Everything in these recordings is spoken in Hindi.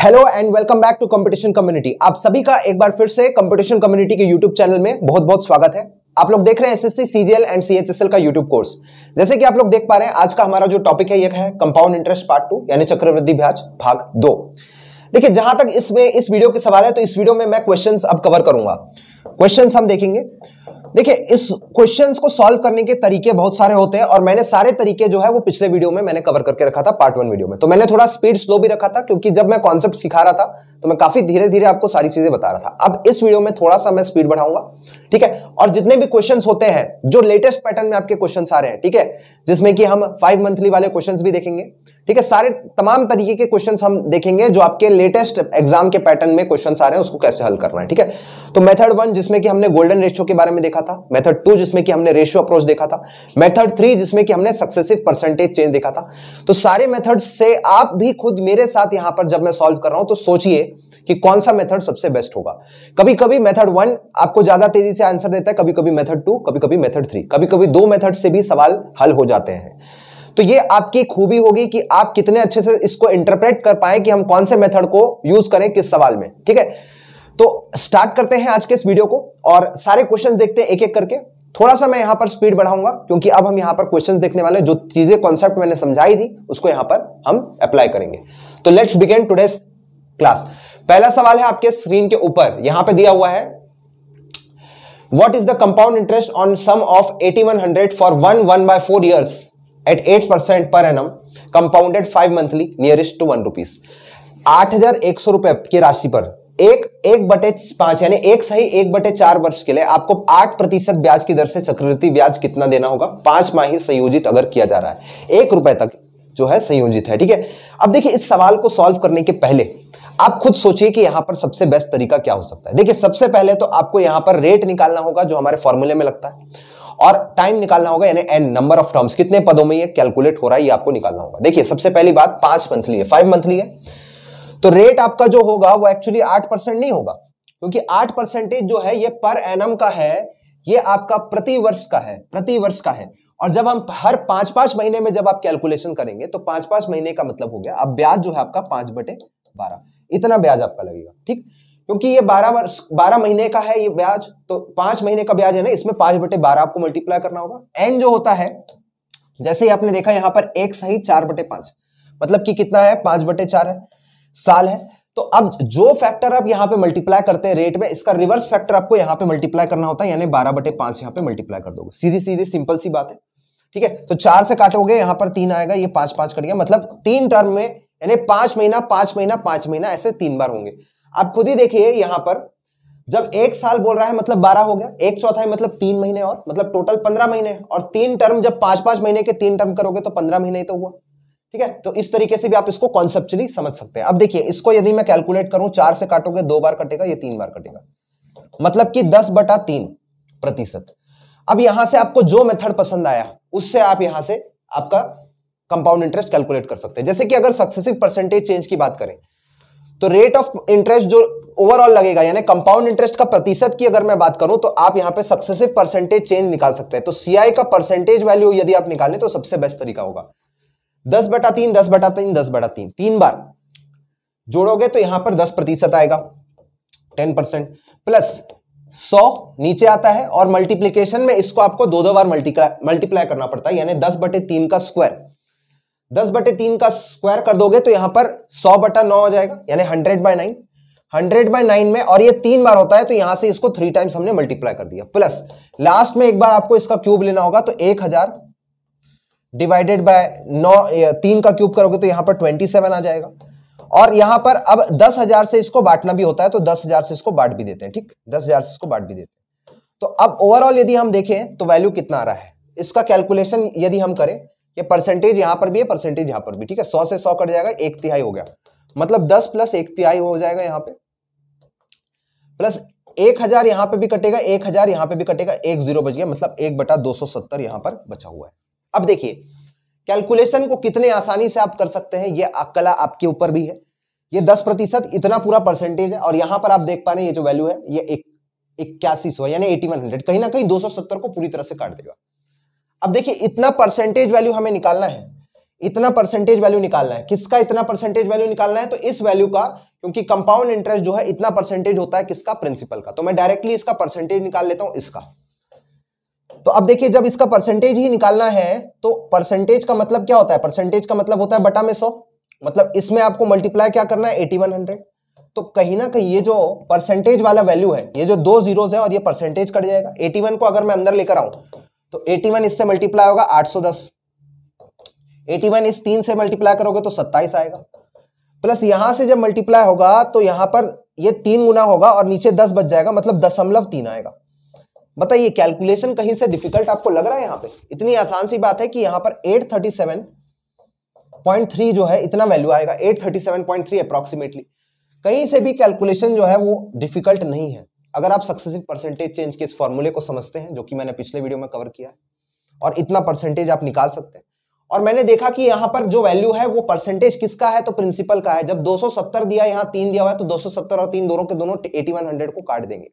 Hello and welcome back to competition community आप सभी का एक बार फिर से कंपटीशन कम्युनिटी के यूट्यूब चैनल में बहुत बहुत स्वागत है आप लोग देख रहे हैं एसएससी सीजीएल एंड सीएचएसएल का यूट्यूब कोर्स जैसे कि आप लोग देख पा रहे हैं आज का हमारा जो टॉपिक है यह है कंपाउंड इंटरेस्ट पार्ट टू यानी चक्रवृद्धि ब्याज भाग दो देखिए जहां तक इसमें इस वीडियो के सवाल है तो इस वीडियो में मैं क्वेश्चन अब कवर करूंगा क्वेश्चन हम देखेंगे देखिए इस क्वेश्चन को सॉल्व करने के तरीके बहुत सारे होते हैं और मैंने सारे तरीके जो है वो पिछले वीडियो में मैंने कवर करके रखा था पार्ट वन वीडियो में तो मैंने थोड़ा स्पीड स्लो भी रखा था क्योंकि जब मैं कॉन्सेप्ट सिखा रहा था तो मैं काफी धीरे धीरे आपको सारी चीजें बता रहा था अब इस वीडियो में थोड़ा सा मैं स्पीड बढ़ाऊंगा ठीक है और जितने भी क्वेश्चंस होते हैं जो लेटेस्ट पैटर्न में आपके क्वेश्चन आ रहे हैं ठीक है जिसमें कि हम फाइव मंथली वाले क्वेश्चन भी देखेंगे ठीक है सारे तमाम तरीके के क्वेश्चन हम देखेंगे जो आपके लेटेस्ट एग्जाम के पैटर्न में क्वेश्चन आ रहे हैं उसको कैसे हल करना है ठीक है तो मेथड वन जिसमें कि हमने गोल्डन रेशियो के बारे में देखा था मेथड टू जिसमें कि हमने रेशियो अप्रोच देखा था मेथड थ्री जिसमें कि हमने सक्सेसिव परसेंटेज चेंज देखा था तो सारे मेथड से आप भी खुद मेरे साथ यहां पर जब मैं सॉल्व कर रहा हूं तो सोचिए कि कौन सा मेथड सबसे बेस्ट होगा कभी कभी मेथड वन आपको ज्यादा तेजी से आंसर देता है कभी कभी मेथड टू कभी कभी मेथड थ्री कभी कभी दो मेथड से भी सवाल हल हो जाते हैं तो ये आपकी खूबी होगी कि आप कितने अच्छे से इसको इंटरप्रेट कर पाए कि हम कौन से मेथड को यूज करें किस सवाल में ठीक है तो स्टार्ट करते हैं आज के इस वीडियो को और सारे क्वेश्चन देखते हैं एक एक करके थोड़ा सा मैं यहां पर स्पीड बढ़ाऊंगा क्योंकि अब हम यहां पर क्वेश्चन देखने वाले जो चीजें कॉन्सेप्ट मैंने समझाई थी उसको यहां पर हम अप्लाई करेंगे तो लेट्स बिगेन टूडेज क्लास पहला सवाल है आपके स्क्रीन के ऊपर यहां पे दिया हुआ है what is the compound interest on sum of eighty one hundred for one one by four years at eight percent per annum compounded five monthly nearest to one rupees आठ हजार एक सौ रुपए की राशि पर एक एक बटे पांच यानी एक सही एक बटे चार वर्ष के लिए आपको आठ प्रतिशत ब्याज की दर से चक्रवृत्ति ब्याज कितना देना होगा पांच ही संयोजित अगर किया जा रहा है एक रुपए तक जो है संयोजित है ठीक है अब देखिए इस सवाल को सॉल्व करने के पहले आप खुद सोचिए कि यहां पर सबसे बेस्ट तरीका क्या हो सकता है देखिए सबसे पहले तो आपको यहां पर रेट निकालना होगा जो हमारे फॉर्मूले में लगता है और टाइम निकालना होगा यानी एन नंबर ऑफ टर्म्स कितने पदों में ये कैलकुलेट हो रहा है ये आपको निकालना होगा देखिए सबसे पहली बात पांच मंथली है फाइव मंथली है तो रेट आपका जो होगा वो एक्चुअली आठ परसेंट नहीं होगा क्योंकि आठ परसेंटेज जो है ये पर एनम का है ये आपका प्रति वर्ष का है प्रति वर्ष का है और जब हम हर पांच पांच महीने में जब आप कैलकुलेशन करेंगे तो पांच पांच महीने का मतलब हो गया अब ब्याज जो है आपका पांच बटे बारह इतना ब्याज आपका लगेगा ठीक क्योंकि ये बारह वर्ष बारह महीने का है ये ब्याज तो पांच महीने का ब्याज है ना इसमें पांच बटे बारह आपको मल्टीप्लाई करना होगा एन जो होता है जैसे ही आपने देखा यहाँ पर एक सही चार बटे पांच मतलब कि कितना है पांच बटे चार है साल है तो अब जो फैक्टर आप यहाँ पे मल्टीप्लाई करते हैं रेट में इसका रिवर्स फैक्टर आपको यहाँ पे मल्टीप्लाई करना होता है यानी बारह बटे पांच यहाँ पे मल्टीप्लाई कर दोगे सीधी सीधी सिंपल सी बात है ठीक है तो चार से काटोगे यहाँ पर तीन आएगा ये पांच पांच कट गया मतलब तीन टर्म में यानी पांच महीना पांच महीना पांच महीना ऐसे तीन बार होंगे आप खुद ही देखिए यहां पर जब एक साल बोल रहा है मतलब बारह हो गया एक है मतलब तीन महीने और मतलब टोटल पंद्रह महीने और तीन टर्म जब पांच पांच महीने के तीन टर्म करोगे तो पंद्रह महीने ही तो हुआ ठीक है तो इस तरीके से भी आप इसको कॉन्सेप्चुअली समझ सकते हैं अब देखिए इसको यदि मैं कैलकुलेट करूं चार से काटोगे दो बार कटेगा ये तीन बार कटेगा मतलब कि दस बटा तीन प्रतिशत अब यहां से आपको जो मेथड पसंद आया उससे आप यहां से आपका कंपाउंड इंटरेस्ट कैलकुलेट कर सकते हैं जैसे कि अगर सक्सेसिव परसेंटेज चेंज की बात करें तो रेट ऑफ इंटरेस्ट जो ओवरऑल लगेगा यानी कंपाउंड इंटरेस्ट का प्रतिशत की अगर मैं बात करूं तो आप यहां पे सक्सेसिव परसेंटेज चेंज निकाल सकते हैं तो सीआई का परसेंटेज वैल्यू यदि आप निकालें तो सबसे बेस्ट तरीका होगा दस बटा तीन दस बटा तीन दस बटा तीन तीन बार जोड़ोगे तो यहां पर दस प्रतिशत आएगा टेन परसेंट प्लस सौ नीचे आता है और मल्टीप्लीकेशन में इसको आपको दो दो बार मल्टीप्लाई करना पड़ता है यानी दस बटे तीन का स्क्वायर दस बटे तीन का स्क्वायर कर दोगे तो यहां पर सौ बटा नौ हो जाएगा यानी hundred by nine hundred by nine में और ये तीन बार होता है तो यहां से इसको थ्री टाइम्स हमने मल्टीप्लाई कर दिया प्लस लास्ट में एक बार आपको इसका क्यूब लेना होगा तो एक हजार डिवाइडेड बाय नौ तीन का क्यूब करोगे तो यहां पर ट्वेंटी सेवन आ जाएगा और यहां पर अब दस हजार से इसको बांटना भी होता है तो दस हजार से इसको बांट भी देते हैं ठीक दस हजार से इसको बांट भी देते हैं तो अब ओवरऑल यदि हम देखें तो वैल्यू कितना आ रहा है इसका कैलकुलेशन यदि हम करें ये परसेंटेज यहां पर भी है परसेंटेज यहां पर भी ठीक है सौ से सौ कट जाएगा एक तिहाई हो गया मतलब दस प्लस एक तिहाई हो जाएगा यहां पे प्लस एक हजार यहां पर भी कटेगा एक हजार यहां पर भी कटेगा एक जीरो बच गया मतलब एक बटा दो सौ सत्तर यहां पर बचा हुआ है अब देखिए कैलकुलेशन को कितने आसानी से आप कर सकते हैं यह कला आपके ऊपर भी है यह दस प्रतिशत इतना पूरा परसेंटेज है और यहां पर आप देख पा रहे हैं ये जो वैल्यू है यह एक इक्यासी सौ यानी एटी वन हंड्रेड कहीं ना कहीं दो सौ सत्तर को पूरी तरह से काट देगा अब देखिए इतना परसेंटेज वैल्यू हमें निकालना है इतना परसेंटेज वैल्यू निकालना है किसका इतना परसेंटेज वैल्यू निकालना है तो इस वैल्यू का क्योंकि कंपाउंड इंटरेस्ट जो है इतना परसेंटेज होता है किसका प्रिंसिपल का तो मैं डायरेक्टली इसका परसेंटेज निकाल लेता हूं इसका तो अब देखिए जब इसका परसेंटेज ही निकालना है तो परसेंटेज का मतलब क्या होता है परसेंटेज का मतलब होता है बटा में सौ मतलब इसमें आपको मल्टीप्लाई क्या करना है एटी वन हंड्रेड तो कहीं ना कहीं ये जो परसेंटेज वाला वैल्यू है ये जो दो जीरोज है और ये परसेंटेज कट जाएगा एटी वन को अगर मैं अंदर लेकर आऊं तो 81 इससे मल्टीप्लाई होगा 810 81 इस तीन से मल्टीप्लाई करोगे तो 27 आएगा प्लस यहां से जब मल्टीप्लाई होगा तो यहां पर ये तीन गुना होगा और नीचे 10 बच जाएगा मतलब दशमलव तीन आएगा बताइए कैलकुलेशन कहीं से डिफिकल्ट आपको लग रहा है यहाँ पे इतनी आसान सी बात है कि यहां पर 837.3 जो है इतना वैल्यू आएगा 837.3 अप्रोक्सीमेटली कहीं से भी कैलकुलेशन जो है वो डिफिकल्ट नहीं है अगर आप सक्सेसिव परसेंटेज चेंज के इस फॉर्मूले को समझते हैं जो कि मैंने पिछले वीडियो में कवर किया है और इतना परसेंटेज आप निकाल सकते हैं और मैंने देखा कि यहाँ पर जो वैल्यू है वो परसेंटेज किसका है तो प्रिंसिपल का है जब 270 दिया यहाँ तीन दिया हुआ है तो 270 और तीन दोनों के दोनों 8100 को काट देंगे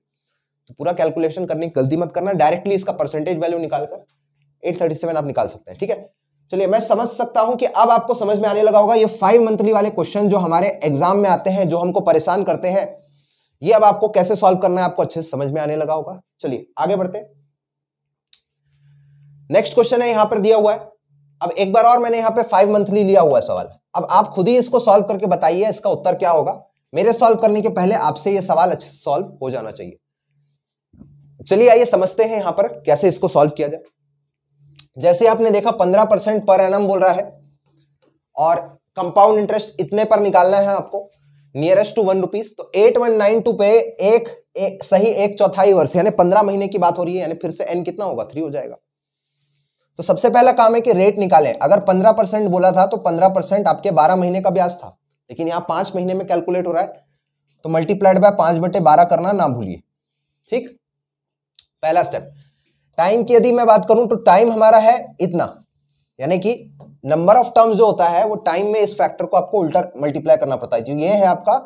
तो पूरा कैलकुलेशन करने की गलती मत करना डायरेक्टली इसका परसेंटेज वैल्यू निकाल कर 837 आप निकाल सकते हैं ठीक है चलिए मैं समझ सकता हूं कि अब आपको समझ में आने लगा होगा ये फाइव मंथली वाले क्वेश्चन जो हमारे एग्जाम में आते हैं जो हमको परेशान करते हैं ये अब आपको कैसे सॉल्व करना है आपको अच्छे से समझ में आने लगा होगा चलिए आगे बढ़ते नेक्स्ट क्वेश्चन है यहां पर दिया हुआ है अब एक बार और मैंने यहां पे फाइव मंथली लिया हुआ सवाल अब आप खुद ही इसको सॉल्व करके बताइए इसका उत्तर क्या होगा मेरे सॉल्व करने के पहले आपसे ये सवाल अच्छे से सॉल्व हो जाना चाहिए चलिए आइए समझते हैं यहां पर कैसे इसको सॉल्व किया जाए जैसे आपने देखा पंद्रह परसेंट पर एन बोल रहा है और कंपाउंड इंटरेस्ट इतने पर निकालना है आपको नियरेस्ट टू वन रुपीज तो एट वन नाइन टू पे एक, सही एक चौथाई वर्ष यानी पंद्रह महीने की बात हो रही है यानी फिर से एन कितना होगा थ्री हो जाएगा तो सबसे पहला काम है कि रेट निकाले अगर पंद्रह परसेंट बोला था तो पंद्रह परसेंट आपके बारह महीने का ब्याज था लेकिन यहां पांच महीने में कैलकुलेट हो रहा है तो मल्टीप्लाइड बाय पांच बटे बारह करना ना भूलिए ठीक पहला स्टेप टाइम की यदि मैं बात करूं तो टाइम हमारा है इतना यानी कि नंबर ऑफ टर्म्स जो होता है वो टाइम में इस फैक्टर को आपको उल्टा मल्टीप्लाई करना पड़ता है जो तो ये है आपका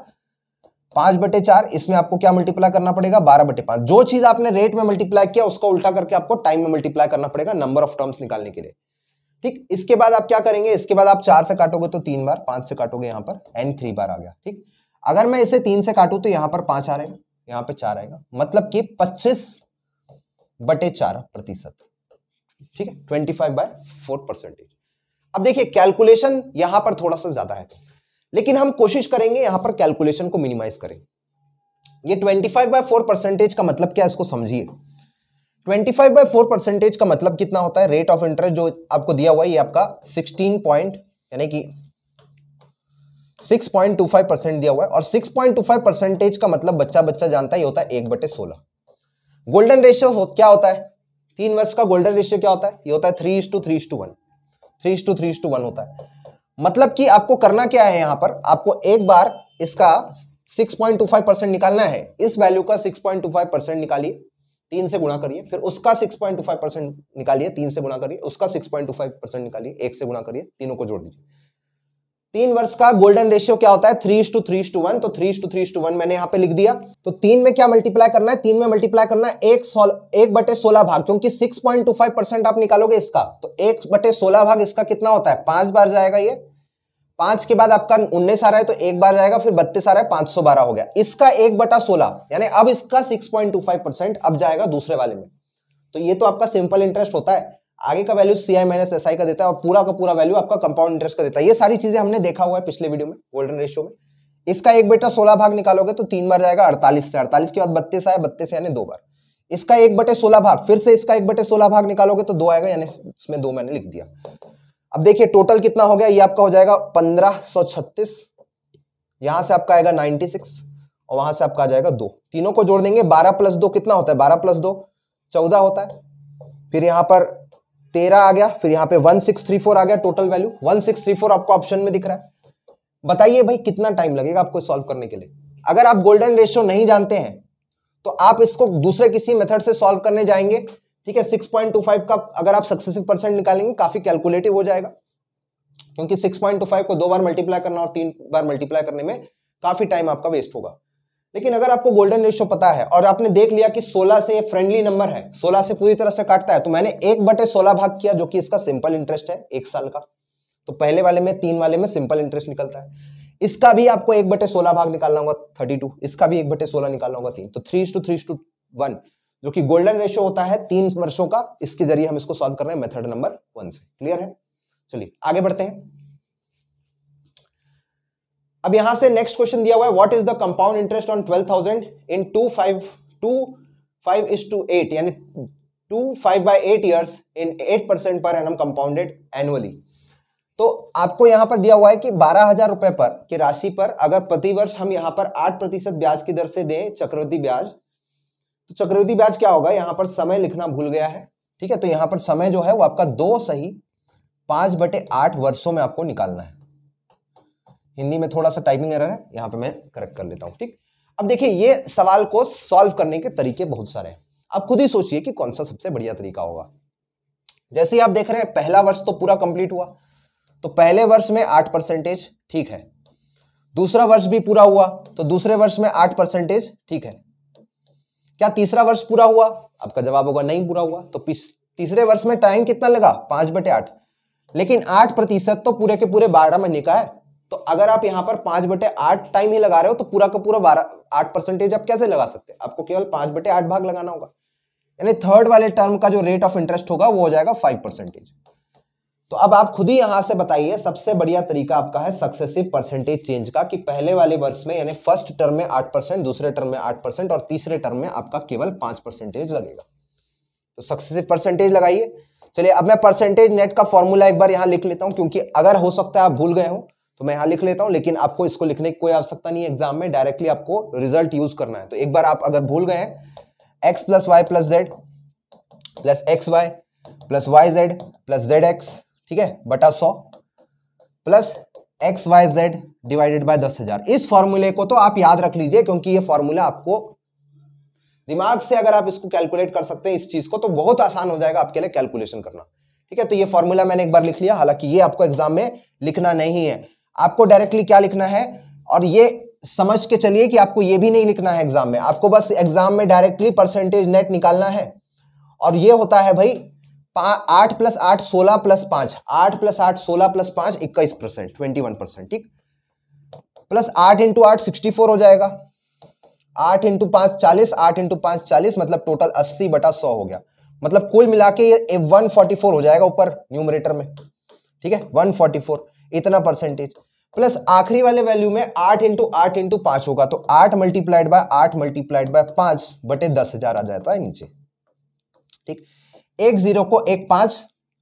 पांच बटे चार इसमें आपको क्या मल्टीप्लाई करना पड़ेगा बारह बटे पांच जो चीज आपने रेट में मल्टीप्लाई किया उसको उल्टा करके आपको टाइम में मल्टीप्लाई करना पड़ेगा नंबर ऑफ टर्म्स निकालने के लिए ठीक इसके बाद आप क्या करेंगे इसके बाद आप चार से काटोगे तो तीन बार पांच से काटोगे यहां पर एन थ्री बार आ गया ठीक अगर मैं इसे तीन से काटू तो यहां पर पांच आ रहे यहां पर चार आएगा मतलब कि पच्चीस बटे चार प्रतिशत ठीक है twenty five by four percentage अब देखिए कैलकुलेशन यहां पर थोड़ा सा ज्यादा है लेकिन हम कोशिश करेंगे यहां पर कैलकुलेशन को मिनिमाइज करें ये 25 फाइव बाय फोर परसेंटेज का मतलब क्या है इसको समझिए 25 फाइव बाय फोर परसेंटेज का मतलब कितना होता है रेट ऑफ इंटरेस्ट जो आपको दिया हुआ है ये आपका 16 पॉइंट यानी कि 6.25 परसेंट दिया हुआ है और 6.25 परसेंटेज का मतलब बच्चा बच्चा जानता ही होता है एक बटे सोलह गोल्डन रेशियो क्या होता है तीन वर्ष का गोल्डन रेशियो क्या होता है ये होता है three is to three is two one three two three two one होता है मतलब कि आपको करना क्या है यहां पर आपको एक बार इसका 6.25 परसेंट निकालना है इस वैल्यू का 6.25 परसेंट निकालिए तीन से गुणा करिए फिर उसका 6.25 परसेंट निकालिए तीन से गुणा करिए उसका 6.25 परसेंट निकालिए एक से गुणा करिए तीनों को जोड़ दीजिए तीन वर्ष का गोल्डन रेशियो क्या होता है three two three two one तो three two three two one मैंने यहाँ पे लिख दिया तो तीन में क्या मल्टीप्लाई करना है तीन में मल्टीप्लाई करना है एक सोल एक बटे सोलह भाग क्योंकि six point two five percent आप निकालोगे इसका तो एक बटे सोलह भाग इसका कितना होता है पांच बार जाएगा ये पांच के बाद आपका उन्नीस आ रहा है तो एक बार जाएगा फिर बत्तीस आ रहा है पांच सौ बारह हो गया इसका एक बटा सोलह यानी अब इसका six point two five percent अब जाएगा दूसरे वाले में तो ये तो आपका सिंपल इंटरेस्ट होता है आगे का value C I minus S I का देता है और पूरा का पूरा वैल्यू आपका कंपाउंड इंटरेस्ट का देता है ये सारी चीजें हमने देखा हुआ है पिछले वीडियो में गोल्डन रेशियो में इसका एक बेटा सोलह भाग निकालोगे तो तीन बार जाएगा अड़तालीस से अड़तालीस के बाद बत्तीस आया बत्तीस यानी दो बार इसका एक बटे सोलह भाग फिर से इसका एक बटे सोलह भाग निकालोगे तो दो आएगा यानी इसमें दो मैंने लिख दिया अब देखिए टोटल कितना हो गया ये आपका हो जाएगा पंद्रह सौ छत्तीस यहां से आपका आएगा नाइनटी सिक्स और वहां से आपका आ जाएगा दो तीनों को जोड़ देंगे बारह प्लस दो कितना होता है बारह प्लस दो चौदह होता है फिर यहां पर तेरह आ गया फिर यहां पे वन सिक्स थ्री फोर आ गया total value one six three four आपको ऑप्शन में दिख रहा है बताइए भाई कितना टाइम लगेगा आपको सॉल्व करने के लिए अगर आप गोल्डन रेशियो नहीं जानते हैं तो आप इसको दूसरे किसी मेथड से सॉल्व करने जाएंगे ठीक है सिक्स पॉइंट टू फाइव का अगर आप सक्सेसिव परसेंट निकालेंगे काफी कैलकुलेटिव हो जाएगा क्योंकि सिक्स पॉइंट टू फाइव को दो बार मल्टीप्लाई करना और तीन बार मल्टीप्लाई करने में काफी टाइम आपका वेस्ट होगा लेकिन अगर आपको गोल्डन रेशियो पता है और आपने देख लिया कि 16 से ये फ्रेंडली नंबर है 16 से पूरी तरह से काटता है तो मैंने एक बटे सोलह भाग किया जो कि इसका सिंपल इंटरेस्ट है एक साल का तो पहले वाले में तीन वाले में सिंपल इंटरेस्ट निकलता है इसका भी आपको एक बटे सोलह भाग निकालना होगा थर्टी टू इसका भी एक बटे सोलह निकालना होगा तीन तो three two three two one जो कि गोल्डन रेशियो होता है तीन वर्षों का इसके जरिए हम इसको सॉल्व कर रहे हैं मेथड नंबर वन से क्लियर है चलिए आगे बढ़ते हैं अब यहां से नेक्स्ट क्वेश्चन दिया हुआ है what is the compound interest on twelve thousand in two five two five is to eight यानी two five by eight years in eight percent per annum compounded annually तो आपको यहां पर दिया हुआ है कि बारह हजार रुपए पर की राशि पर अगर प्रतिवर्ष हम यहाँ पर आठ प्रतिशत ब्याज की दर से दें चक्रवर्ती ब्याज तो चक्रवर्ती ब्याज क्या होगा यहाँ पर समय लिखना भूल गया है ठीक है तो यहाँ पर समय जो है वो आपका दो सही पांच बटे आठ वर्षों में आपको निकालना है हिंदी में थोड़ा सा टाइपिंग एरर है यहाँ पे मैं करेक्ट कर लेता हूँ ठीक अब देखिए ये सवाल को सॉल्व करने के तरीके बहुत सारे हैं आप खुद ही सोचिए कि कौन सा सबसे बढ़िया तरीका होगा जैसे ही आप देख रहे हैं पहला वर्ष तो पूरा कंप्लीट हुआ तो पहले वर्ष में आठ परसेंटेज ठीक है दूसरा वर्ष भी पूरा हुआ तो दूसरे वर्ष में आठ परसेंटेज ठीक है क्या तीसरा वर्ष पूरा हुआ आपका जवाब होगा नहीं पूरा हुआ तो तीसरे वर्ष में टाइम कितना लगा पांच बटे आठ लेकिन आठ प्रतिशत तो पूरे के पूरे बारह महीने का है तो अगर आप यहाँ पर पांच बटे आठ टाइम ही लगा रहे हो तो पूरा का पूरा बारह आठ परसेंटेज आप कैसे लगा सकते हैं आपको केवल पांच बटे आठ भाग लगाना होगा यानी थर्ड वाले टर्म का जो रेट ऑफ इंटरेस्ट होगा वो हो जाएगा फाइव परसेंटेज तो अब आप खुद ही यहां से बताइए सबसे बढ़िया तरीका आपका है सक्सेसिव परसेंटेज चेंज का कि पहले वाले वर्ष में यानी फर्स्ट टर्म में आठ परसेंट दूसरे टर्म में आठ परसेंट और तीसरे टर्म में आपका केवल पांच परसेंटेज लगेगा तो सक्सेसिव परसेंटेज लगाइए चलिए अब मैं परसेंटेज नेट का फॉर्मूला एक बार यहां लिख लेता हूं क्योंकि अगर हो सकता है आप भूल गए हो तो मैं यहाँ लिख लेता हूँ लेकिन आपको इसको लिखने की कोई आवश्यकता नहीं है एग्जाम में डायरेक्टली आपको रिजल्ट यूज करना है तो एक बार आप अगर भूल गए x plus Y plus z plus x y plus y z plus z x ठीक है बटा सौ plus x y z divided by दस हजार इस फॉर्मूले को तो आप याद रख लीजिए क्योंकि ये फॉर्मूला आपको दिमाग से अगर आप इसको कैलकुलेट कर सकते हैं इस चीज को तो बहुत आसान हो जाएगा आपके लिए कैलकुलेशन करना ठीक है तो ये फॉर्मूला मैंने एक बार लिख लिया हालांकि ये आपको एग्जाम में लिखना नहीं है आपको डायरेक्टली क्या लिखना है और ये समझ के चलिए कि आपको ये भी नहीं लिखना है एग्जाम में आपको बस एग्जाम में डायरेक्टली परसेंटेज नेट निकालना है और ये होता है भाई आठ प्लस आठ सोलह प्लस पांच आठ प्लस आठ सोलह प्लस पांच इक्कीस परसेंट ट्वेंटी वन परसेंट ठीक प्लस आठ इंटू आठ सिक्सटी फोर हो जाएगा आठ इंटू पांच चालीस आठ इंटू पांच चालीस मतलब टोटल अस्सी बटा सौ हो गया मतलब कुल मिला के वन फोर्टी फोर हो जाएगा ऊपर न्यूमरेटर में ठीक है वन फोर्टी फोर इतना परसेंटेज प्लस आखिरी वाले वैल्यू में आठ इंटू आठ इंटू पांच होगा तो आठ मल्टीप्लाइड बाय आठ मल्टीप्लाइड बाय पांच बटे दस हजार आ जाता है नीचे ठीक एक जीरो को एक पांच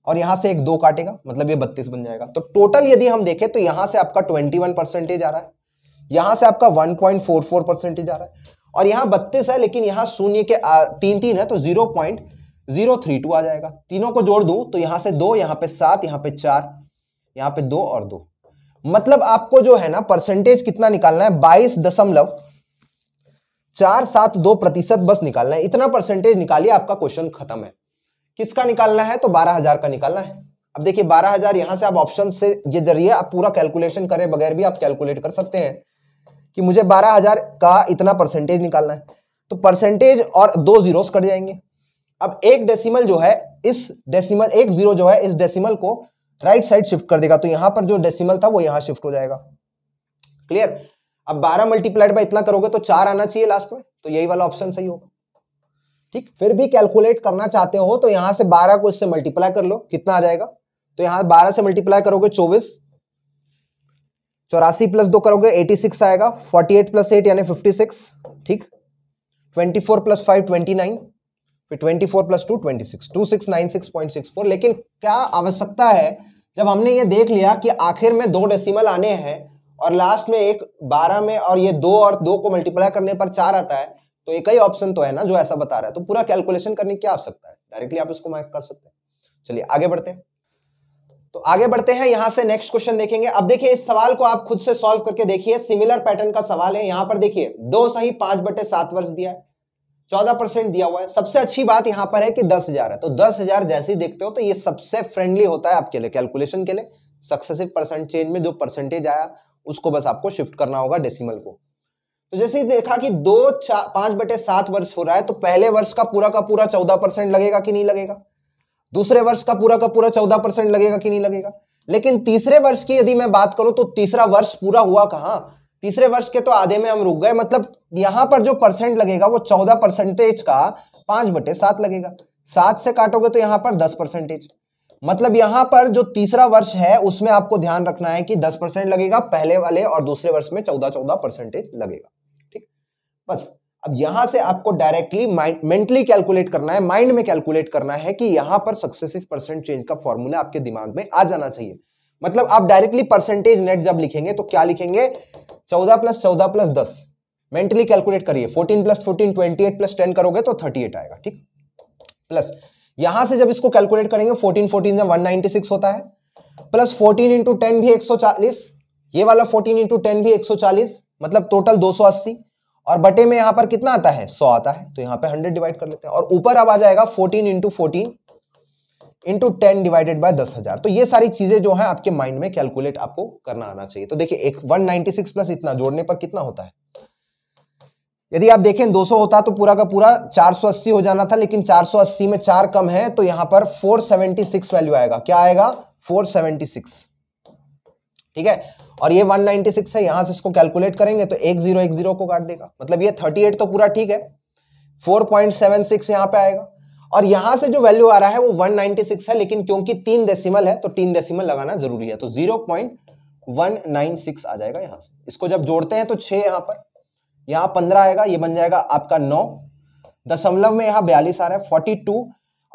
और यहां से एक दो काटेगा मतलब ये बत्तीस बन जाएगा तो टोटल यदि हम देखें तो यहां से आपका ट्वेंटी वन परसेंटेज आ रहा है यहां से आपका one point four four percentage आ रहा है और यहां बत्तीस है लेकिन यहां शून्य के आ, तीन तीन है तो zero point zero three two आ जाएगा तीनों को जोड़ दू तो यहां से दो यहां पे सात यहां पे चार यहां पे दो और दो मतलब आपको जो है ना परसेंटेज कितना निकालना है बाईस दशमलव चार सात दो प्रतिशत बस निकालना है इतना परसेंटेज निकालिए आपका क्वेश्चन खत्म है किसका निकालना है तो बारह हजार का निकालना है अब देखिए बारह हजार यहां से आप ऑप्शन से ये जरिए आप पूरा कैलकुलेशन करें बगैर भी आप कैलकुलेट कर सकते हैं कि मुझे बारह हजार का इतना परसेंटेज निकालना है तो परसेंटेज और दो जीरोस कट जाएंगे अब एक डेसिमल जो है इस डेसिमल एक जीरो जो है इस डेसिमल को राइट साइड शिफ्ट कर देगा तो यहाँ पर जो डेसिमल था वो यहाँ शिफ्ट हो जाएगा क्लियर अब 12 मल्टीप्लाइड बाय इतना करोगे तो चार आना चाहिए लास्ट में तो यही वाला ऑप्शन सही होगा ठीक फिर भी कैलकुलेट करना चाहते हो तो यहाँ से 12 को इससे मल्टीप्लाई कर लो कितना आ जाएगा तो यहाँ 12 से मल्टीप्लाई करोगे 24 चौरासी प्लस दो करोगे 86 आएगा 48 प्लस एट यानी फिफ्टी ठीक 24 प्लस फाइव ट्वेंटी नाइन फिर 24 four plus two twenty six two four लेकिन क्या आवश्यकता है जब हमने ये देख लिया कि आखिर में दो डेसिमल आने हैं और लास्ट में एक बारह में और ये दो और दो को मल्टीप्लाई करने पर चार आता है तो ये कई ऑप्शन तो है ना जो ऐसा बता रहा है तो पूरा कैलकुलेशन करने की क्या आवश्यकता है डायरेक्टली आप इसको माइक कर सकते हैं चलिए आगे बढ़ते हैं तो आगे बढ़ते हैं यहां से नेक्स्ट क्वेश्चन देखेंगे अब देखिए इस सवाल को आप खुद से सॉल्व करके देखिए सिमिलर पैटर्न का सवाल है यहां पर देखिए दो सही पांच बटे सात वर्ष दिया है चौदह परसेंट दिया हुआ है सबसे अच्छी बात यहाँ पर है कि दस हजार है तो दस हजार जैसे ही देखते हो तो ये सबसे फ्रेंडली होता है आपके लिए कैलकुलेशन के लिए सक्सेसिव परसेंट चेंज में जो परसेंटेज आया उसको बस आपको शिफ्ट करना होगा डेसिमल को तो जैसे ही देखा कि दो चार पांच बटे सात वर्ष हो रहा है तो पहले वर्ष का पूरा का पूरा चौदह परसेंट लगेगा कि नहीं लगेगा दूसरे वर्ष का पूरा का पूरा चौदह परसेंट लगेगा कि नहीं लगेगा लेकिन तीसरे वर्ष की यदि मैं बात करूं तो तीसरा वर्ष पूरा हुआ कहां तीसरे वर्ष के तो आधे में हम रुक गए मतलब यहां पर जो परसेंट लगेगा वो चौदह परसेंटेज का पांच बटे सात लगेगा सात से काटोगे तो यहां पर दस परसेंटेज मतलब यहां पर जो तीसरा वर्ष है उसमें आपको ध्यान रखना है कि दस परसेंट लगेगा पहले वाले और दूसरे वर्ष में चौदह चौदह परसेंटेज लगेगा ठीक बस अब यहां से आपको डायरेक्टली मेंटली कैलकुलेट करना है माइंड में कैलकुलेट करना है कि यहां पर सक्सेसिव परसेंट चेंज का फॉर्मूला आपके दिमाग में आ जाना चाहिए मतलब आप डायरेक्टली परसेंटेज नेट जब लिखेंगे तो क्या लिखेंगे चौदह प्लस चौदह प्लस दस मेंटली कैलकुलेट करिए fourteen plus fourteen twenty eight plus ten करोगे तो थर्टी एट आएगा ठीक प्लस यहां से जब इसको कैलकुलेट करेंगे फोर्टीन फोर्टीन से वन नाइनटी सिक्स होता है प्लस फोर्टीन इंटू टेन भी एक सौ चालीस ये वाला फोर्टीन इंटू टेन भी एक सौ चालीस मतलब टोटल दो सौ अस्सी और बटे में यहां पर कितना आता है सौ आता है तो यहां पे हंड्रेड डिवाइड कर लेते हैं और ऊपर अब आ जाएगा fourteen into fourteen into ten divided by दस हजार तो ये सारी चीजें जो है आपके माइंड में कैलकुलेट आपको करना आना चाहिए तो देखिए एक 196 प्लस इतना जोड़ने पर कितना होता है यदि आप देखें 200 होता तो पूरा का पूरा 480 हो जाना था लेकिन 480 में चार कम है तो यहां पर 476 वैल्यू आएगा क्या आएगा 476 ठीक है और ये 196 है यहां से इसको कैलकुलेट करेंगे तो एक जीरो एक जीरो को काट देगा मतलब ये 38 तो पूरा ठीक है 4.76 यहां पे आएगा और यहां से जो वैल्यू आ रहा है वो 196 है लेकिन क्योंकि तीन डेसिमल है तो तीन डेसिमल लगाना जरूरी है तो 0.196 आ जाएगा यहां से इसको जब जोड़ते हैं तो छह यहां पर यहां पंद्रह आएगा ये बन जाएगा आपका नौ दशमलव में यहां बयालीस आ रहा है फोर्टी टू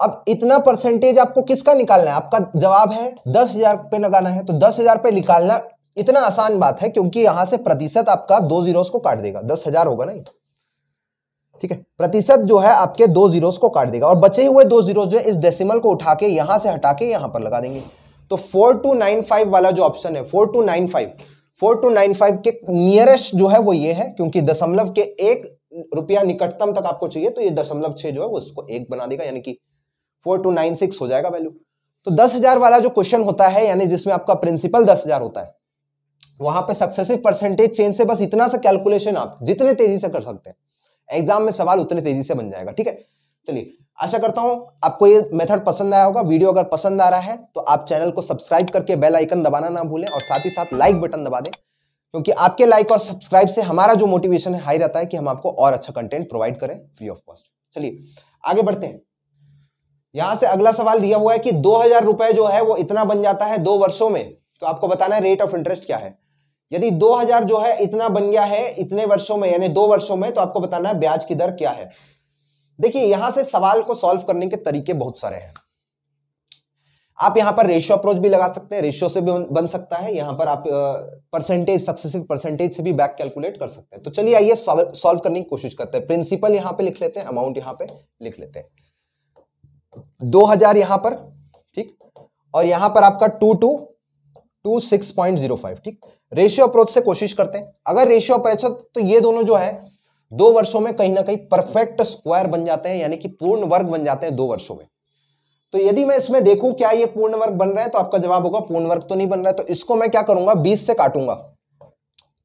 अब इतना परसेंटेज आपको किसका निकालना है आपका जवाब है दस हजार पे लगाना है तो दस हजार पे निकालना इतना आसान बात है क्योंकि यहां से प्रतिशत आपका दो जीरोस को काट देगा दस हजार होगा ना ये ठीक है प्रतिशत जो है आपके दो जीरोस को काट देगा और बचे हुए दो जीरोस जो है इस डेसिमल को उठा के यहां से हटा के यहां पर लगा देंगे तो फोर टू नाइन फाइव वाला जो ऑप्शन है four two nine five four two nine five के नियरेस्ट जो है वो ये है क्योंकि दशमलव के एक रुपया निकटतम तक आपको चाहिए तो ये दशमलव छह जो है उसको एक बना देगा यानी कि फोर टू नाइन सिक्स हो जाएगा वैल्यू तो दस हजार वाला जो क्वेश्चन होता है यानी जिसमें आपका प्रिंसिपल दस हजार होता है वहां पे सक्सेसिव परसेंटेज चेंज से बस इतना सा कैलकुलेशन आप जितने तेजी से कर सकते हैं एग्जाम में सवाल उतने तेजी से बन जाएगा ठीक है चलिए आशा करता हूं आपको ये मेथड पसंद आया होगा वीडियो अगर पसंद आ रहा है तो आप चैनल को सब्सक्राइब करके बेल आइकन दबाना ना भूलें और साथ ही साथ लाइक बटन दबा दें क्योंकि आपके लाइक और सब्सक्राइब से हमारा जो मोटिवेशन है हाई रहता है कि हम आपको और अच्छा कंटेंट प्रोवाइड करें फ्री ऑफ कॉस्ट चलिए आगे बढ़ते हैं यहां से अगला सवाल दिया हुआ है कि दो हजार रुपए जो है वो इतना बन जाता है दो वर्षों में तो आपको बताना है रेट ऑफ इंटरेस्ट क्या है यदि 2000 जो है इतना बन गया है इतने वर्षों में यानी दो वर्षों में तो आपको बताना है ब्याज की दर क्या है देखिए यहां से सवाल को सॉल्व करने के तरीके बहुत सारे हैं आप यहां पर रेशियो अप्रोच भी लगा सकते हैं रेशियो से भी बन सकता है यहां पर आप परसेंटेज सक्सेसिव परसेंटेज से भी बैक कैलकुलेट कर सकते हैं तो चलिए आइए सॉल्व करने की कोशिश करते हैं प्रिंसिपल यहां पे लिख लेते हैं अमाउंट यहां पे लिख लेते हैं 2000 यहां पर ठीक और यहां पर आपका two two two six point zero five ठीक रेशियो अप्रोच से कोशिश करते हैं अगर रेशियो अप्रोच अच्छा, तो ये दोनों जो है दो वर्षों में कहीं ना कहीं परफेक्ट स्क्वायर बन जाते हैं यानी कि पूर्ण वर्ग बन जाते हैं दो वर्षों में तो यदि मैं इसमें देखूं क्या ये पूर्ण वर्ग बन रहा है तो आपका जवाब होगा पूर्ण वर्ग तो नहीं बन रहा है तो इसको मैं क्या करूंगा बीस से काटूंगा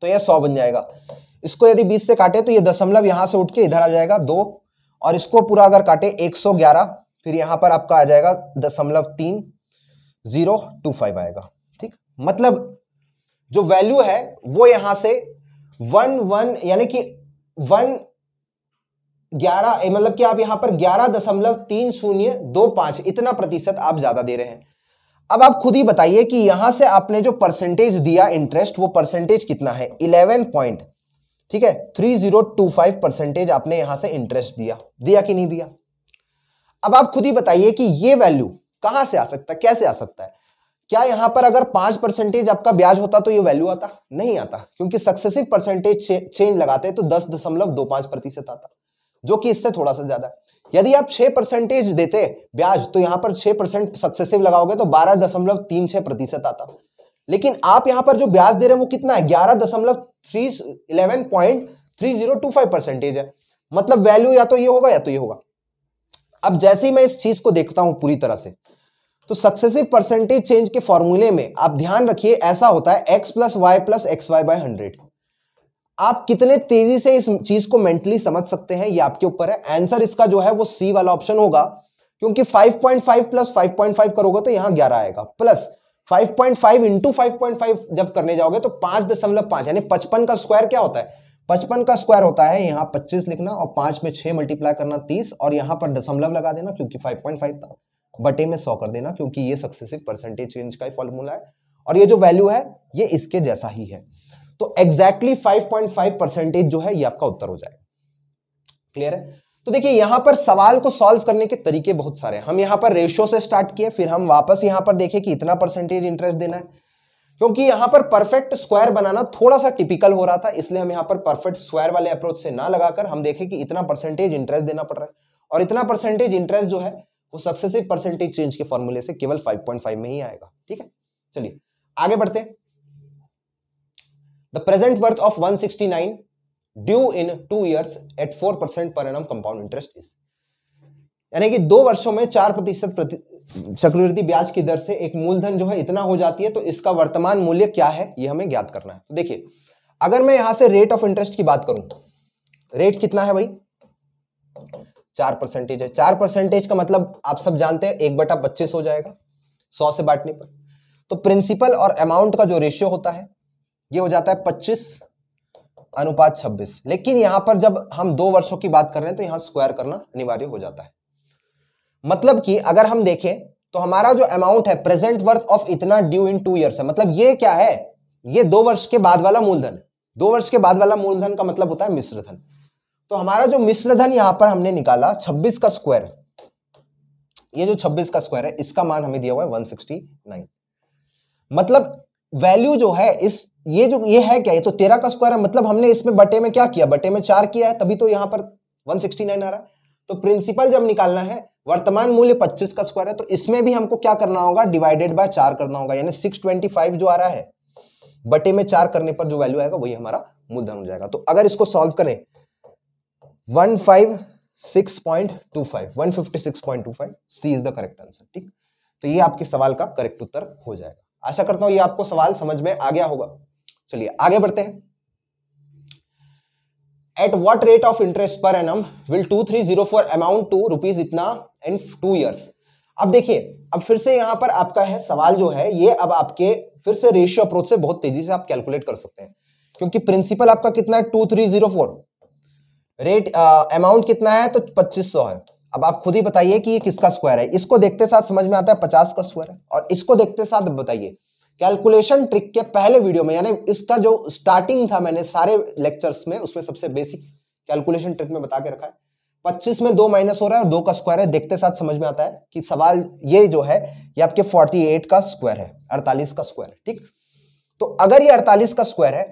तो यह सौ बन जाएगा इसको यदि बीस से काटे तो ये दशमलव यहां से उठ के इधर आ जाएगा दो और इसको पूरा अगर काटे एक सौ ग्यारह फिर यहां पर आपका आ जाएगा दशमलव तीन जीरो टू फाइव आएगा मतलब जो वैल्यू है वो यहां से वन वन यानी कि वन ग्यारह मतलब कि आप यहां पर ग्यारह दशमलव तीन शून्य दो पांच इतना प्रतिशत आप ज्यादा दे रहे हैं अब आप खुद ही बताइए कि यहां से आपने जो परसेंटेज दिया इंटरेस्ट वो परसेंटेज कितना है इलेवन पॉइंट ठीक है three zero two five percentage आपने यहां से इंटरेस्ट दिया दिया कि नहीं दिया अब आप खुद ही बताइए कि ये वैल्यू कहां से आ सकता है कैसे आ सकता है क्या यहां पर अगर पांच परसेंटेज आपका ब्याज होता तो ये वैल्यू आता नहीं आता क्योंकि सक्सेसिव परसेंटेज चेंज लगाते तो दस दशमलव दो पांच प्रतिशत आता जो कि इससे थोड़ा सा ज्यादा यदि आप छह परसेंटेज देते ब्याज तो यहां पर छह परसेंट सक्सेसिव लगाओगे तो बारह दशमलव तीन छह प्रतिशत आता लेकिन आप यहां पर जो ब्याज दे रहे हैं वो कितना है ग्यारह दशमलव three eleven point three zero two five percentage है मतलब वैल्यू या तो ये होगा या तो ये होगा अब जैसे ही मैं इस चीज को देखता हूं पूरी तरह से तो सक्सेसिव परसेंटेज चेंज के फॉर्मूले में आप ध्यान रखिए ऐसा होता है x plus Y plus x y by hundred आप कितने तेजी से इस चीज को मेंटली समझ सकते हैं ये आपके ऊपर है आंसर इसका जो है वो सी वाला ऑप्शन होगा क्योंकि 5.5 प्लस 5.5 करोगे तो यहां 11 आएगा प्लस 5.5 पॉइंट फाइव इंटू जब करने जाओगे तो पांच दशमलव पांच यानी पचपन का स्क्वायर क्या होता है पचपन का स्क्वायर होता है यहां पच्चीस लिखना और पांच में छह मल्टीप्लाई करना तीस और यहां पर दशमलव लगा देना क्योंकि फाइव फाइव था बटे में सौ कर देना क्योंकि ये सक्सेसिव परसेंटेज चेंज का ही फॉर्मूला है और ये जो वैल्यू है ये इसके जैसा ही है तो एग्जैक्टली exactly 5.5 परसेंटेज जो है ये आपका उत्तर हो जाएगा क्लियर है तो देखिए यहां पर सवाल को सॉल्व करने के तरीके बहुत सारे हैं हम यहां पर रेशियो से स्टार्ट किए फिर हम वापस यहां पर देखें कि इतना परसेंटेज इंटरेस्ट देना है क्योंकि यहां पर परफेक्ट स्क्वायर बनाना थोड़ा सा टिपिकल हो रहा था इसलिए हम यहां पर परफेक्ट स्क्वायर वाले अप्रोच से ना लगाकर हम देखें कि इतना परसेंटेज इंटरेस्ट देना पड़ रहा है और इतना परसेंटेज इंटरेस्ट जो है वो सक्सेसिव परसेंटेज चेंज के फॉर्मूले से केवल 5.5 में ही आएगा ठीक है चलिए आगे बढ़ते the present worth of 169 sixty nine due in two years at four percent per annum compound interest is यानी कि दो वर्षों में चार प्रतिशत प्रति चक्रवृद्धि ब्याज की दर से एक मूलधन जो है इतना हो जाती है तो इसका वर्तमान मूल्य क्या है यह हमें ज्ञात करना है तो देखिए अगर मैं यहां से रेट ऑफ इंटरेस्ट की बात करूं रेट कितना है भाई चार परसेंटेज है चार परसेंटेज का मतलब आप सब जानते हैं एक बटा पच्चीस हो जाएगा सौ से बांटने पर तो प्रिंसिपल और अमाउंट का जो रेशियो होता है ये हो जाता है पच्चीस अनुपात छब्बीस लेकिन यहां पर जब हम दो वर्षों की बात कर रहे हैं तो यहां स्क्वायर करना अनिवार्य हो जाता है मतलब कि अगर हम देखें तो हमारा जो अमाउंट है प्रेजेंट वर्थ ऑफ इतना ड्यू इन टू ईयर्स है मतलब ये क्या है ये दो वर्ष के बाद वाला मूलधन दो वर्ष के बाद वाला मूलधन का मतलब होता है मिश्र धन तो हमारा जो मिश्र धन यहां पर हमने निकाला 26 का स्क्वायर ये जो 26 का स्क्वायर है इसका मान हमें दिया हुआ है 169 मतलब वैल्यू जो है इस ये जो ये है क्या ये तो तेरह का स्क्वायर है मतलब हमने इसमें बटे में क्या किया बटे में चार किया है तभी तो यहां पर 169 आ रहा है तो प्रिंसिपल जब निकालना है वर्तमान मूल्य 25 का स्क्वायर है तो इसमें भी हमको क्या करना होगा डिवाइडेड बाय चार करना होगा यानी फाइव जो आ रहा है बटे में चार करने पर जो वैल्यू आएगा वही हमारा मूलधन हो जाएगा तो अगर इसको सॉल्व करें करेक्ट आंसर ठीक तो ये आपके सवाल का करेक्ट उत्तर हो जाएगा आशा करता हूं ये आपको सवाल समझ में आ गया होगा चलिए आगे बढ़ते हैं at what rate of interest per annum will two three zero four amount to rupees इतना इन टू ईयर्स अब देखिए अब फिर से यहां पर आपका है सवाल जो है ये अब आपके फिर से रेशियो अप्रोच से बहुत तेजी से आप कैलकुलेट कर सकते हैं क्योंकि प्रिंसिपल आपका कितना है two three zero four rate amount uh, कितना है तो पच्चीस सौ है अब आप खुद ही बताइए कि ये किसका स्क्वायर है इसको देखते साथ समझ में आता है पचास का स्क्वायर है और इसको देखते साथ बताइए कैलकुलेशन ट्रिक के पहले वीडियो में यानी इसका जो स्टार्टिंग था मैंने सारे लेक्चर्स में उसमें सबसे बेसिक कैलकुलेशन ट्रिक में बता के रखा है पच्चीस में दो माइनस हो रहा है और दो का स्क्वायर है देखते साथ समझ में आता है कि सवाल ये जो है ये आपके फोर्टी एट का स्क्वायर है अड़तालीस का स्क्वायर ठीक तो अगर ये अड़तालीस का स्क्वायर है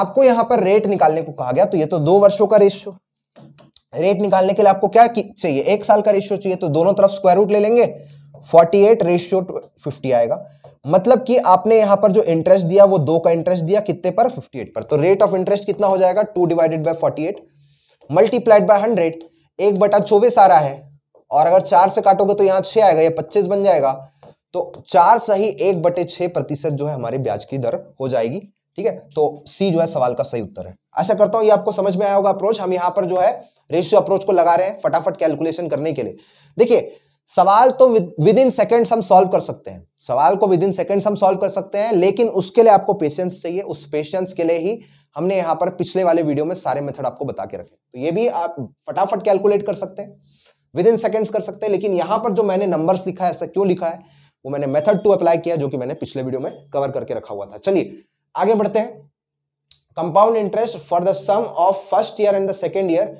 आपको यहां पर रेट निकालने को कहा गया तो ये तो दो वर्षों का रेशियो रेट निकालने के लिए आपको क्या चाहिए एक साल का रेशियो चाहिए तो दोनों तरफ स्क्वायर रूट ले लेंगे 48 रेशियो 50 आएगा मतलब कि आपने यहां पर जो इंटरेस्ट दिया वो दो का इंटरेस्ट दिया कितने पर 58 पर तो रेट ऑफ इंटरेस्ट कितना हो जाएगा two divided by forty multiplied by hundred एक बटा चौबीस आ रहा है और अगर चार से काटोगे तो यहाँ छह आएगा या पच्चीस बन जाएगा तो चार सही एक बटे छह प्रतिशत जो है हमारी ब्याज की दर हो जाएगी ठीक है तो सी जो है सवाल का सही उत्तर है आशा करता हूं ये आपको समझ में आया होगा अप्रोच हम यहां पर जो है रेशियो अप्रोच को लगा रहे हैं फटाफट कैलकुलेशन करने के लिए देखिए सवाल तो विद इन सेकेंड्स हम सॉल्व कर सकते हैं सवाल को विद इन सेकेंड्स हम सॉल्व कर सकते हैं लेकिन उसके लिए आपको पेशेंस चाहिए उस पेशेंस के लिए ही हमने यहां पर पिछले वाले वीडियो में सारे मेथड आपको बता के रखे तो ये भी आप फटाफट कैलकुलेट कर सकते हैं विद इन सेकेंड्स कर सकते हैं लेकिन यहां पर जो मैंने नंबर्स लिखा है ऐसा क्यों लिखा है वो मैंने मेथड टू अप्लाई किया जो कि मैंने पिछले वीडियो में कवर करके रखा हुआ था चलिए आगे बढ़ते हैं compound interest for the sum of first year and the second year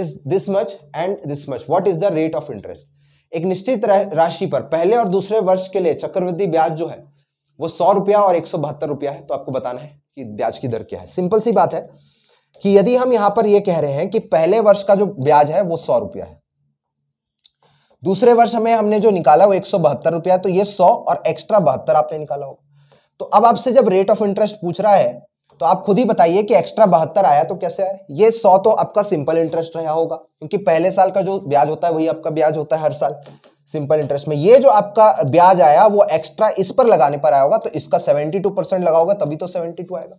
is this much and this much what is the rate of interest एक निश्चित राशि पर पहले और दूसरे वर्ष के लिए चक्रवृद्धि ब्याज जो है वो सौ रुपया और एक सौ बहत्तर रुपया है तो आपको बताना है कि ब्याज की दर क्या है सिंपल सी बात है कि यदि हम यहां पर ये कह रहे हैं कि पहले वर्ष का जो ब्याज है वो सौ रुपया है दूसरे वर्ष में हमने जो निकाला वो एक सौ बहत्तर रुपया तो ये सौ और एक्स्ट्रा बहत्तर आपने निकाला होगा तो अब आपसे जब रेट ऑफ इंटरेस्ट पूछ रहा है तो आप खुद ही बताइए कि एक्स्ट्रा बहत्तर आया तो कैसे आया ये सौ तो आपका सिंपल इंटरेस्ट रहा होगा क्योंकि पहले साल का जो ब्याज होता है वही आपका ब्याज होता है हर साल सिंपल इंटरेस्ट में ये जो आपका ब्याज आया वो एक्स्ट्रा इस पर लगाने पर आया होगा तो इसका सेवेंटी टू परसेंट होगा तभी तो सेवेंटी टू आएगा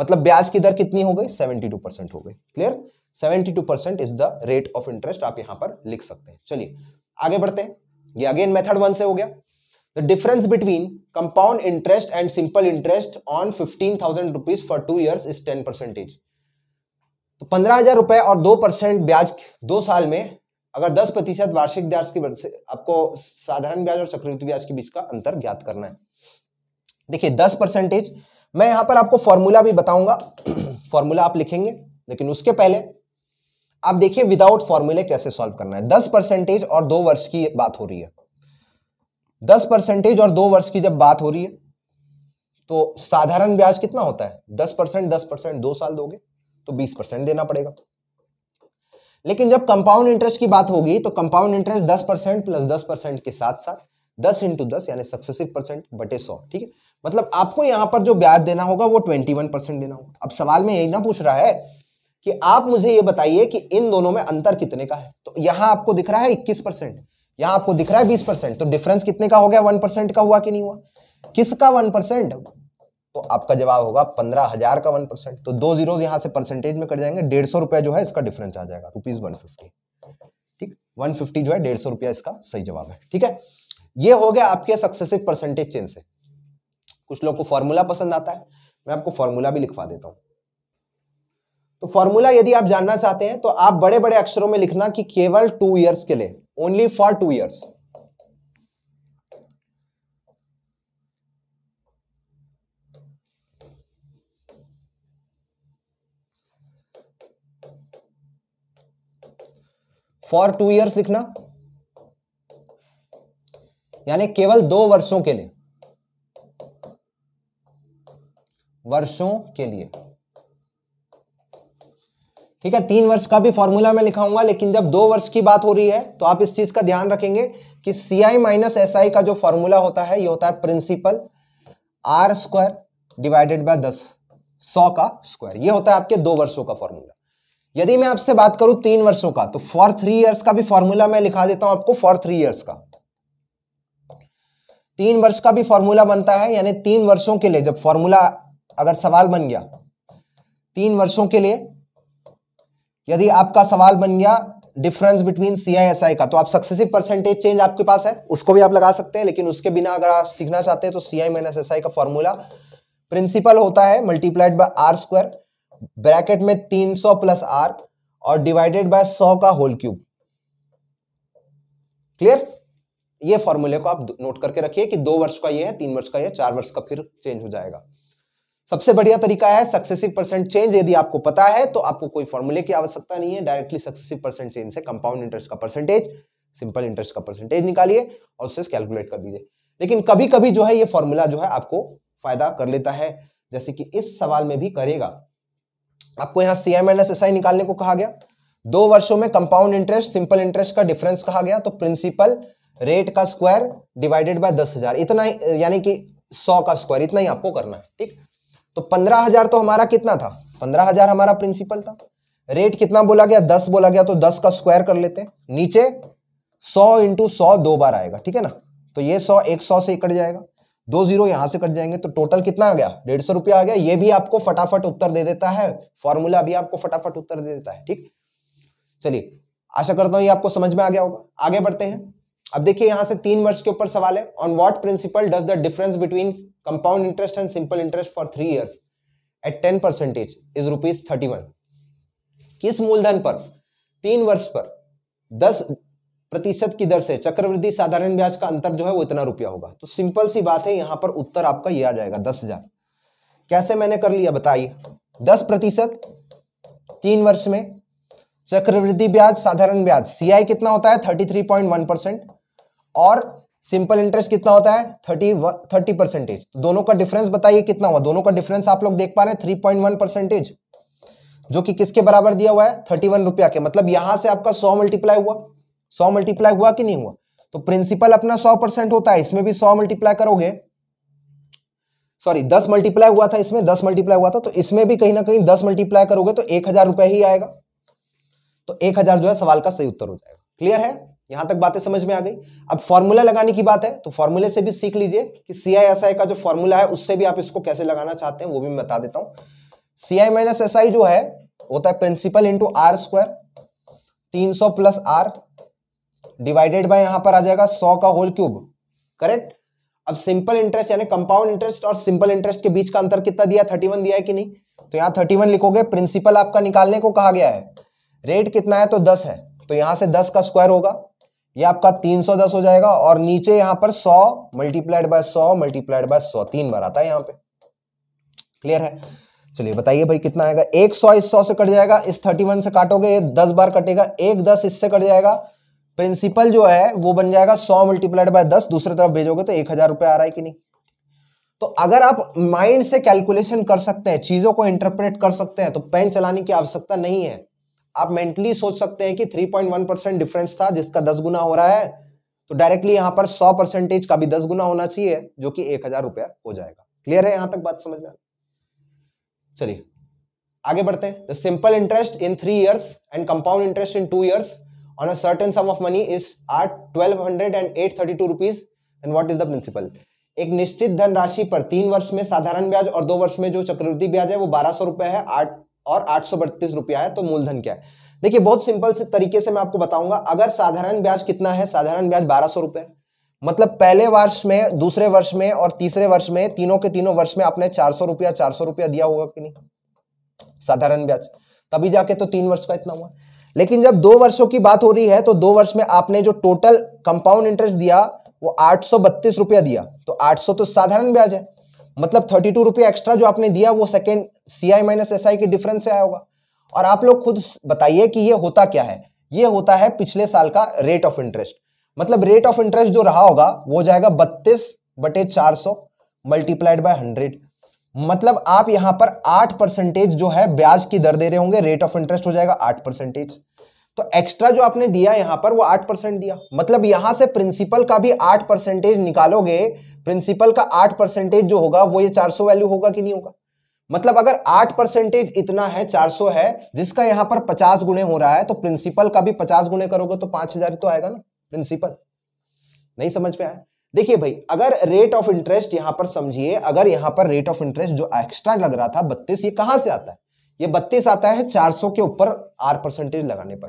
मतलब ब्याज की दर कितनी हो गई सेवेंटी टू परसेंट हो गई clear seventy two percent is the rate of interest आप यहां पर लिख सकते हैं चलिए आगे बढ़ते हैं ये अगेन मेथड वन से हो गया the difference between compound interest and simple interest on fifteen thousand rupees for two year is ten percentage तो पंद्रह हजार रुपए और दो परसेंट ब्याज दो साल में अगर दस प्रतिशत वार्षिक ब्याज की आपको साधारण ब्याज और चक्रवृद्धि ब्याज के बीच का अंतर ज्ञात करना है देखिए दस परसेंटेज मैं यहां पर आपको फॉर्मूला भी बताऊंगा फॉर्मूला आप लिखेंगे लेकिन उसके पहले आप देखिए विदाउट फॉर्मूले कैसे सॉल्व करना है दस परसेंटेज और दो वर्ष की बात हो रही है दस परसेंटेज और दो वर्ष की जब बात हो रही है तो साधारण ब्याज कितना होता है दस परसेंट दस परसेंट दो साल दोगे तो बीस परसेंट देना पड़ेगा लेकिन जब कंपाउंड इंटरेस्ट की बात होगी तो कंपाउंड इंटरेस्ट दस परसेंट प्लस दस परसेंट के साथ साथ दस इंटू दस यानी सक्सेसिव परसेंट बटे सौ ठीक है मतलब आपको यहां पर जो ब्याज देना होगा वो ट्वेंटी वन परसेंट देना होगा अब सवाल में यही ना पूछ रहा है कि आप मुझे ये बताइए कि इन दोनों में अंतर कितने का है तो यहां आपको दिख रहा है इक्कीस परसेंट यहां आपको दिख रहा है बीस परसेंट तो डिफरेंस कितने का हो गया वन परसेंट का हुआ कि नहीं हुआ किसका वन परसेंट तो आपका जवाब होगा पंद्रह हजार का वन परसेंट तो दो जीरो यहां से परसेंटेज में कर जाएंगे डेढ़ सौ रुपया जो है इसका डिफरेंस आ जाएगा रुपीज वन फिफ्टी ठीक वन फिफ्टी जो है डेढ़ सौ रुपया इसका सही जवाब है ठीक है ये हो गया आपके सक्सेसिव परसेंटेज चेंज से कुछ लोग को फॉर्मूला पसंद आता है मैं आपको फॉर्मूला भी लिखवा देता हूं तो फॉर्मूला यदि आप जानना चाहते हैं तो आप बड़े बड़े अक्षरों में लिखना कि केवल टू ईयर्स के लिए only for टू years. फॉर टू ईयर्स लिखना यानी केवल दो वर्षों के लिए वर्षों के लिए ठीक है तीन वर्ष का भी फॉर्मूला मैं लिखाऊंगा लेकिन जब दो वर्ष की बात हो रही है तो आप इस चीज का ध्यान रखेंगे कि सी आई माइनस एस आई का जो फॉर्मूला होता है ये होता है principal are square divided by दस सौ का स्क्वायर ये होता है आपके दो वर्षों का फॉर्मूला यदि मैं आपसे बात करूं तीन वर्षों का तो फॉर थ्री ईयर्स का भी फॉर्मूला मैं लिखा देता हूं आपको फॉर थ्री ईयर्स का तीन वर्ष का भी फॉर्मूला बनता है यानी तीन वर्षों के लिए जब फॉर्मूला अगर सवाल बन गया तीन वर्षों के लिए यदि आपका सवाल बन गया difference between C I S I का तो आप सक्सेसिव परसेंटेज चेंज आपके पास है उसको भी आप लगा सकते हैं लेकिन उसके बिना अगर आप सीखना चाहते हैं तो C I minus S I का फॉर्मूला प्रिंसिपल होता है multiplied by r square bracket में 300 प्लस आर और डिवाइडेड बाय 100 का होल क्यूब क्लियर ये फॉर्मूले को आप नोट करके रखिए कि दो वर्ष का ये है तीन वर्ष का यह चार वर्ष का फिर चेंज हो जाएगा सबसे बढ़िया तरीका है सक्सेसिव परसेंट चेंज यदि आपको पता है तो आपको कोई फॉर्मूले की आवश्यकता नहीं है डायरेक्टली सक्सेसिव परसेंट चेंज से कंपाउंड इंटरेस्ट का परसेंटेज सिंपल इंटरेस्ट का परसेंटेज निकालिए और उसे कैलकुलेट कर दीजिए लेकिन कभी कभी जो है ये फॉर्मूला जो है आपको फायदा कर लेता है जैसे कि इस सवाल में भी करेगा आपको यहाँ सी आई माइनस एस आई निकालने को कहा गया दो वर्षों में कंपाउंड इंटरेस्ट सिंपल इंटरेस्ट का डिफरेंस कहा गया तो प्रिंसिपल रेट का स्क्वायर डिवाइडेड बाय दस हजार इतना यानी कि सौ का स्क्वायर इतना ही आपको करना है ठीक तो पंद्रह हजार तो हमारा कितना था पंद्रह हजार हमारा प्रिंसिपल था रेट कितना बोला गया दस बोला गया तो दस का स्क्वायर कर लेते हैं नीचे सौ इंटू सौ दो बार आएगा ठीक है ना तो ये सौ एक सौ से कट जाएगा दो जीरो यहां से कट जाएंगे तो टोटल कितना आ गया डेढ़ सौ रुपया आ गया ये भी आपको फटाफट उत्तर दे देता है फॉर्मूला भी आपको फटाफट उत्तर दे देता है ठीक चलिए आशा करता हूं ये आपको समझ में आ गया होगा आगे बढ़ते हैं अब देखिए यहां से तीन वर्ष के ऊपर सवाल है on what principal does the difference between compound interest and simple interest for three years at ten percentage is rupees thirty one किस मूलधन पर तीन वर्ष पर दस प्रतिशत की दर से चक्रवृद्धि साधारण ब्याज का अंतर जो है वो इतना रुपया होगा तो सिंपल सी बात है यहां पर उत्तर आपका यह आ जाएगा दस हजार कैसे मैंने कर लिया बताइए दस प्रतिशत तीन वर्ष में चक्रवृद्धि ब्याज साधारण ब्याज सीआई कितना होता है thirty three point one percent और सिंपल इंटरेस्ट कितना होता है थर्टी थर्टी परसेंटेज तो दोनों का डिफरेंस बताइए कितना हुआ दोनों का डिफरेंस आप लोग देख पा रहे हैं थ्री पॉइंट वन परसेंटेज जो कि किसके बराबर दिया हुआ है थर्टी वन रुपया के मतलब यहां से आपका सौ मल्टीप्लाई हुआ सौ मल्टीप्लाई हुआ कि नहीं हुआ तो प्रिंसिपल अपना सौ परसेंट होता है इसमें भी सौ मल्टीप्लाई करोगे सॉरी दस मल्टीप्लाई हुआ था इसमें दस मल्टीप्लाई हुआ था तो इसमें भी कहीं ना कहीं दस मल्टीप्लाई करोगे तो एक हजार रुपये ही आएगा तो एक हजार जो है सवाल का सही उत्तर हो जाएगा क्लियर है यहां तक बातें समझ में आ गई अब फॉर्मूला लगाने की बात है तो फॉर्मूले से भी सीख लीजिए कि सी आई एस आई का जो फॉर्मूला है उससे भी आप इसको कैसे लगाना चाहते हैं वो भी मैं बता देता हूं सी आई माइनस एस आई जो है होता है प्रिंसिपल इंटू आर स्क्वायर तीन सौ प्लस आर डिवाइडेड बाय यहां पर आ जाएगा सौ का होल क्यूब करेक्ट अब सिंपल इंटरेस्ट यानी कंपाउंड इंटरेस्ट और सिंपल इंटरेस्ट के बीच का अंतर कितना दिया थर्टी वन दिया है कि नहीं तो यहां थर्टी वन लिखोगे प्रिंसिपल आपका निकालने को कहा गया है रेट कितना है तो दस है तो यहां से दस का स्क्वायर होगा ये आपका 310 हो जाएगा और नीचे यहां पर 100 मल्टीप्लाइड बाय 100 मल्टीप्लाइड बाय 100 तीन बार आता है यहां पे क्लियर है चलिए बताइए भाई कितना आएगा एक सौ इस सौ से कट जाएगा इस थर्टी वन से काटोगे ये दस बार कटेगा एक दस इससे कट जाएगा प्रिंसिपल जो है वो बन जाएगा सौ मल्टीप्लाइड बाय दस दूसरी तरफ भेजोगे तो एक हजार आ रहा है कि नहीं तो अगर आप माइंड से कैलकुलेशन कर सकते हैं चीजों को इंटरप्रेट कर सकते हैं तो पेन चलाने की आवश्यकता नहीं है आप मेंटली सोच सकते हैं कि 3.1 परसेंट डिफरेंस था जिसका दस गुना हो रहा है तो डायरेक्टली यहां पर 100 परसेंटेज का भी दस गुना होना चाहिए जो कि एक हजार रुपया हो जाएगा क्लियर है यहां तक बात समझ में चलिए आगे बढ़ते हैं simple interest in three years and compound interest in two years on a certain sum of money is are twelve hundred and eight thirty two rupees and what is the principal एक निश्चित धनराशि पर तीन वर्ष में साधारण ब्याज और दो वर्ष में जो चक्रवृद्धि ब्याज है वो बारह सौ रुपए है आठ और आठ रुपया है तो मूलधन क्या है देखिए बहुत सिंपल से तरीके से मैं आपको बताऊंगा अगर साधारण ब्याज कितना है साधारण ब्याज बारह सौ रुपये मतलब पहले वर्ष में दूसरे वर्ष में और तीसरे वर्ष में तीनों के तीनों वर्ष में आपने चार सौ रुपया चार सौ रुपया दिया होगा कि नहीं साधारण ब्याज तभी जाके तो तीन वर्ष का इतना हुआ लेकिन जब दो वर्षों की बात हो रही है तो दो वर्ष में आपने जो टोटल कंपाउंड इंटरेस्ट दिया वो आठ रुपया दिया तो आठ तो साधारण ब्याज है मतलब थर्टी टू रुपये एक्स्ट्रा जो आपने दिया वो second C I minus S I के डिफरेंस से आया होगा और आप लोग खुद बताइए कि ये होता क्या है ये होता है पिछले साल का रेट ऑफ इंटरेस्ट मतलब रेट ऑफ इंटरेस्ट जो रहा होगा वो जाएगा बत्तीस बटे चार सौ मल्टीप्लाइड बाई हंड्रेड मतलब आप यहां पर आठ परसेंटेज जो है ब्याज की दर दे रहे होंगे रेट ऑफ इंटरेस्ट हो जाएगा आठ परसेंटेज तो एक्स्ट्रा जो आपने दिया यहां पर वो आठ परसेंट दिया मतलब यहां से प्रिंसिपल का भी आठ परसेंटेज निकालोगे प्रिंसिपल का आठ परसेंटेज जो होगा वो ये चार सौ वैल्यू होगा कि नहीं होगा मतलब अगर आठ परसेंटेज इतना है चार सौ है जिसका यहाँ पर पचास गुणे हो रहा है तो प्रिंसिपल का भी पचास गुणे करोगे तो पांच हजार तो आएगा ना प्रिंसिपल नहीं समझ में आया देखिए भाई अगर रेट ऑफ इंटरेस्ट यहां पर समझिए अगर यहां पर रेट ऑफ इंटरेस्ट जो एक्स्ट्रा लग रहा था बत्तीस ये कहां से आता है ये बत्तीस आता है 400 के ऊपर आर परसेंटेज लगाने पर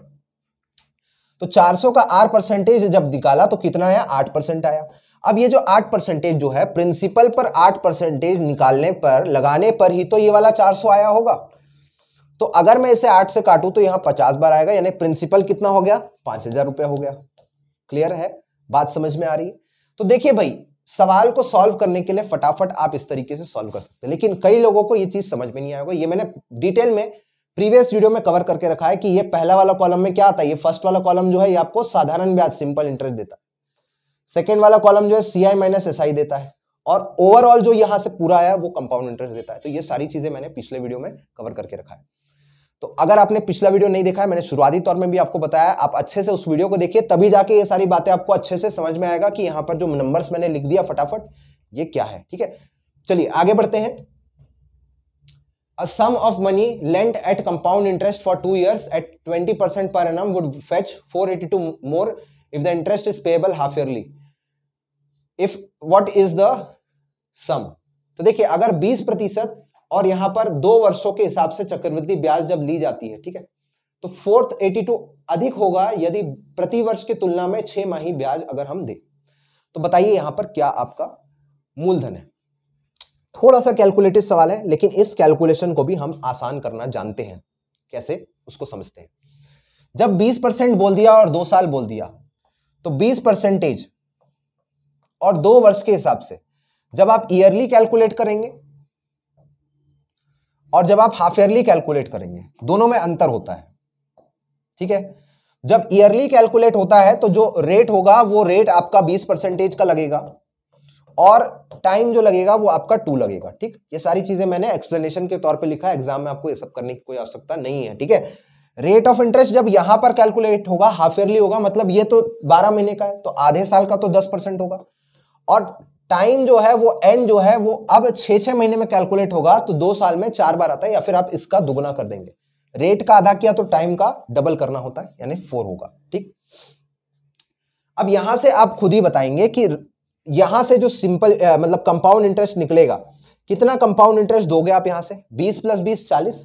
तो 400 का आर परसेंटेज जब निकाला तो कितना आया आठ परसेंट आया अब ये जो आठ परसेंटेज जो है प्रिंसिपल पर आठ परसेंटेज निकालने पर लगाने पर ही तो ये वाला 400 आया होगा तो अगर मैं इसे आठ से काटू तो यहां पचास बार आएगा यानी प्रिंसिपल कितना हो गया पांच हजार रुपया हो गया क्लियर है बात समझ में आ रही है तो देखिए भाई सवाल को सॉल्व करने के लिए फटाफट आप इस तरीके से सॉल्व कर सकते हैं लेकिन कई लोगों को ये चीज़ समझ में नहीं आएगा ये मैंने डिटेल में प्रीवियस वीडियो में कवर करके रखा है कि ये पहला वाला कॉलम में क्या आता है ये फर्स्ट वाला कॉलम जो है ये आपको साधारण ब्याज सिंपल इंटरेस्ट देता है सेकेंड वाला कॉलम जो है सी आई माइनस एस आई देता है और ओवरऑल जो यहां से पूरा आया वो कंपाउंड इंटरेस्ट देता है तो ये सारी चीज़ें मैंने पिछले वीडियो में कवर करके रखा है तो अगर आपने पिछला वीडियो नहीं देखा है मैंने शुरुआती तौर में भी आपको बताया आप अच्छे से उस वीडियो को देखिए तभी जाके ये सारी बातें आपको अच्छे से समझ में आएगा कि यहां पर जो नंबर्स मैंने लिख दिया फटाफट ये क्या है ठीक है चलिए आगे बढ़ते हैं A sum at money lent at compound interest for two years at 20% would fetch four eighty two more if the interest is payable half yearly if what is the sum तो देखिए अगर 20 प्रतिशत और यहां पर दो वर्षों के हिसाब से चक्रवृद्धि ब्याज जब ली जाती है ठीक है तो फोर्थ 82 अधिक होगा यदि प्रति वर्ष की तुलना में छह माही ब्याज अगर हम दें तो बताइए यहां पर क्या आपका मूलधन है थोड़ा सा कैलकुलेटिव सवाल है लेकिन इस कैलकुलेशन को भी हम आसान करना जानते हैं कैसे उसको समझते हैं जब 20 परसेंट बोल दिया और दो साल बोल दिया तो 20 परसेंटेज और दो वर्ष के हिसाब से जब आप ईयरली कैलकुलेट करेंगे और जब आप हाफ ईयरली कैलकुलेट करेंगे दोनों में अंतर होता है ठीक है जब ईयरली कैलकुलेट होता है तो जो रेट होगा वो रेट आपका 20 परसेंटेज का लगेगा और टाइम जो लगेगा वो आपका टू लगेगा ठीक ये सारी चीजें मैंने एक्सप्लेनेशन के तौर पे लिखा एग्जाम में आपको ये सब करने की कोई आवश्यकता नहीं है ठीक है रेट ऑफ इंटरेस्ट जब यहां पर कैलकुलेट होगा हाफ ईयरली होगा मतलब ये तो 12 महीने का है तो आधे साल का तो 10 परसेंट होगा और टाइम जो है वो एन जो है वो अब छह छह महीने में कैलकुलेट होगा तो दो साल में चार बार आता है या फिर आप इसका दुगुना कर देंगे रेट का आधा किया तो टाइम का डबल करना होता है यानी फोर होगा ठीक अब यहां से आप खुद ही बताएंगे कि यहां से जो सिंपल मतलब कंपाउंड इंटरेस्ट निकलेगा कितना कंपाउंड इंटरेस्ट दोगे आप यहां से 20 प्लस बीस चालीस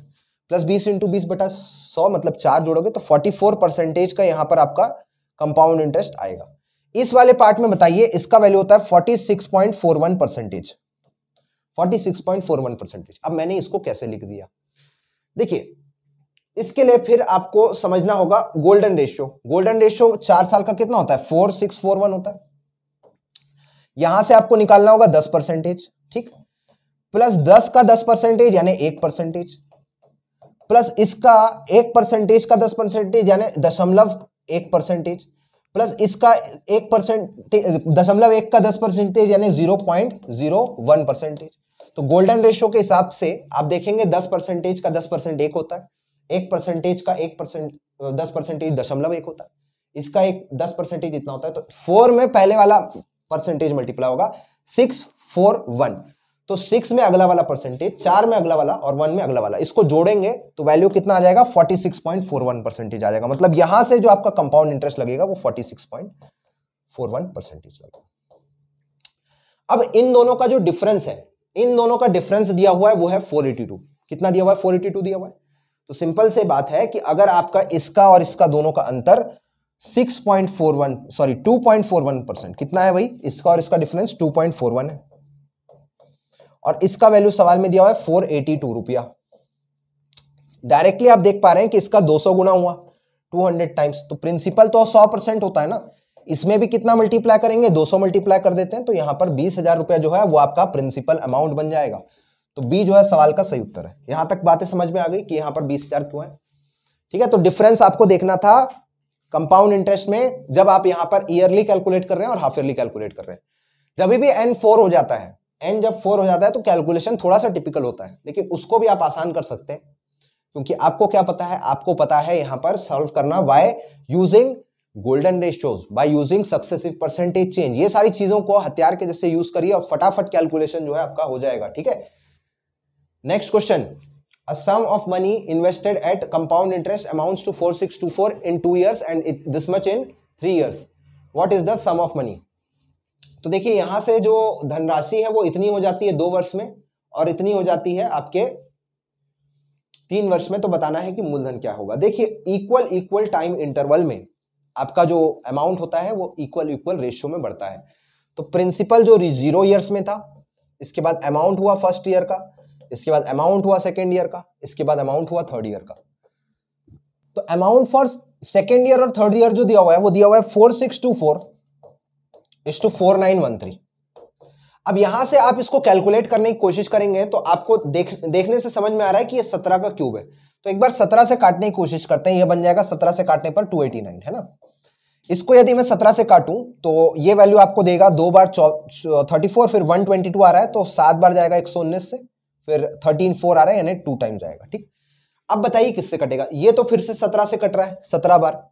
प्लस बीस इंटू बीस बटा सौ मतलब चार जोड़ोगे तो 44 परसेंटेज का यहां पर आपका कंपाउंड इंटरेस्ट आएगा इस वाले पार्ट में बताइए इसका वैल्यू होता है forty six point four one percentage forty six point four one percentage अब मैंने इसको कैसे लिख दिया देखिए इसके लिए फिर आपको समझना होगा गोल्डन रेशियो गोल्डन रेशियो चार साल का कितना होता है फोर सिक्स फोर वन होता है यहां से आपको निकालना होगा दस परसेंटेज ठीक प्लस दस का दस परसेंटेज यानी एक परसेंटेज प्लस इसका एक परसेंटेज का दस परसेंटेज यानी दशमलव एक परसेंटेज प्लस इसका एक परसेंटेज दशमलव एक का दस परसेंटेज यानी zero point zero one percentage तो गोल्डन रेशियो के हिसाब से आप देखेंगे दस परसेंटेज का दस परसेंट एक होता है एक परसेंटेज का एक परसेंट दस परसेंटेज दशमलव एक होता है इसका एक दस परसेंटेज इतना होता है तो फोर में पहले वाला परसेंटेज मल्टीप्लाई होगा सिक्स फोर वन तो सिक्स में अगला वाला परसेंटेज चार में अगला वाला और वन में अगला वाला इसको जोड़ेंगे तो वैल्यू कितना आ जाएगा forty six point four one percentage आ जाएगा मतलब यहां से जो आपका कंपाउंड इंटरेस्ट लगेगा वो forty six point four one percentage लगेगा अब इन दोनों का जो डिफरेंस है इन दोनों का डिफरेंस दिया हुआ है वो है फोर एटी टू कितना दिया हुआ है फोर एटी टू दिया हुआ है तो सिंपल से बात है कि अगर आपका इसका और इसका दोनों का अंतर 6.41 सॉरी 2.41 परसेंट कितना है भाई इसका और इसका डिफरेंस 2.41 है और इसका वैल्यू सवाल में दिया हुआ है फोर एटी टू रुपया डायरेक्टली आप देख पा रहे हैं कि इसका दो सौ गुना हुआ टू हंड्रेड टाइम्स तो प्रिंसिपल तो सौ परसेंट होता है ना इसमें भी कितना मल्टीप्लाई करेंगे 200 मल्टीप्लाई कर देते हैं तो यहां पर बीस हजार रुपया जो है वो आपका प्रिंसिपल अमाउंट बन जाएगा तो बी जो है सवाल का सही उत्तर है यहां तक बातें समझ में आ गई कि यहां पर बीस हजार क्यों है ठीक है तो डिफरेंस आपको देखना था कंपाउंड इंटरेस्ट में जब आप यहां पर ईयरली कैलकुलेट कर रहे हैं और हाफ ईयरली कैलकुलेट कर रहे हैं जब भी एन फोर हो जाता है एन जब फोर हो जाता है तो कैलकुलेशन थोड़ा सा टिपिकल होता है लेकिन उसको भी आप आसान कर सकते हैं क्योंकि आपको क्या पता है आपको पता है यहां पर सॉल्व करना by using golden ratios by using successive percentage change ये सारी चीजों को हथियार के जैसे यूज करिए और फटाफट कैलकुलेशन जो है आपका हो जाएगा ठीक है next question a sum of money invested at compound interest amounts to four in two years and it, this much in 3 years what is the sum of तो देखिए यहां से जो धनराशि है वो इतनी हो जाती है दो वर्ष में और इतनी हो जाती है आपके तीन वर्ष में तो बताना है कि मूलधन क्या होगा देखिए इक्वल इक्वल टाइम इंटरवल में आपका जो अमाउंट होता है वो इक्वल इक्वल रेशियो में बढ़ता है तो प्रिंसिपल जो जीरो ईयर्स में था इसके बाद अमाउंट हुआ फर्स्ट ईयर का इसके बाद अमाउंट हुआ सेकेंड ईयर का इसके बाद अमाउंट हुआ थर्ड ईयर का तो अमाउंट फॉर सेकेंड ईयर और थर्ड ईयर जो दिया हुआ है वो दिया हुआ है four six two four is two four nine one three अब यहां से आप इसको कैलकुलेट करने की कोशिश करेंगे तो आपको देख देखने से समझ में आ रहा है कि ये सत्रह का क्यूब है तो एक बार सत्रह से काटने की कोशिश करते हैं ये बन जाएगा सत्रह से काटने पर टू एटी नाइन है ना इसको यदि मैं सत्रह से काटूं तो ये वैल्यू आपको देगा दो बार थर्टी फोर फिर वन ट्वेंटी टू आ रहा है तो सात बार जाएगा एक सौ उन्नीस से फिर थर्टीन फोर आ रहा है यानी टू टाइम जाएगा ठीक अब बताइए किससे कटेगा ये तो फिर से सत्रह से कट रहा है सत्रह बार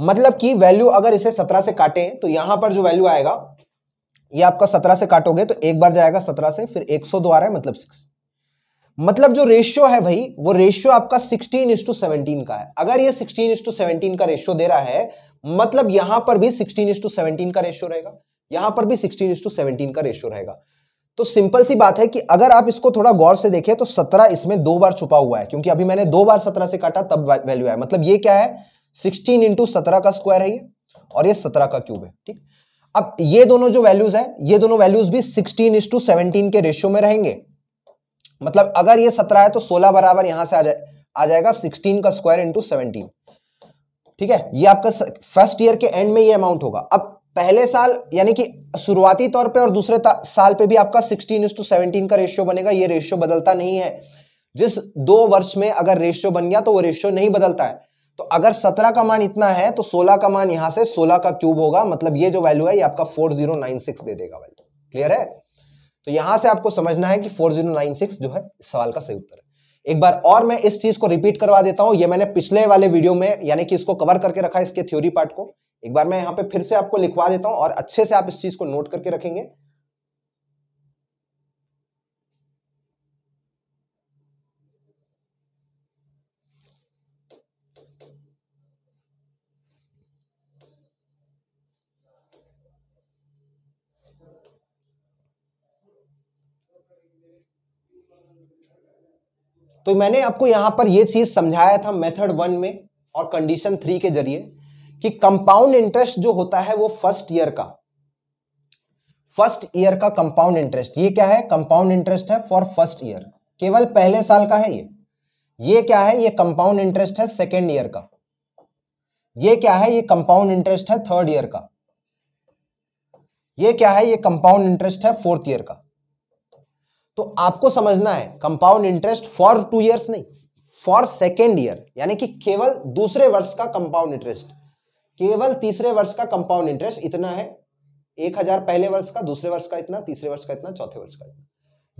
मतलब कि वैल्यू अगर इसे सत्रह से काटे तो यहां पर जो वैल्यू आएगा ये आपका सत्रह से काटोगे तो एक बार जाएगा सत्रह से फिर एक सौ दो आ रहा है मतलब सिक्स मतलब जो रेशियो है भाई वो रेशियो आपका 16 इज टू सेवनटीन का है अगर ये 16 इज टू सेवनटीन का रेशियो दे रहा है मतलब यहां पर भी 16 इज टू सेवनटीन का रेशियो रहेगा यहां पर भी 16 इज टू सेवनटीन का रेशियो रहेगा तो सिंपल सी बात है कि अगर आप इसको थोड़ा गौर से देखें तो सत्रह इसमें दो बार छुपा हुआ है क्योंकि अभी मैंने दो बार सत्रह से काटा तब वैल्यू है मतलब ये क्या है सिक्सटीन इंटू सत्रह का स्क्वायर है ये और ये सत्रह का क्यूब है ठीक अब ये दोनों जो वैल्यूज है ये दोनों वैल्यूज भी सिक्सटीन इंस टू सेवनटीन के रेशियो में रहेंगे मतलब अगर ये सत्रह है तो सोलह बराबर यहां से आ जाए आ जाएगा सिक्सटीन का स्क्वायर इंटू सेवनटीन ठीक है ये आपका फर्स्ट ईयर के एंड में ये अमाउंट होगा अब पहले साल यानी कि शुरुआती तौर पे और दूसरे साल पे भी आपका 16 इस टू सेवनटीन का रेशियो बनेगा ये रेशियो बदलता नहीं है जिस दो वर्ष में अगर रेशियो बन गया तो वो रेशियो नहीं बदलता है तो अगर सत्रह का मान इतना है तो सोलह का मान यहां से सोलह का क्यूब होगा मतलब ये जो वैल्यू है ये आपका फोर जीरो नाइन सिक्स दे देगा वैल्यू क्लियर है तो यहां से आपको समझना है कि फोर जीरो नाइन सिक्स जो है इस सवाल का सही उत्तर है एक बार और मैं इस चीज को रिपीट करवा देता हूं ये मैंने पिछले वाले वीडियो में यानी कि इसको कवर करके रखा है इसके थ्योरी पार्ट को एक बार मैं यहां पर फिर से आपको लिखवा देता हूं और अच्छे से आप इस चीज को नोट करके रखेंगे तो मैंने आपको यहां पर यह चीज़ समझाया था मेथड वन में और कंडीशन थ्री के जरिए कि कंपाउंड इंटरेस्ट जो होता है वो फर्स्ट ईयर का फर्स्ट ईयर का कंपाउंड इंटरेस्ट ये क्या है कंपाउंड इंटरेस्ट है फॉर फर्स्ट ईयर केवल पहले साल का है ये ये क्या है ये कंपाउंड इंटरेस्ट है सेकेंड ईयर का ये क्या है ये कंपाउंड इंटरेस्ट है थर्ड ईयर का ये क्या है ये कंपाउंड इंटरेस्ट है फोर्थ ईयर का तो आपको समझना है compound interest for two years नहीं फॉर सेकेंड ईयर यानी कि केवल दूसरे वर्ष का कंपाउंड इंटरेस्ट केवल तीसरे वर्ष का कंपाउंड इंटरेस्ट इतना है एक हजार पहले वर्ष का दूसरे वर्ष का इतना तीसरे वर्ष का इतना चौथे वर्ष का इतना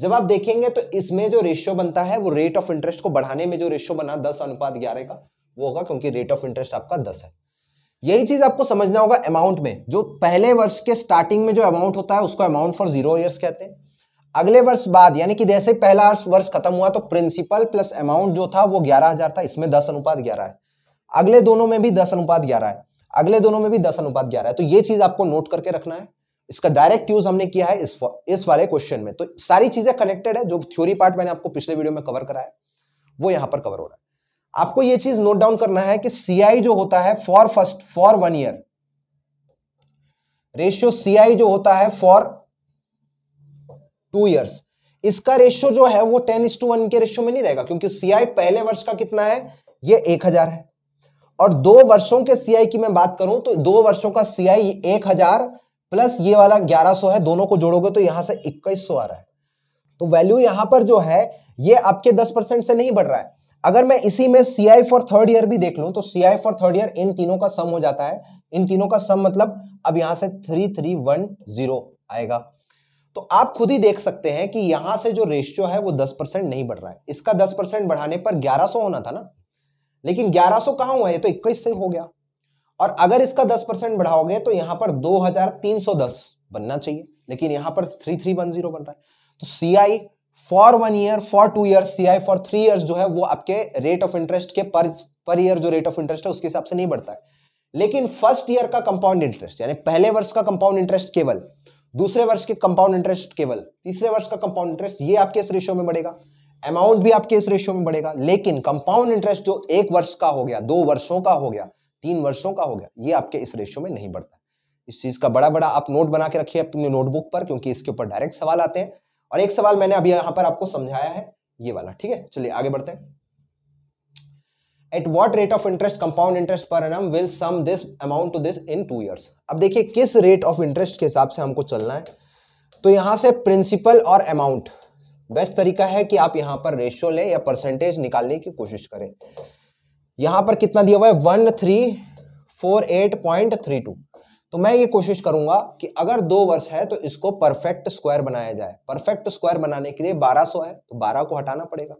जब आप देखेंगे तो इसमें जो रेशियो बनता है वो रेट ऑफ इंटरेस्ट को बढ़ाने में जो रेशियो बना दस अनुपात ग्यारह का वो होगा क्योंकि रेट ऑफ इंटरेस्ट आपका दस है यही चीज आपको समझना होगा अमाउंट में जो पहले वर्ष के स्टार्टिंग में जो अमाउंट होता है उसको अमाउंट फॉर जीरो ईयर्स कहते हैं अगले वर्ष बाद यानी कि जैसे पहला वर्ष खत्म हुआ तो प्रिंसिपल प्लस अमाउंट जो था वो ग्यारह हजार था इसमें दस अनुपात ग्यारह है अगले दोनों में भी दस अनुपात ग्यारह है अगले दोनों में भी दस अनुपात ग्यारह है तो ये चीज आपको नोट करके रखना है इसका डायरेक्ट यूज हमने किया है इस इस वाले क्वेश्चन में तो सारी चीजें कनेक्टेड है जो थ्योरी पार्ट मैंने आपको पिछले वीडियो में कवर कराया वो यहां पर कवर हो रहा है आपको ये चीज नोट डाउन करना है कि सीआई जो होता है for first for one year ratio CI जो होता है फॉर टू ईयर्स इसका रेशियो जो है वो टेन इस टू वन के रेशियो में नहीं रहेगा क्योंकि सीआई पहले वर्ष का कितना है ये एक हजार है और दो वर्षों के सीआई की मैं बात करूं तो दो वर्षों का सीआई एक हजार प्लस ये वाला ग्यारह सौ है दोनों को जोड़ोगे तो यहां से इक्कीस सौ आ रहा है तो वैल्यू यहां पर जो है ये आपके दस परसेंट से नहीं बढ़ रहा है अगर मैं इसी में C I for third year भी देख लूं तो C I for third year इन तीनों का सम हो जाता है इन तीनों का सम मतलब अब यहां से थ्री थ्री वन जीरो आएगा तो आप खुद ही देख सकते हैं कि यहां से जो रेशियो है वो दस परसेंट नहीं बढ़ रहा है इसका दस परसेंट बढ़ाने पर ग्यारह सौ होना था ना लेकिन ग्यारह सौ कहां हुआ ये तो इक्कीस से हो गया और अगर इसका दस परसेंट बढ़ाओगे तो यहां पर दो हजार तीन सौ दस बनना चाहिए लेकिन यहां पर थ्री थ्री वन जीरो बन रहा है तो C I for one year for two year C I for three year जो है वो आपके रेट ऑफ इंटरेस्ट के पर पर ईयर जो रेट ऑफ इंटरेस्ट है उसके हिसाब से नहीं बढ़ता है लेकिन फर्स्ट ईयर का कंपाउंड इंटरेस्ट यानी पहले वर्ष का कंपाउंड इंटरेस्ट केवल दूसरे वर्ष के कंपाउंड इंटरेस्ट केवल तीसरे वर्ष का कंपाउंड इंटरेस्ट ये आपके इस रेशियो में बढ़ेगा अमाउंट भी आपके इस रेशियो में बढ़ेगा लेकिन कंपाउंड इंटरेस्ट जो एक वर्ष का हो गया दो वर्षों का हो गया तीन वर्षों का हो गया ये आपके इस रेशियो में नहीं बढ़ता इस चीज का बड़ा बड़ा आप नोट बना के रखिए अपने नोटबुक पर क्योंकि इसके ऊपर डायरेक्ट सवाल आते हैं और एक सवाल मैंने अभी यहाँ पर आपको समझाया है ये वाला ठीक है चलिए आगे बढ़ते हैं at what rate of interest compound interest per annum will sum this amount to this in two years अब देखिए किस रेट ऑफ इंटरेस्ट के हिसाब से हमको चलना है तो यहाँ से प्रिंसिपल और अमाउंट बेस्ट तरीका है कि आप यहाँ पर रेशियो लें या परसेंटेज निकालने की कोशिश करें यहाँ पर कितना दिया हुआ है one three four eight point three two तो मैं ये कोशिश करूंगा कि अगर दो वर्ष है तो इसको परफेक्ट स्क्वायर बनाया जाए परफेक्ट स्क्वायर बनाने के लिए 1200 है तो 12 को हटाना पड़ेगा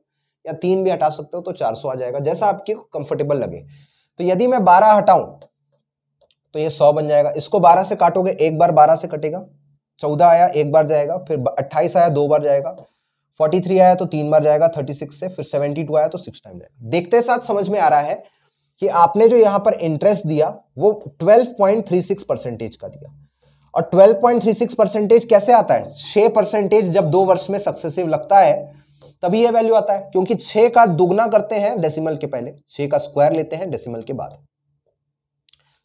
या तीन भी हटा सकते हो तो सौ आ जाएगा जैसा आपकी कंफर्टेबल लगे तो यदि मैं बारह हटाऊं तो ये सौ बन जाएगा इसको बारह से काटोगे एक बार बारह से कटेगा चौदह आया एक बार जाएगा फिर अट्ठाईस आया दो बार जाएगा थ्री आया तो तीन बार जाएगा सिक्स से फिर सेवेंटी टू आया तो सिक्स टाइम जाएगा देखते साथ समझ में आ रहा है कि आपने जो यहाँ पर इंटरेस्ट दिया वो twelve point three six percentage का दिया और twelve point three six percentage कैसे आता है छह परसेंटेज जब दो वर्ष में सक्सेसिव लगता है तभी ये वैल्यू आता है क्योंकि छः का दुगना करते हैं डेसिमल के पहले छः का स्क्वायर लेते हैं डेसिमल के बाद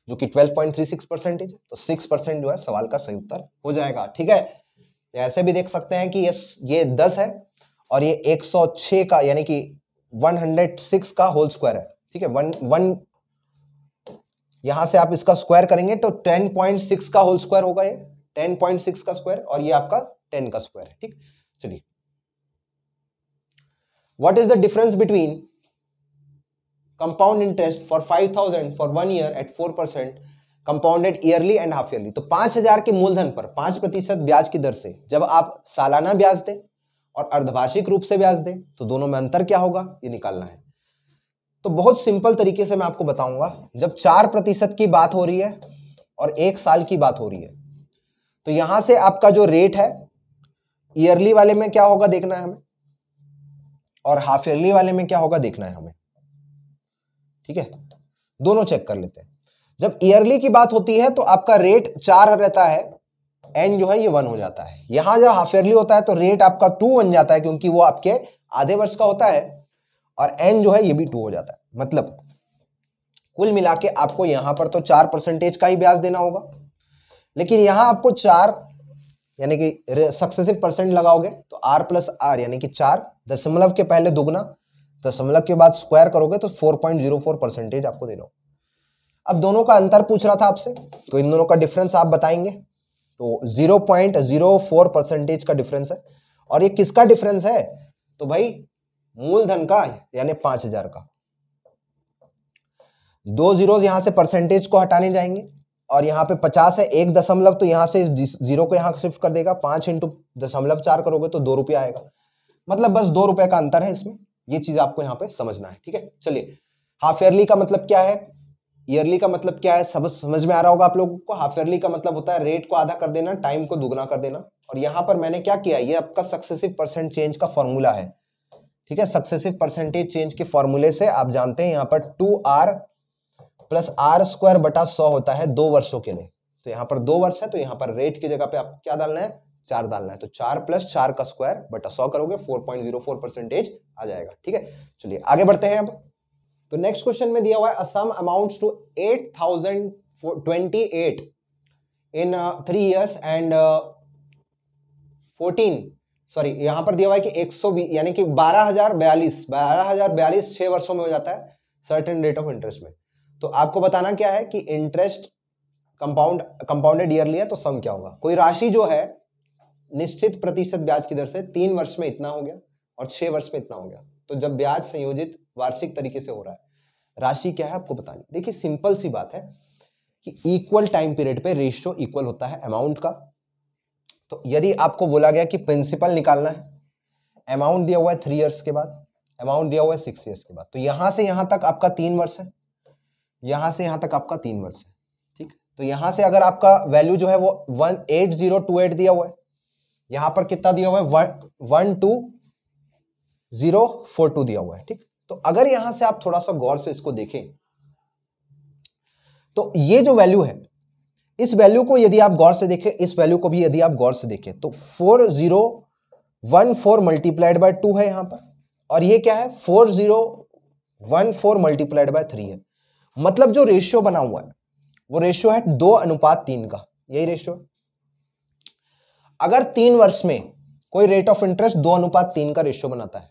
जो कि 12.36 परसेंटेज तो 6 परसेंट जो है सवाल का सही उत्तर हो जाएगा ठीक है तो ऐसे भी देख सकते हैं कि ये ये 10 है और ये 106 का यानी कि 106 का होल स्क्वायर है ठीक है वन वन यहां से आप इसका स्क्वायर करेंगे तो 10.6 का होल स्क्वायर होगा ये 10.6 का स्क्वायर और ये आपका 10 का स्क्वायर है ठीक चलिए what is the difference between compound interest for 5000 for year year at 4% compounded yearly and half yearly तो पांच हजार के मूलधन पर पांच प्रतिशत ब्याज की दर से जब आप सालाना ब्याज दें और अर्धवार्षिक रूप से ब्याज दें तो दोनों में अंतर क्या होगा ये निकालना है तो बहुत सिंपल तरीके से मैं आपको बताऊंगा जब चार प्रतिशत की बात हो रही है और एक साल की बात हो रही है तो यहां से आपका जो रेट है ईयरली वाले में क्या होगा देखना है हमें और हाफ ईयरली वाले में क्या होगा देखना है हमें ठीक है दोनों चेक कर लेते हैं जब ईयरली की बात होती है तो आपका रेट चार रहता है एन जो है ये वन हो जाता है यहां जब हाफ ईयरली होता है तो रेट आपका टू बन जाता है क्योंकि वो आपके आधे वर्ष का होता है और एन जो है ये भी टू हो जाता है मतलब कुल मिला के आपको यहां पर तो चार परसेंटेज का ही ब्याज देना होगा लेकिन यहां आपको चार यानी कि सक्सेसिव परसेंट लगाओगे तो आर प्लस आर यानी कि चार दशमलव के पहले दुगना दशमलव के बाद स्क्वायर करोगे तो 4.04 परसेंटेज आपको देना अब दोनों का अंतर पूछ रहा था आपसे तो इन दोनों का डिफरेंस आप बताएंगे तो 0.04 परसेंटेज का डिफरेंस है और ये किसका डिफरेंस है तो भाई मूलधन का यानी पांच हजार का दो जीरो यहां से परसेंटेज को हटाने जाएंगे और यहाँ पे पचास है एक दशमलव तो यहाँ से जीरो को यहाँ शिफ्ट कर देगा पांच इंटू दशमलव चार करोगे तो दो रुपया आएगा मतलब बस दो रुपए का अंतर है इसमें ये चीज आपको यहाँ पे समझना है ठीक है चलिए हाफ ईयरली का मतलब क्या है ईयरली का मतलब क्या है सब समझ में आ रहा होगा आप लोगों को हाफ ईयरली का मतलब होता है रेट को आधा कर देना टाइम को दुगना कर देना और यहाँ पर मैंने क्या किया ये आपका सक्सेसिव परसेंट चेंज का फॉर्मूला है ठीक है सक्सेसिव परसेंटेज चेंज के फॉर्मूले से आप जानते हैं यहाँ पर two R plus R square बटा सौ होता है दो वर्षों के लिए तो यहाँ पर दो वर्ष है तो यहाँ पर रेट की जगह पे आपको क्या डालना है चार डालना है तो चार प्लस चार का स्क्वायर बटा सौ करोगे four point zero four percentage आ जाएगा ठीक है चलिए आगे बढ़ते हैं अब तो नेक्स्ट क्वेश्चन में दिया हुआ है a sum amount to eight thousand twenty eight in three years and fourteen sorry यहां पर दिया हुआ है कि एक सौ यानी कि बारह हजार बयालीस बारह हजार बयालीस छह वर्षों में हो जाता है सर्टेन रेट ऑफ इंटरेस्ट में तो आपको बताना क्या है कि इंटरेस्ट कंपाउंड कंपाउंडेड ईयरली है तो सम क्या होगा कोई राशि जो है निश्चित प्रतिशत ब्याज की दर से तीन वर्ष में इतना हो गया और छह वर्ष में इतना हो गया तो जब ब्याज संयोजित वार्षिक तरीके से हो रहा है राशि क्या है आपको बतानी देखिए सिंपल सी बात है कि इक्वल टाइम पीरियड पे रेशियो इक्वल होता है अमाउंट का तो यदि आपको बोला गया कि प्रिंसिपल निकालना है अमाउंट दिया हुआ है थ्री ईयर्स के बाद अमाउंट दिया हुआ है सिक्स ईयर्स के बाद तो यहां से यहां तक आपका तीन वर्ष है यहां से यहां तक आपका तीन वर्ष है ठीक तो यहां से अगर आपका वैल्यू जो है वो one eight zero two eight दिया हुआ है यहां पर कितना दिया हुआ है one two zero four two दिया हुआ है ठीक तो अगर यहां से आप थोड़ा सा गौर से इसको देखें तो ये जो वैल्यू है इस वैल्यू को यदि आप गौर से देखें इस वैल्यू को भी यदि आप गौर से देखें तो four zero one four multiplied by two है यहां पर और ये क्या है four zero one four multiplied by three है मतलब जो रेशियो बना हुआ है वो रेशियो है दो अनुपात तीन का यही रेशियो है अगर तीन वर्ष में कोई रेट ऑफ इंटरेस्ट दो अनुपात तीन का रेशियो बनाता है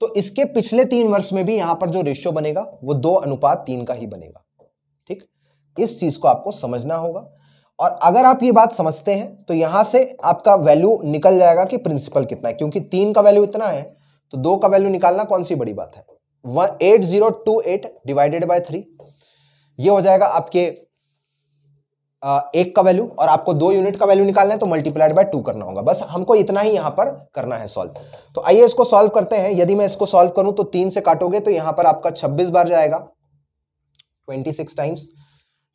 तो इसके पिछले तीन वर्ष में भी यहां पर जो रेशियो बनेगा वो दो अनुपात तीन का ही बनेगा ठीक इस चीज को आपको समझना होगा और अगर आप ये बात समझते हैं तो यहां से आपका वैल्यू निकल जाएगा कि प्रिंसिपल कितना है क्योंकि तीन का वैल्यू इतना है तो दो का वैल्यू निकालना कौन सी बड़ी बात है eight zero two eight divided by three ये हो जाएगा आपके एक का वैल्यू और आपको दो यूनिट का वैल्यू निकालना है तो मल्टीप्लाइड बाय टू करना होगा बस हमको इतना ही यहाँ पर करना है सॉल्व तो आइए इसको सॉल्व करते हैं यदि मैं इसको सॉल्व करूं तो तीन से काटोगे तो यहां पर आपका छब्बीस बार जाएगा twenty six times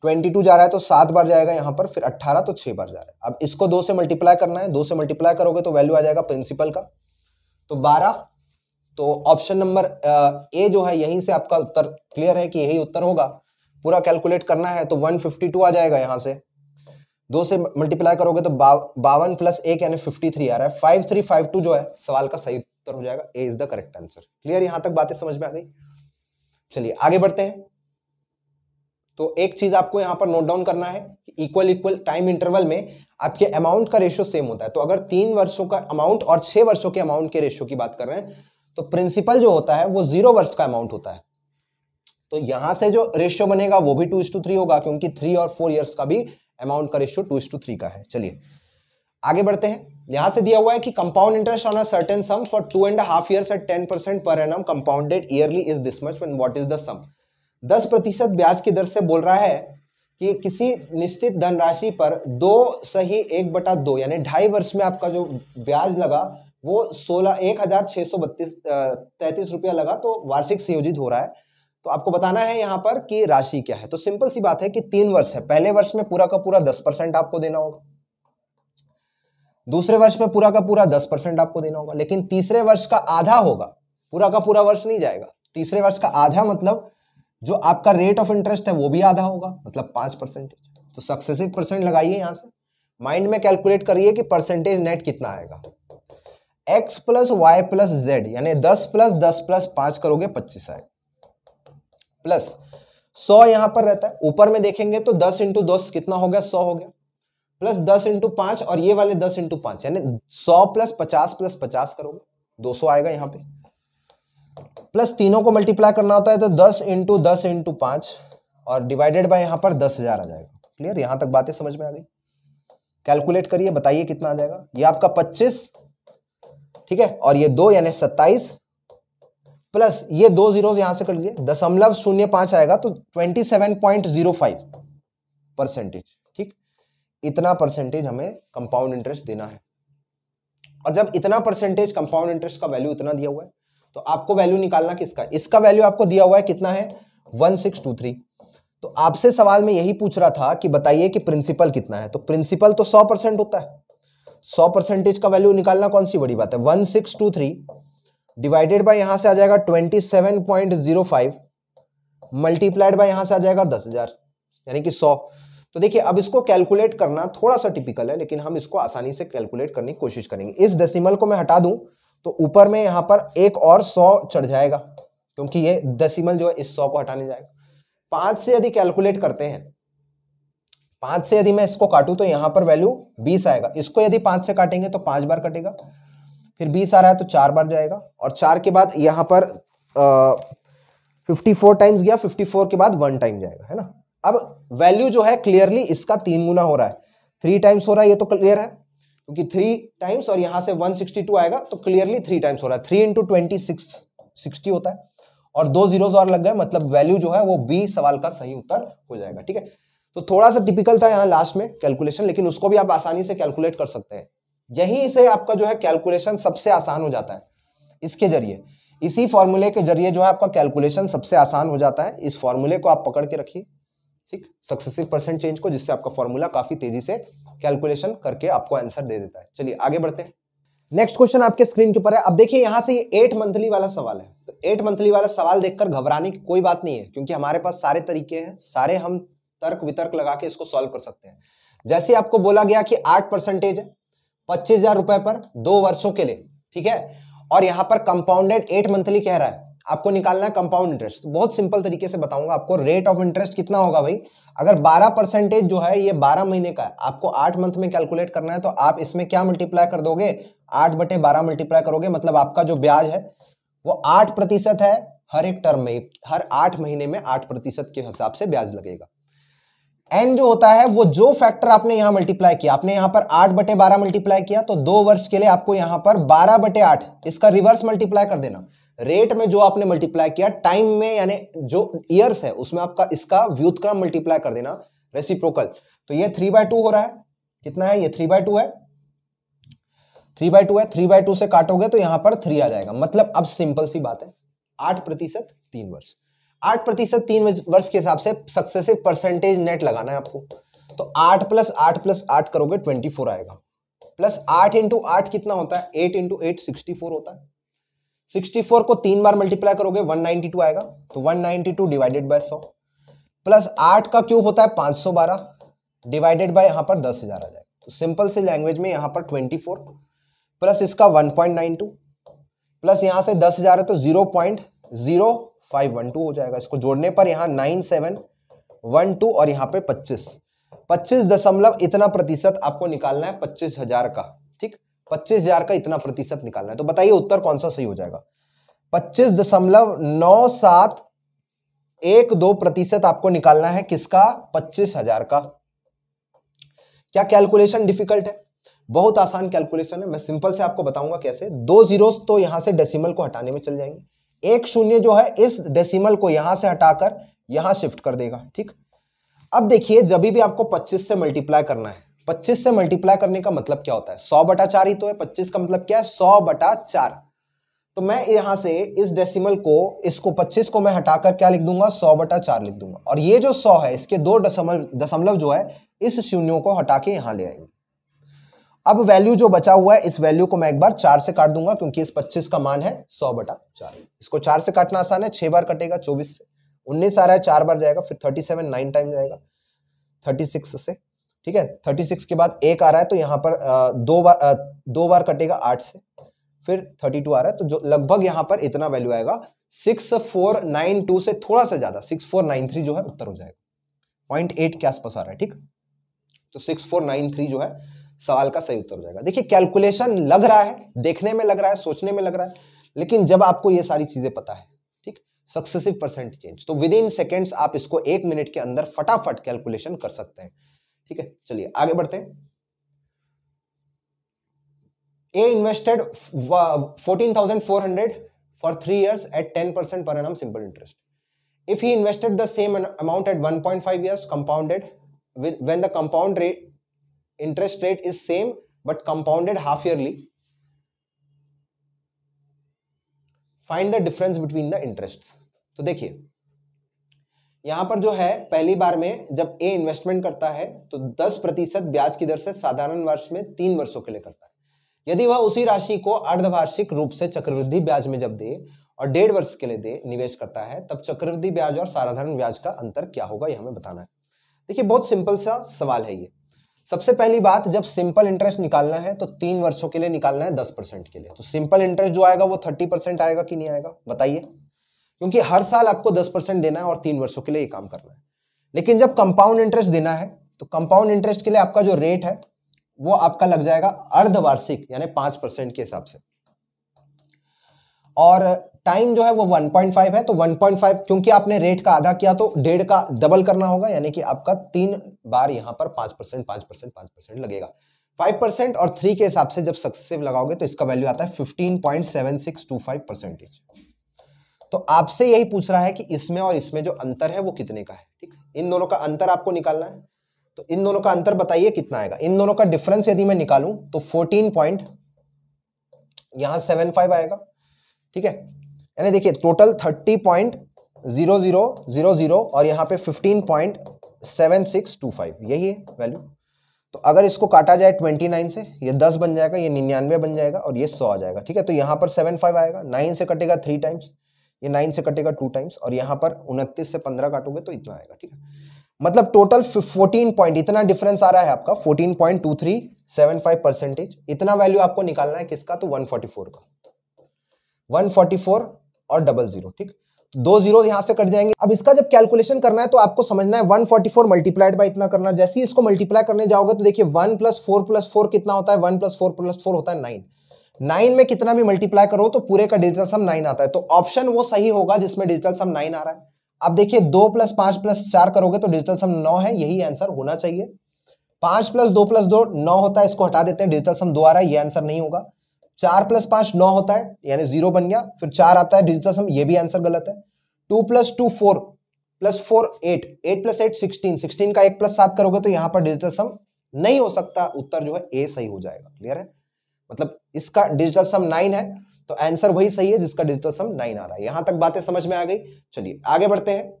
twenty two जा रहा है तो सात बार जाएगा यहां पर फिर अट्ठारह तो छह बार जा रहा है अब इसको दो से मल्टीप्लाई करना है दो से मल्टीप्लाई करोगे तो वैल्यू आ जाएगा प्रिंसिपल का तो बारह तो ऑप्शन नंबर ए जो है यहीं से आपका उत्तर क्लियर है कि यही उत्तर होगा पूरा कैलकुलेट करना है तो 152 आ जाएगा यहाँ से दो से मल्टीप्लाई करोगे तो बावन प्लस एक यानी फिफ्टी थ्री आ रहा है फाइव थ्री फाइव टू जो है सवाल का सही उत्तर हो जाएगा A is the correct answer clear यहां तक बातें समझ में आ गई चलिए आगे बढ़ते हैं तो एक चीज आपको यहां पर नोट डाउन करना है इक्वल इक्वल टाइम इंटरवल में आपके अमाउंट का रेशियो सेम होता है तो अगर तीन वर्षों का अमाउंट और छह वर्षों के अमाउंट के रेशियो की बात कर रहे हैं तो प्रिंसिपल जो होता है वो जीरो वर्ष का अमाउंट होता है तो यहां से जो रेशियो बनेगा वो भी टू इस टू थ्री होगा क्योंकि थ्री और फोर ईयर्स का भी अमाउंट का ratio two is to three का है चलिए आगे बढ़ते हैं यहां से दिया हुआ है कि compound interest on a certain sum for two and half years at ten percent per annum compounded yearly is this much what is the sum दस प्रतिशत ब्याज की दर से बोल रहा है कि किसी निश्चित धनराशि पर दो सही एक बटा दो यानी ढाई वर्ष में आपका जो ब्याज लगा वो सोलह एक हजार छह सौ बत्तीस तैतीस रुपया लगा तो वार्षिक संयोजित हो रहा है तो आपको बताना है यहाँ पर कि राशि क्या है तो सिंपल सी बात है कि तीन वर्ष है पहले वर्ष में पूरा का पूरा दस परसेंट आपको देना होगा दूसरे वर्ष में पूरा का पूरा दस परसेंट आपको देना होगा लेकिन तीसरे वर्ष का आधा होगा पूरा का पूरा वर्ष नहीं जाएगा तीसरे वर्ष का आधा मतलब जो आपका रेट ऑफ इंटरेस्ट है वो भी आधा होगा मतलब पांच परसेंटेज तो सक्सेसिव परसेंट लगाइए यहां से माइंड में कैलकुलेट करिए कि परसेंटेज नेट कितना आएगा X plus Y plus Z यानी दस प्लस दस प्लस पांच करोगे पच्चीस आएगा प्लस सौ यहां पर रहता है ऊपर में देखेंगे तो दस इंटू दस कितना हो गया सौ हो गया प्लस दस इंटू पांच और ये वाले दस इंटू पांच यानी सौ प्लस पचास प्लस पचास करोगे दो सौ आएगा यहां पे प्लस तीनों को मल्टीप्लाई करना होता है तो दस इंटू दस इंटू पांच और डिवाइडेड बाय यहां पर दस हजार आ जाएगा क्लियर यहां तक बातें समझ में आ गई कैलकुलेट करिए बताइए कितना आ जाएगा ये आपका पच्चीस ठीक है और ये दो यानी सत्ताईस प्लस ये दो जीरो यहां से कर गए दशमलव शून्य पांच आएगा तो twenty seven point zero five percentage ठीक इतना परसेंटेज हमें कंपाउंड इंटरेस्ट देना है और जब इतना परसेंटेज कंपाउंड इंटरेस्ट का वैल्यू इतना दिया हुआ है तो आपको वैल्यू निकालना किसका इसका वैल्यू आपको दिया हुआ है कितना है वन सिक्स टू थ्री तो आपसे सवाल में यही पूछ रहा था कि बताइए कि प्रिंसिपल कितना है तो प्रिंसिपल तो सौ परसेंट होता है सौ परसेंटेज का वैल्यू निकालना कौन सी बड़ी बात है one six two three divided by यहां से आ जाएगा twenty seven point zero five multiplied by यहां से आ जाएगा दस हज़ार यानी कि सौ तो देखिए अब इसको कैलकुलेट करना थोड़ा सा टिपिकल है लेकिन हम इसको आसानी से कैलकुलेट करने की कोशिश करेंगे इस डेसिमल को मैं हटा दूं तो ऊपर में यहां पर एक और सौ चढ़ जाएगा क्योंकि ये डेसिमल जो है इस सौ को हटाने जाएगा पांच से यदि कैलकुलेट करते हैं पांच से यदि मैं इसको काटूँ तो यहां पर वैल्यू बीस आएगा इसको यदि पांच से काटेंगे तो पांच बार कटेगा फिर बीस आ रहा है तो चार बार जाएगा और चार के बाद यहां पर फिफ्टी फोर टाइम्स गया फिफ्टी फोर के बाद वन टाइम जाएगा है ना अब वैल्यू जो है क्लियरली इसका तीन गुना हो रहा है थ्री टाइम्स हो रहा है ये तो क्लियर है क्योंकि थ्री टाइम्स और यहां से वन सिक्सटी टू आएगा तो क्लियरली थ्री टाइम्स हो रहा है three into twenty six sixty होता है और दो जीरोज और लग गए मतलब वैल्यू जो है वो बी सवाल का सही उत्तर हो जाएगा ठीक है तो थोड़ा सा टिपिकल था यहाँ लास्ट में कैलकुलेशन लेकिन उसको भी आप आसानी से कैलकुलेट कर सकते हैं यहीं से आपका जो है कैलकुलेशन सबसे आसान हो जाता है इसके जरिए इसी फॉर्मूले के जरिए जो है आपका कैलकुलेशन सबसे आसान हो जाता है इस फॉर्मूले को आप पकड़ के रखिए ठीक सक्सेसिव परसेंट चेंज को जिससे आपका फॉर्मूला काफी तेजी से कैलकुलेशन करके आपको आंसर दे देता है चलिए आगे बढ़ते हैं नेक्स्ट क्वेश्चन आपके स्क्रीन के ऊपर है अब देखिए यहाँ से ये एट मंथली वाला सवाल है तो एट मंथली वाला सवाल देखकर घबराने की कोई बात नहीं है क्योंकि हमारे पास सारे तरीके हैं सारे हम तर्क वितर्क लगा के इसको सॉल्व कर सकते हैं जैसे आपको बोला गया कि आठ परसेंटेज है पच्चीस हजार रुपए पर दो वर्षों के लिए ठीक है और यहां पर कंपाउंडेड एट मंथली कह रहा है आपको निकालना है कंपाउंड इंटरेस्ट बहुत सिंपल तरीके से बताऊंगा आपको रेट ऑफ इंटरेस्ट कितना होगा भाई अगर 12 परसेंटेज जो है ये 12 महीने का है आपको 8 मंथ में कैलकुलेट करना है तो आप इसमें क्या मल्टीप्लाई कर दोगे 8 बटे बारह मल्टीप्लाई करोगे मतलब आपका जो ब्याज है वो 8 प्रतिशत है हर एक टर्म में हर आठ महीने में आठ प्रतिशत के हिसाब से ब्याज लगेगा एन जो होता है वो जो फैक्टर आपने यहां मल्टीप्लाई किया आपने यहां पर आठ बटे बारह मल्टीप्लाई किया तो दो वर्ष के लिए आपको यहां पर बारह बटे आठ इसका रिवर्स मल्टीप्लाई कर देना रेट में जो आपने मल्टीप्लाई किया टाइम में यानी जो ईयर्स है उसमें आपका इसका व्युतक्रम मल्टीप्लाई कर देना रेसिप्रोकल तो ये थ्री बाय हो रहा है कितना है ये थ्री बाय है थ्री बाय है थ्री बाय से काटोगे तो यहां पर थ्री आ जाएगा मतलब अब सिंपल सी बात है आठ प्रतिशत वर्ष आठ प्रतिशत तीन वर्ष के हिसाब से सक्सेसिव परसेंटेज नेट लगाना है आपको तो आठ प्लस आठ प्लस आठ करोगे ट्वेंटी फोर आएगा प्लस आठ इंटू आठ कितना होता है eight into eight sixty four होता है सिक्सटी फोर को तीन बार मल्टीप्लाई करोगे वन नाइनटी टू आएगा तो one ninety two divided by सौ प्लस आठ का क्यूब होता है पाँच सौ बारह डिवाइडेड बाय यहाँ पर दस हज़ार आ जाएगा तो सिंपल से लैंग्वेज में यहाँ पर ट्वेंटी फोर प्लस इसका one point nine two plus यहाँ से दस हज़ार है तो zero point zero five one two हो जाएगा इसको जोड़ने पर यहाँ नाइन सेवन वन टू और यहाँ पे पच्चीस पच्चीस दशमलव इतना प्रतिशत आपको निकालना है पच्चीस हजार का ठीक पच्चीस हजार का इतना प्रतिशत निकालना है तो बताइए उत्तर कौन सा सही हो जाएगा पच्चीस दशमलव नौ सात एक दो प्रतिशत आपको निकालना है किसका पच्चीस हजार का क्या कैलकुलेशन डिफिकल्ट है बहुत आसान कैलकुलेशन है मैं सिंपल से आपको बताऊंगा कैसे दो जीरो तो यहां से डेसिमल को हटाने में चल जाएंगे एक शून्य जो है इस डेसिमल को यहां से हटाकर यहां शिफ्ट कर देगा ठीक अब देखिए जब भी आपको 25 से मल्टीप्लाई करना है 25 से मल्टीप्लाई करने का मतलब क्या होता है 100 बटा चार ही तो है 25 का मतलब क्या है सौ बटा चार तो मैं यहां से इस डेसिमल को इसको 25 को मैं हटाकर क्या लिख दूंगा सौ बटा चार लिख दूंगा और ये जो सौ है इसके दो दशमलव दशमलव जो है इस शून्यों को हटा के यहां ले आएंगे अब वैल्यू जो बचा हुआ है इस वैल्यू को मैं एक बार चार से काट दूंगा क्योंकि इस पच्चीस का मान है सौ बटा चार इसको चार से काटना आसान है छह बार कटेगा चौबीस से उन्नीस आ रहा है चार बार जाएगा फिर थर्टी सेवन नाइन टाइम जाएगा थर्टी सिक्स से ठीक है थर्टी सिक्स के बाद एक आ रहा है तो यहाँ पर दो बार दो बार कटेगा आठ से फिर थर्टी टू आ रहा है तो जो लगभग यहाँ पर इतना वैल्यू आएगा सिक्स फोर नाइन टू से थोड़ा सा ज्यादा सिक्स फोर नाइन थ्री जो है उत्तर हो जाएगा पॉइंट एट के आसपास आ रहा है ठीक तो सिक्स फोर नाइन थ्री जो है सवाल का सही उत्तर हो जाएगा देखिए कैलकुलेशन लग रहा है देखने में लग रहा है सोचने में लग रहा है लेकिन जब आपको ये सारी चीजें पता है ठीक सक्सेसिव परसेंट चेंज तो विद इन सेकेंड्स आप इसको एक मिनट के अंदर फटाफट कैलकुलेशन कर सकते हैं ठीक है चलिए आगे बढ़ते हैं A invested fourteen thousand four hundred for three years at ten percent per annum simple interest if he invested the same amount at one point five year compounded when the compound rate interest rate is same but compounded half yearly find the difference between the interest तो देखिए यहां पर जो है पहली बार में जब ए इन्वेस्टमेंट करता है तो 10 प्रतिशत ब्याज की दर से साधारण वर्ष में तीन वर्षों के लिए करता है यदि वह उसी राशि को अर्धवार्षिक रूप से चक्रवृद्धि ब्याज में जब दे और डेढ़ वर्ष के लिए दे निवेश करता है तब चक्रवृद्धि ब्याज और साधारण ब्याज का अंतर क्या होगा यह हमें बताना है देखिए बहुत सिंपल सा सवाल है ये सबसे पहली बात जब सिंपल इंटरेस्ट निकालना है तो तीन वर्षों के लिए निकालना है दस परसेंट के लिए तो सिंपल इंटरेस्ट जो आएगा वो थर्टी परसेंट आएगा कि नहीं आएगा बताइए क्योंकि हर साल आपको दस परसेंट देना है और तीन वर्षों के लिए ये काम करना है लेकिन जब कंपाउंड इंटरेस्ट देना है तो कंपाउंड इंटरेस्ट के लिए आपका जो रेट है वो आपका लग जाएगा अर्धवार्षिक यानी पांच परसेंट के हिसाब से और टाइम जो है वो 1.5 है तो 1.5 क्योंकि आपने रेट का आधा किया तो डेढ़ का डबल करना होगा यानी कि आपका तीन बार यहां पर पाँच परसेंट पांच परसेंट पांच परसेंट लगेगा फाइव परसेंट और थ्री के हिसाब से जब सक्सेसिव लगाओगे तो इसका वैल्यू आता है fifteen point seven six two five percentage तो आपसे यही पूछ रहा है कि इसमें और इसमें जो अंतर है वो कितने का है ठीक इन दोनों का अंतर आपको निकालना है तो इन दोनों का अंतर बताइए कितना आएगा इन दोनों का डिफरेंस यदि मैं निकालू तो फोर्टीन पॉइंट यहां सेवन फाइव आएगा ठीक है यानी देखिए total thirty point zero zero zero zero और यहाँ पे fifteen point seven six two five यही है वैल्यू तो अगर इसको काटा जाए ट्वेंटी नाइन से ये दस बन जाएगा ये निन्यानवे बन जाएगा और ये सौ आ जाएगा ठीक है तो यहाँ पर सेवन फाइव आएगा नाइन से कटेगा थ्री टाइम्स ये नाइन से कटेगा टू टाइम्स और यहाँ पर उनतीस से पंद्रह काटोगे तो इतना आएगा ठीक है मतलब टोटल फोर्टीन पॉइंट इतना डिफरेंस आ रहा है आपका fourteen point two three seven five percentage इतना वैल्यू आपको निकालना है किसका तो वन फोर्टी फोर का वन फोर्टी फोर और डबल जीरो ठीक तो दो जीरो यहां से कट जाएंगे अब इसका जब कैलकुलेशन करना है तो आपको समझना है 144 फोर्टी फोर मल्टीप्लाइड बाई इतना करना जैसे ही इसको मल्टीप्लाई करने जाओगे तो देखिए one plus four plus four कितना होता है one plus four plus four होता है नाइन नाइन में कितना भी मल्टीप्लाई करो तो पूरे का डिजिटल सम नाइन आता है तो ऑप्शन वो सही होगा जिसमें डिजिटल सम नाइन आ रहा है अब देखिए दो प्लस पांच प्लस चार करोगे तो डिजिटल सम नौ है यही आंसर होना चाहिए पांच प्लस दो प्लस दो नौ होता है इसको हटा देते हैं डिजिटल सम दो आ रहा है ये आंसर नहीं होगा चार प्लस पांच नौ होता है यानी जीरो बन गया फिर चार आता है डिजिटल सम ये भी आंसर गलत है two plus two four plus four eight eight plus eight sixteen sixteen का एक प्लस सात करोगे तो यहाँ पर डिजिटल सम नहीं हो सकता उत्तर जो है ए सही हो जाएगा क्लियर है मतलब इसका डिजिटल सम नाइन है तो आंसर वही सही है जिसका डिजिटल सम नाइन आ रहा है यहां तक बातें समझ में आ गई चलिए आगे बढ़ते हैं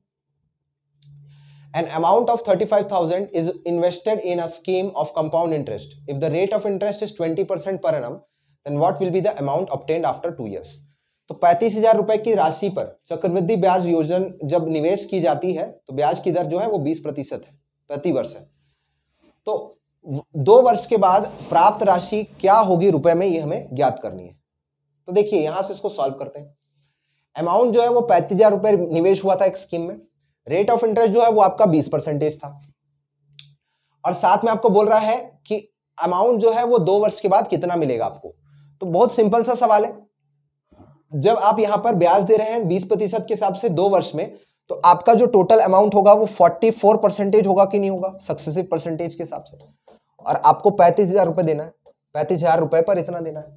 an amount of 35000 is invested in a scheme of compound interest if the rate of interest is 20% per annum then what will be the amount obtained after two years? तो पैंतीस हजार रुपए की राशि पर चक्रवृद्धि ब्याज योजन जब निवेश की जाती है तो ब्याज की दर जो है वो बीस प्रतिशत है प्रति वर्ष है तो दो वर्ष के बाद प्राप्त राशि क्या होगी रुपए में ये हमें ज्ञात करनी है तो देखिए यहां से इसको सॉल्व करते हैं अमाउंट जो है वो पैंतीस हजार रुपए निवेश हुआ था एक स्कीम में रेट ऑफ इंटरेस्ट जो है वो आपका बीस परसेंटेज था और साथ में आपको बोल रहा है कि अमाउंट जो है वो दो वर्ष के बाद कितना मिलेगा आपको तो बहुत सिंपल सा सवाल है जब आप यहां पर ब्याज दे रहे हैं बीस प्रतिशत के हिसाब से दो वर्ष में तो आपका जो टोटल अमाउंट होगा वो फोर्टी फोर परसेंटेज होगा कि नहीं होगा सक्सेसिव परसेंटेज के हिसाब से और आपको पैंतीस हजार रुपए देना है पैंतीस हजार रुपए पर इतना देना है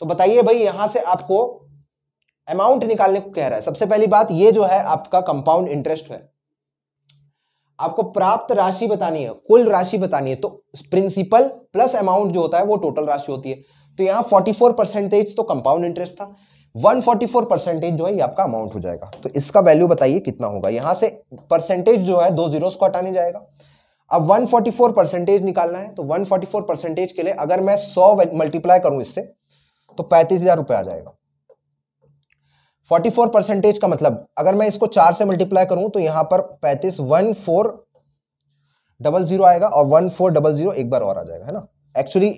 तो बताइए भाई यहां से आपको अमाउंट निकालने को कह रहा है सबसे पहली बात ये जो है आपका कंपाउंड इंटरेस्ट है आपको प्राप्त राशि बतानी है कुल राशि बतानी है तो प्रिंसिपल प्लस अमाउंट जो होता है वो टोटल राशि होती है तो यहाँ फोर्टी फोर परसेंटेज तो कंपाउंड इंटरेस्ट था वन फोर्टी फोर परसेंटेज जो है ये आपका अमाउंट हो जाएगा तो इसका वैल्यू बताइए कितना होगा यहाँ से परसेंटेज जो है दो जीरोस को हटाने जाएगा अब 144 परसेंटेज निकालना है तो 144 परसेंटेज के लिए अगर मैं 100 मल्टीप्लाई करूं इससे तो पैंतीस हजार रुपये आ जाएगा 44 परसेंटेज का मतलब अगर मैं इसको चार से मल्टीप्लाई करूं तो यहां पर पैंतीस वन फोर डबल जीरो आएगा और वन फोर डबल जीरो एक बार और आ जाएगा है ना एक्चुअली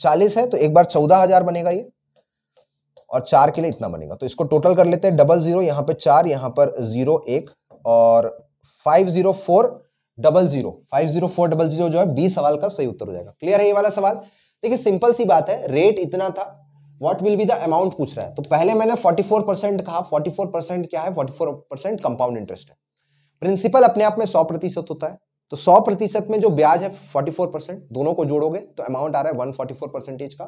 चालीस है तो एक बार चौदह हजार बनेगा ये और चार के लिए इतना बनेगा तो इसको टोटल कर लेते हैं डबल जीरो यहां पर चार यहां पर जीरो एक और five zero four double zero five zero four double zero जो है बी सवाल का सही उत्तर हो जाएगा क्लियर है ये वाला सवाल देखिए सिंपल सी बात है रेट इतना था what will be the amount पूछ रहा है तो पहले मैंने फोर्टी परसेंट कहा फोर्टी क्या है फोर्टी परसेंट कंपाउंड इंटरेस्ट है प्रिंसिपल अपने आप में सौ प्रतिशत होता है तो 100 प्रतिशत में जो ब्याज है 44 परसेंट दोनों को जोड़ोगे तो अमाउंट आ रहा है 144 परसेंटेज का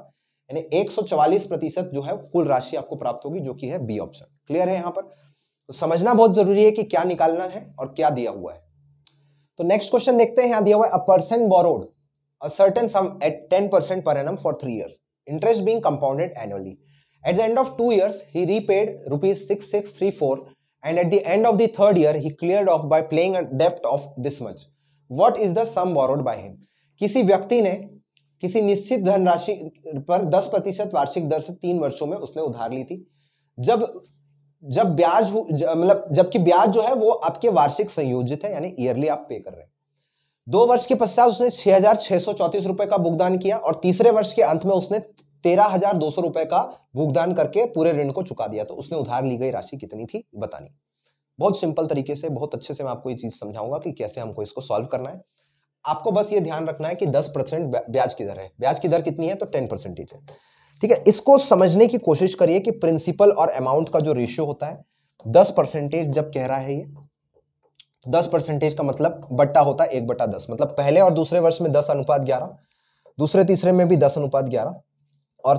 यानी 144 प्रतिशत जो है कुल राशि आपको प्राप्त होगी जो कि है बी ऑप्शन क्लियर है यहाँ पर तो समझना बहुत जरूरी है कि क्या निकालना है और क्या दिया हुआ है तो नेक्स्ट क्वेश्चन देखते हैं यहां दिया हुआ है a person borrowed a certain sum at ten percent per annum for three years interest being compounded annually at the end of two years he repaid rupees six six three four and at the end of the third year he clear off by playing डेप्ट of this much what is the sum borrowed by him किसी व्यक्ति ने किसी निश्चित धनराशि पर 10 प्रतिशत वार्षिक दर से तीन वर्षों में उसने उधार ली थी जब जब ब्याज मतलब जबकि ब्याज जो है वो आपके वार्षिक संयोजित है यानी ईयरली आप पे कर रहे हैं दो वर्ष के पश्चात उसने छह रुपए का भुगतान किया और तीसरे वर्ष के अंत में उसने तेरह हजार दो सौ रुपए का भुगतान करके पूरे ऋण को चुका दिया तो उसने उधार ली गई राशि कितनी थी बतानी बहुत सिंपल तरीके से बहुत अच्छे से मैं आपको ये चीज़ समझाऊंगा कि कैसे हमको इसको सॉल्व करना है आपको बस ये ध्यान रखना है कि दस परसेंट ब्याज की दर है ब्याज की दर कितनी है तो टेन परसेंटेज है ठीक है इसको समझने की कोशिश करिए कि प्रिंसिपल और अमाउंट का जो रेशियो होता है दस परसेंटेज जब कह रहा है ये दस परसेंटेज का मतलब बट्टा होता है एक बट्टा दस मतलब पहले और दूसरे वर्ष में दस अनुपात ग्यारह दूसरे तीसरे में भी दस अनुपात ग्यारह और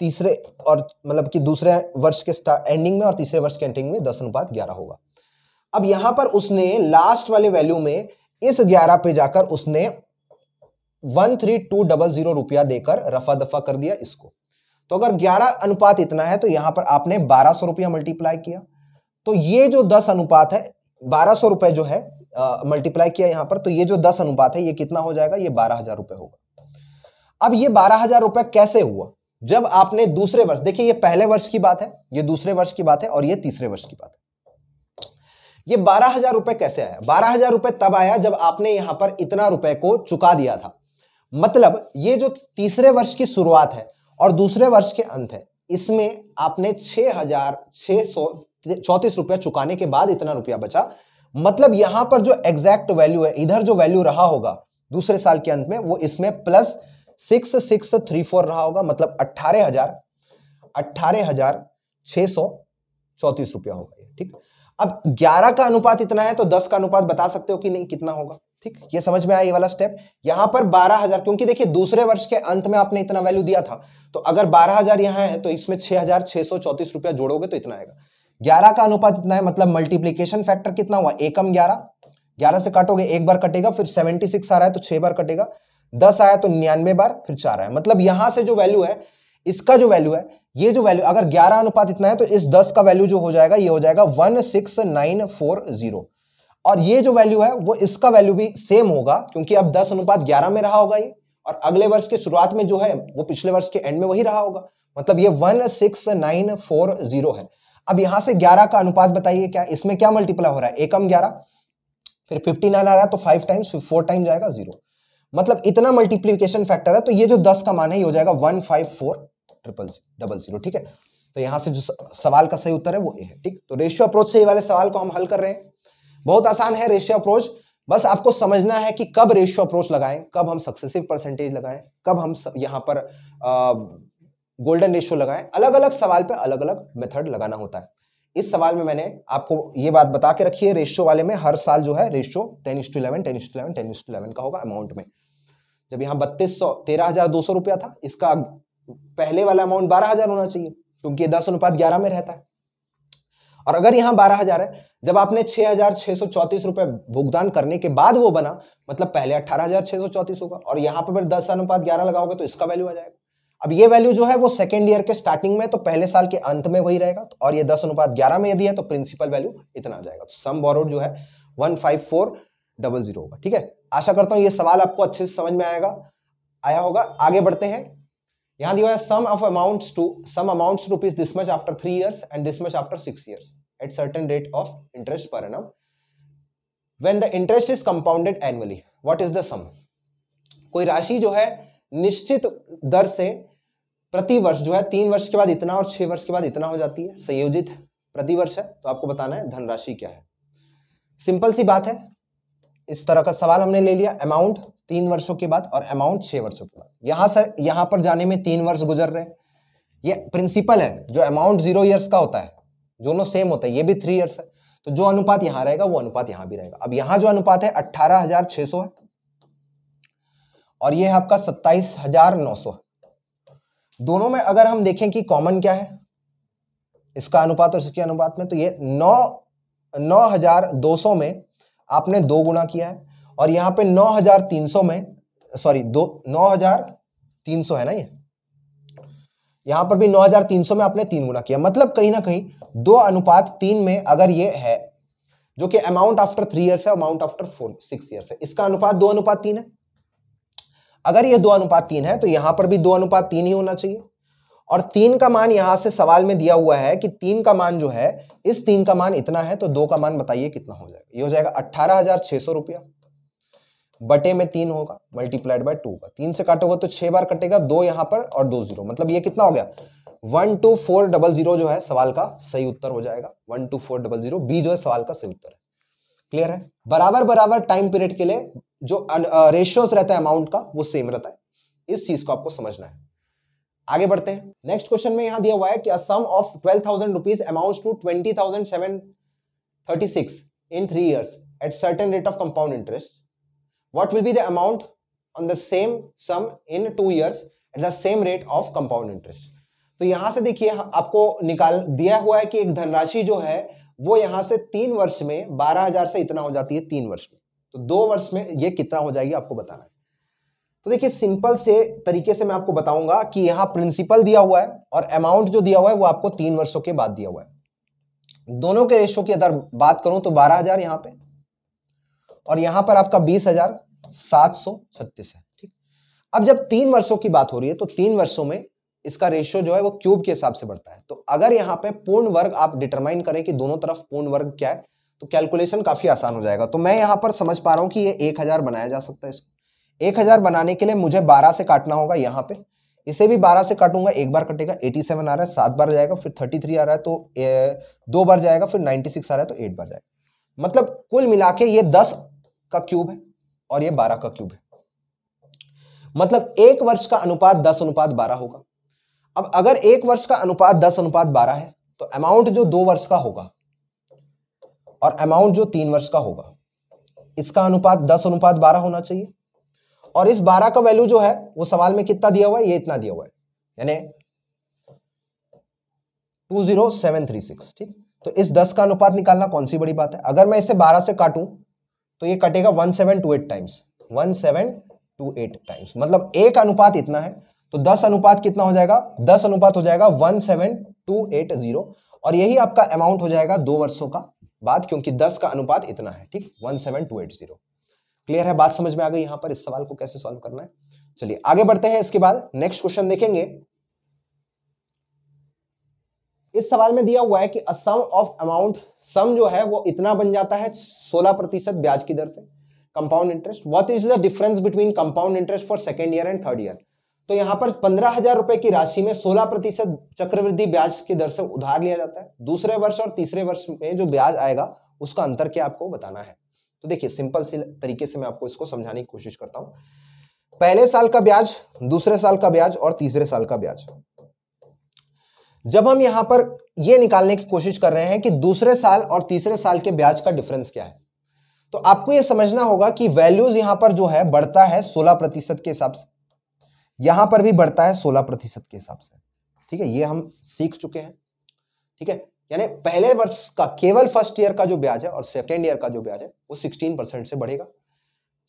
तीसरे और मतलब कि दूसरे वर्ष के एंडिंग में और तीसरे वर्ष के एंडिंग में दस अनुपात ग्यारह होगा अब यहां पर उसने लास्ट वाले वैल्यू में इस ग्यारह पे जाकर उसने one three two double zero रुपया देकर रफा दफा कर दिया इसको तो अगर ग्यारह अनुपात इतना है तो यहां पर आपने बारह सौ रुपया मल्टीप्लाई किया तो ये जो दस अनुपात है बारह सौ रुपए जो है मल्टीप्लाई किया यहां पर तो ये जो दस अनुपात है ये कितना हो जाएगा ये बारह हजार रुपए होगा अब ये बारह हजार रुपए कैसे हुआ जब आपने दूसरे वर्ष देखिए ये पहले वर्ष की बात है ये दूसरे वर्ष की बात है और ये तीसरे वर्ष की बात है ये बारह हजार रुपए कैसे आया बारह हजार रुपए तब आया जब आपने यहां पर इतना रुपए को चुका दिया था मतलब ये जो तीसरे वर्ष की शुरुआत है और दूसरे वर्ष के अंत है इसमें आपने छह हजार छह सौ चौतीस रुपया चुकाने के बाद इतना रुपया बचा मतलब यहां पर जो एग्जैक्ट वैल्यू है इधर जो वैल्यू रहा होगा दूसरे साल के अंत में वो इसमें plus six six three four रहा होगा मतलब अट्ठारह हजार अट्ठारह हजार छह सौ चौतीस रुपया होगा ठीक है अब 11 का अनुपात इतना है तो 10 का अनुपात बता सकते हो कि नहीं कितना होगा ठीक ये समझ में आया ये वाला स्टेप यहां पर 12000 क्योंकि देखिए दूसरे वर्ष के अंत में आपने इतना वैल्यू दिया था तो अगर 12000 यहां है तो इसमें 6634 रुपया जोड़ोगे तो इतना आएगा ग्यारह का अनुपात इतना है मतलब मल्टीप्लीकेशन फैक्टर कितना हुआ एकम ग्यारह ग्यारह से काटोगे एक बार कटेगा फिर सेवेंटी आ रहा है तो छह बार कटेगा दस आया तो निन्यानवे बार फिर चार आया मतलब यहां से जो वैल्यू है इसका जो वैल्यू है ये जो वैल्यू अगर 11 अनुपात इतना है तो इस 10 का वैल्यू जो हो जाएगा ये हो जाएगा 16940 और ये जो वैल्यू है वो इसका वैल्यू भी सेम होगा क्योंकि अब 10 अनुपात 11 में रहा होगा ये और अगले वर्ष के शुरुआत में जो है वो पिछले वर्ष के एंड में वही रहा होगा मतलब ये 16940 है अब यहां से ग्यारह का अनुपात बताइए क्या इसमें क्या मल्टीप्लाई हो रहा है एकम ग्यारह फिर नाइन आ रहा है तो फाइव टाइम्स फिर टाइम जाएगा जीरो मतलब इतना मल्टीप्लीकेशन फैक्टर है तो ये जो दस का मान है ये हो जाएगा फोर ट्रिपल डबल जीरो ठीक है तो यहां से जो सवाल का सही उत्तर है वो ए है ठीक तो रेशियो अप्रोच से ये वाले सवाल को हम हल कर रहे हैं बहुत आसान है रेशियो अप्रोच बस आपको समझना है कि कब रेशियो अप्रोच लगाएं कब हम सक्सेसिव परसेंटेज लगाएं कब हम यहाँ पर गोल्डन रेशियो लगाएं अलग अलग सवाल पे अलग अलग मेथड लगाना होता है इस सवाल में मैंने आपको ये बात बता के रखी है रेशियो वाले में हर साल जो है ratio ten is to eleven ten is to eleven ten is to eleven का होगा अमाउंट में जब यहाँ बत्तीस सौ तेरह हजार दो सौ रुपया था इसका पहले वाला अमाउंट बारह हजार होना चाहिए क्योंकि दस अनुपात ग्यारह में रहता है और अगर यहां बारह हजार है जब आपने छह हजार छह सौ चौतीस रुपए भुगतान करने के बाद वो बना मतलब पहले अठारह हजार छह सौ चौतीस होगा और यहां पर दस अनुपात ग्यारह लगाओगे तो इसका वैल्यू आ जाएगा अब ये वैल्यू जो है वो सेकेंड ईयर के स्टार्टिंग में तो पहले साल के अंत में वही रहेगा तो और ये दस अनुपात ग्यारह में यदि है तो प्रिंसिपल वैल्यू इतना आ जाएगा तो सम बोरोड जो है one five four double zero होगा ठीक है आशा करता हूं ये सवाल आपको अच्छे से समझ में आएगा आया होगा आगे बढ़ते हैं यहां दिया है sum of amounts to sum amounts rupees this much after three years and this much after six years at certain rate of interest per annum when the interest is compounded annually what is the sum कोई राशि जो है निश्चित दर से प्रति वर्ष जो है तीन वर्ष के बाद इतना और छह वर्ष के बाद इतना हो जाती है संयोजित प्रति वर्ष है तो आपको बताना है धनराशि क्या है सिंपल सी बात है इस तरह का सवाल हमने ले लिया अमाउंट तीन वर्षों के बाद और अमाउंट छह वर्षों के बाद यहां सर यहां पर जाने में तीन वर्ष गुजर रहे ये प्रिंसिपल है जो अमाउंट जीरो ईयर्स का होता है दोनों सेम होता है ये भी थ्री ईयर्स है तो जो अनुपात यहां रहेगा वो अनुपात यहां भी रहेगा अब यहां जो अनुपात है अट्ठारह हजार छह सौ है और ये है आपका सत्ताईस हजार नौ सौ दोनों में अगर हम देखें कि कॉमन क्या है इसका अनुपात और इसके अनुपात में तो ये नौ नौ हजार दो सौ में आपने दो गुना किया है और यहाँ पे 9,300 में सॉरी दो 9,300 है ना ये यहाँ पर भी 9,300 में आपने तीन गुना किया मतलब कहीं ना कहीं दो अनुपात तीन में अगर ये है जो कि अमाउंट आफ्टर थ्री ईयर्स है amount after four six years है इसका अनुपात दो अनुपात तीन है अगर ये दो अनुपात तीन है तो यहाँ पर भी दो अनुपात तीन ही होना चाहिए और तीन का मान यहां से सवाल में दिया हुआ है कि तीन का मान जो है इस तीन का मान इतना है तो दो का मान बताइए कितना हो जाएगा ये हो जाएगा अट्ठारह हजार छह सौ रुपया बटे में तीन होगा मल्टीप्लाइड बाय टू होगा तीन से काटोगे तो छह बार कटेगा दो यहां पर और दो जीरो मतलब ये कितना हो गया one two four double zero जो है सवाल का सही उत्तर हो जाएगा one two four double zero B जो है सवाल का सही उत्तर है क्लियर है बराबर बराबर टाइम पीरियड के लिए जो रेशियोज uh, रहता है अमाउंट का वो सेम रहता है इस चीज को आपको समझना है आगे बढ़ते हैं नेक्स्ट क्वेश्चन में यहां दिया हुआ है कि sum of twelve thousand rupees amount to twenty thousand seven thirty six in three years at certain rate of compound interest what will be the amount on the same sum in two years at the same rate of compound interest तो यहां से देखिए आपको निकाल दिया हुआ है कि एक धनराशि जो है वो यहां से तीन वर्ष में बारह हजार से इतना हो जाती है तीन वर्ष में तो दो वर्ष में ये कितना हो जाएगी आपको बताना है तो देखिए सिंपल से तरीके से मैं आपको बताऊंगा कि यहाँ प्रिंसिपल दिया हुआ है और अमाउंट जो दिया हुआ है वो आपको तीन वर्षों के बाद दिया हुआ है दोनों के रेशो की अगर बात करूं तो बारह हजार यहाँ पे और यहां पर आपका बीस हजार सात सौ छत्तीस है ठीक अब जब तीन वर्षों की बात हो रही है तो तीन वर्षों में इसका रेशियो जो है वो क्यूब के हिसाब से बढ़ता है तो अगर यहाँ पे पूर्ण वर्ग आप डिटरमाइन करें कि दोनों तरफ पूर्ण वर्ग क्या है तो कैलकुलेशन काफी आसान हो जाएगा तो मैं यहाँ पर समझ पा रहा हूँ कि ये एक हजार बनाया जा सकता है इसको एक हजार बनाने के लिए मुझे बारह से काटना होगा यहाँ पे इसे भी बारह से काटूंगा एक बार कटेगा एटी सेवन आ रहा है सात बार जाएगा फिर थर्टी थ्री आ रहा है तो ए, दो बार जाएगा फिर नाइनटी सिक्स आ रहा है तो एट बार जाएगा मतलब कुल मिला के ये दस का क्यूब है और ये बारह का क्यूब है मतलब एक वर्ष का अनुपात दस अनुपात बारह होगा अब अगर एक वर्ष का अनुपात दस अनुपात बारह है तो अमाउंट जो दो वर्ष का होगा और अमाउंट जो तीन वर्ष का होगा इसका अनुपात दस अनुपात बारह होना चाहिए और इस बारह का वैल्यू जो है वो सवाल में कितना दिया हुआ है ये इतना दिया हुआ है यानी two zero seven three six ठीक तो इस दस का अनुपात निकालना कौन सी बड़ी बात है अगर मैं इसे बारह से काटूं तो ये कटेगा one seven two eight times one seven two eight times मतलब एक अनुपात इतना है तो दस अनुपात कितना हो जाएगा दस अनुपात हो जाएगा one seven two eight zero और यही आपका अमाउंट हो जाएगा दो वर्षों का बाद क्योंकि दस का अनुपात इतना है ठीक one seven two eight zero clear है बात समझ में आ गई यहां पर इस सवाल को कैसे सॉल्व करना है चलिए आगे बढ़ते हैं इसके बाद नेक्स्ट क्वेश्चन देखेंगे इस सवाल में दिया हुआ है कि अ सम ऑफ अमाउंट सम जो है वो इतना बन जाता है सोलह प्रतिशत ब्याज की दर से compound interest what is the difference between compound interest for second year and third year तो यहाँ पर पंद्रह हजार रुपए की राशि में सोलह प्रतिशत चक्रवृद्धि ब्याज की दर से उधार लिया जाता है दूसरे वर्ष और तीसरे वर्ष में जो ब्याज आएगा उसका अंतर क्या आपको बताना है तो देखिए सिंपल सी तरीके से मैं आपको इसको समझाने की कोशिश करता हूँ पहले साल का ब्याज दूसरे साल का ब्याज और तीसरे साल का ब्याज जब हम यहां पर यह निकालने की कोशिश कर रहे हैं कि दूसरे साल और तीसरे साल के ब्याज का डिफरेंस क्या है तो आपको यह समझना होगा कि वैल्यूज यहां पर जो है बढ़ता है सोलह प्रतिशत के हिसाब से यहां पर भी बढ़ता है सोलह प्रतिशत के हिसाब से ठीक है ये हम सीख चुके हैं ठीक है यानी पहले वर्ष का केवल फर्स्ट ईयर का जो ब्याज है और सेकेंड ईयर का जो ब्याज है वो सिक्सटीन परसेंट से बढ़ेगा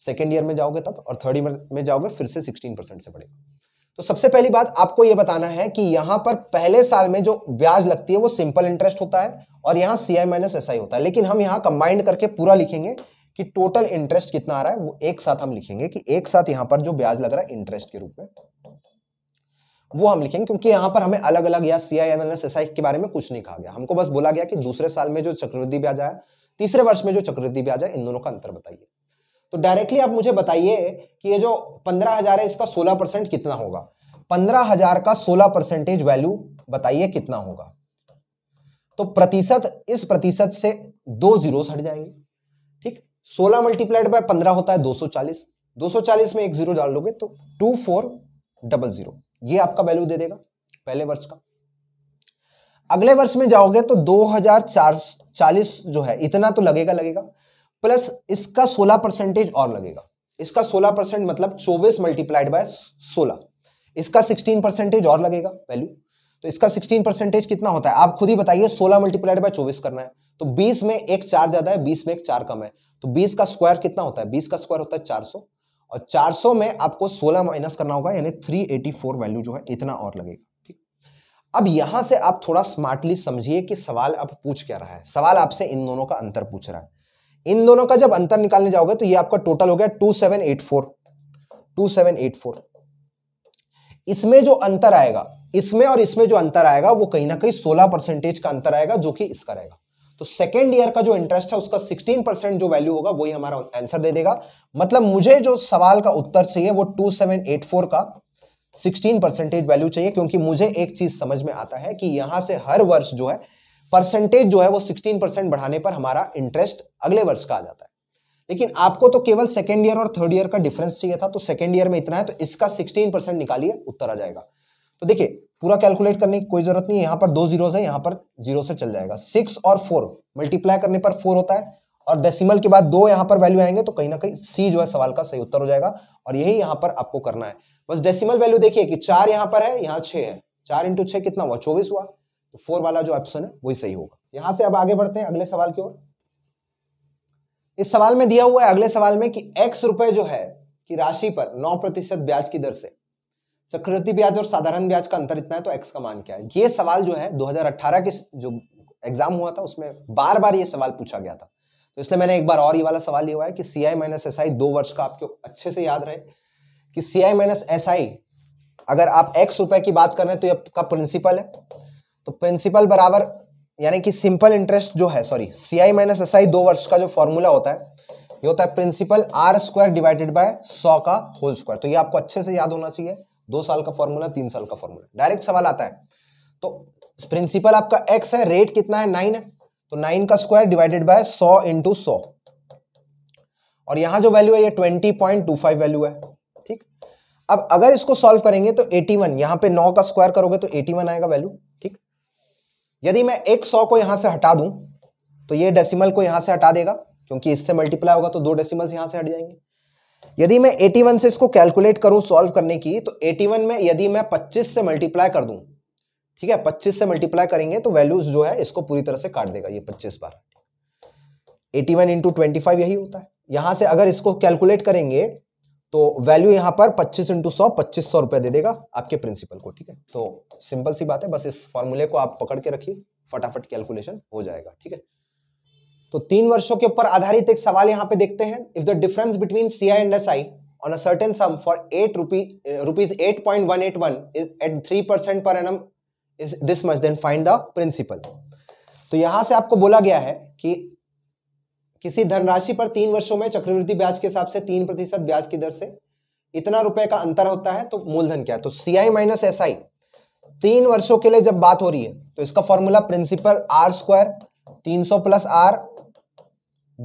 सेकेंड ईयर में जाओगे तब और थर्ड ईयर में जाओगे फिर से सिक्सटीन परसेंट से बढ़ेगा तो सबसे पहली बात आपको यह बताना है कि यहां पर पहले साल में जो ब्याज लगती है वो सिंपल इंटरेस्ट होता है और यहां सी आई माइनस एस आई होता है लेकिन हम यहां कंबाइंड करके पूरा लिखेंगे कि टोटल इंटरेस्ट कितना आ रहा है वो एक साथ हम लिखेंगे कि एक साथ यहां पर जो ब्याज लग रहा है इंटरेस्ट के रूप में वो हम लिखेंगे क्योंकि यहां पर हमें अलग अलग या सी आई माइनस एस आई के बारे में कुछ नहीं कहा गया हमको बस बोला गया कि दूसरे साल में जो चक्रवृद्धि ब्याज आया तीसरे वर्ष में जो चक्रवृद्धि ब्याज है इन दोनों का अंतर बताइए तो डायरेक्टली आप मुझे बताइए कि ये जो पंद्रह हजार है इसका सोलह परसेंट कितना होगा पंद्रह हजार का सोलह परसेंटेज वैल्यू बताइए कितना होगा तो प्रतिशत इस प्रतिशत से दो जीरो हट जाएंगे ठीक सोलह मल्टीप्लाइड बाय पंद्रह होता है दो सौ चालीस दो सौ चालीस में एक जीरो डाल लोगे तो टू फोर डबल जीरो ये आपका वैल्यू दे देगा पहले वर्ष का अगले वर्ष में जाओगे तो दो हजार चार चालीस जो है इतना तो लगेगा लगेगा प्लस इसका सोलह परसेंटेज और लगेगा इसका सोलह परसेंट मतलब चौबीस मल्टीप्लाइड बाय सोलह इसका सिक्सटीन परसेंटेज और लगेगा वैल्यू तो इसका सिक्सटीन परसेंटेज कितना होता है आप खुद ही बताइए सोलह मल्टीप्लाइड बाय चौबीस करना है तो बीस में एक चार ज्यादा है बीस में एक चार कम है तो बीस का स्क्वायर कितना होता है बीस का स्क्वायर होता है चार सौ और 400 में आपको 16 माइनस करना होगा यानी 384 वैल्यू जो है इतना और लगेगा ठीक अब यहां से आप थोड़ा स्मार्टली समझिए कि सवाल अब पूछ क्या रहा है सवाल आपसे इन दोनों का अंतर पूछ रहा है इन दोनों का जब अंतर निकालने जाओगे तो ये आपका टोटल हो गया two seven eight four two seven eight four इसमें जो अंतर आएगा इसमें और इसमें जो अंतर आएगा वो कहीं ना कहीं सोलह परसेंटेज का अंतर आएगा जो कि इसका रहेगा तो सेकेंड ईयर का जो इंटरेस्ट है उसका सिक्सटीन परसेंट जो वैल्यू होगा वही हमारा आंसर दे देगा मतलब मुझे जो सवाल का उत्तर चाहिए वो टू सेवन एट फोर का सिक्सटीन परसेंटेज वैल्यू चाहिए क्योंकि मुझे एक चीज समझ में आता है कि यहां से हर वर्ष जो है परसेंटेज जो है वो 16 परसेंट बढ़ाने पर हमारा इंटरेस्ट अगले वर्ष का आ जाता है लेकिन आपको तो केवल सेकेंड ईयर और थर्ड ईयर का डिफरेंस चाहिए था तो सेकेंड ईयर में इतना है तो इसका सिक्सटीन परसेंट निकालिए उत्तर आ जाएगा तो देखिए पूरा कैलकुलेट करने की कोई जरूरत नहीं है यहाँ पर दो जीरो है यहाँ पर जीरो से चल जाएगा सिक्स और फोर मल्टीप्लाई करने पर फोर होता है और डेसिमल के बाद दो यहाँ पर वैल्यू आएंगे तो कहीं ना कहीं सी जो है सवाल का सही उत्तर हो जाएगा और यही यहाँ पर आपको करना है बस डेसिमल वैल्यू देखिए कि चार यहाँ पर है यहाँ छः है चार इंटू छः कितना हुआ चौबीस हुआ तो फोर वाला जो ऑप्शन है वही सही होगा यहां से अब आगे बढ़ते हैं अगले सवाल की ओर इस सवाल में दिया हुआ है अगले सवाल में कि एक्स रुपए जो है कि राशि पर नौ प्रतिशत ब्याज की दर से चक्रवृत्ति ब्याज और साधारण ब्याज का अंतर इतना है तो एक्स का मान क्या है ये सवाल जो है 2018 के जो एग्जाम हुआ था उसमें बार बार ये सवाल पूछा गया था तो इसलिए मैंने एक बार और ये वाला सवाल लिया हुआ है कि सी आई माइनस एस आई दो वर्ष का आपको अच्छे से याद रहे कि सी आई माइनस एस आई अगर आप एक्स रुपए की बात कर रहे हैं तो ये आपका प्रिंसिपल है तो प्रिंसिपल बराबर यानी कि सिंपल इंटरेस्ट जो है sorry C I minus S I दो वर्ष का जो फॉर्मूला होता है ये होता है principal are square divided by सौ का होल स्क्वायर तो ये आपको अच्छे से याद होना चाहिए दो साल का फॉर्मूला तीन साल का फॉर्मूला डायरेक्ट सवाल आता है तो प्रिंसिपल आपका एक्स है रेट कितना है नाइन है तो नाइन का स्क्वायर डिवाइडेड बाय सौ इंटू सौ और यहां जो वैल्यू है ये twenty point two five value है ठीक अब अगर इसको सॉल्व करेंगे तो एटी वन यहां पर नौ का स्क्वायर करोगे तो एटी वन आएगा वैल्यू यदि मैं एक सौ को यहां से हटा दूं तो ये डेसिमल को यहां से हटा देगा क्योंकि इससे मल्टीप्लाई होगा तो दो डेसिमल्स यहां से हट जाएंगे यदि मैं एटी से इसको कैलकुलेट करूं सॉल्व करने की तो एटी में यदि मैं पच्चीस से मल्टीप्लाई कर दूं ठीक है पच्चीस से मल्टीप्लाई करेंगे तो वैल्यूज जो है इसको पूरी तरह से काट देगा ये पच्चीस बार 81 वन यही होता है यहां से अगर इसको कैलकुलेट करेंगे तो वैल्यू यहां पर 25 इंटू सौ पच्चीस सौ रुपये दे देगा आपके प्रिंसिपल को ठीक है तो सिंपल सी बात है बस इस फॉर्मूले को आप पकड़ के रखिए फटाफट कैलकुलेशन हो जाएगा ठीक है तो तीन वर्षों के ऊपर आधारित एक सवाल यहां पे देखते हैं if the difference between C I and S I on a certain sum for eight rupee rupees eight point one eight one is eight three percent per annum is this much then find the principal तो यहां से आपको बोला गया है कि किसी धनराशि पर तीन वर्षों में चक्रवृद्धि ब्याज के हिसाब से तीन प्रतिशत ब्याज की दर से इतना रुपए का अंतर होता है तो मूलधन क्या है तो सी आई माइनस एस आई तीन वर्षों के लिए जब बात हो रही है तो इसका फॉर्मूला प्रिंसिपल आर स्क्वायर तीन सौ plus R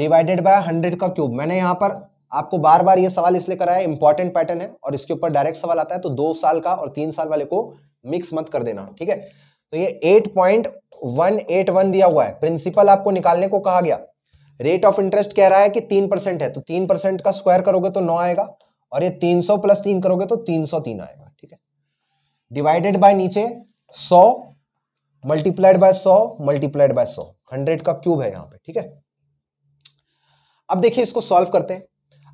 divided by hundred का क्यूब मैंने यहां पर आपको बार बार ये सवाल इसलिए कराया इंपॉर्टेंट पैटर्न है और इसके ऊपर डायरेक्ट सवाल आता है तो दो साल का और तीन साल वाले को मिक्स मत कर देना ठीक है तो ये eight point one eight one दिया हुआ है प्रिंसिपल आपको निकालने को कहा गया रेट ऑफ इंटरेस्ट कह रहा है कि तीन परसेंट है तो तीन परसेंट का स्क्वायर करोगे तो नौ आएगा और ये तीन सौ प्लस तीन करोगे तो तीन सौ तीन आएगा ठीक है डिवाइडेड बाय नीचे सौ मल्टीप्लाइड बाय सौ मल्टीप्लाइड बाय सौ हंड्रेड का क्यूब है यहाँ पे ठीक है अब देखिए इसको सॉल्व करते हैं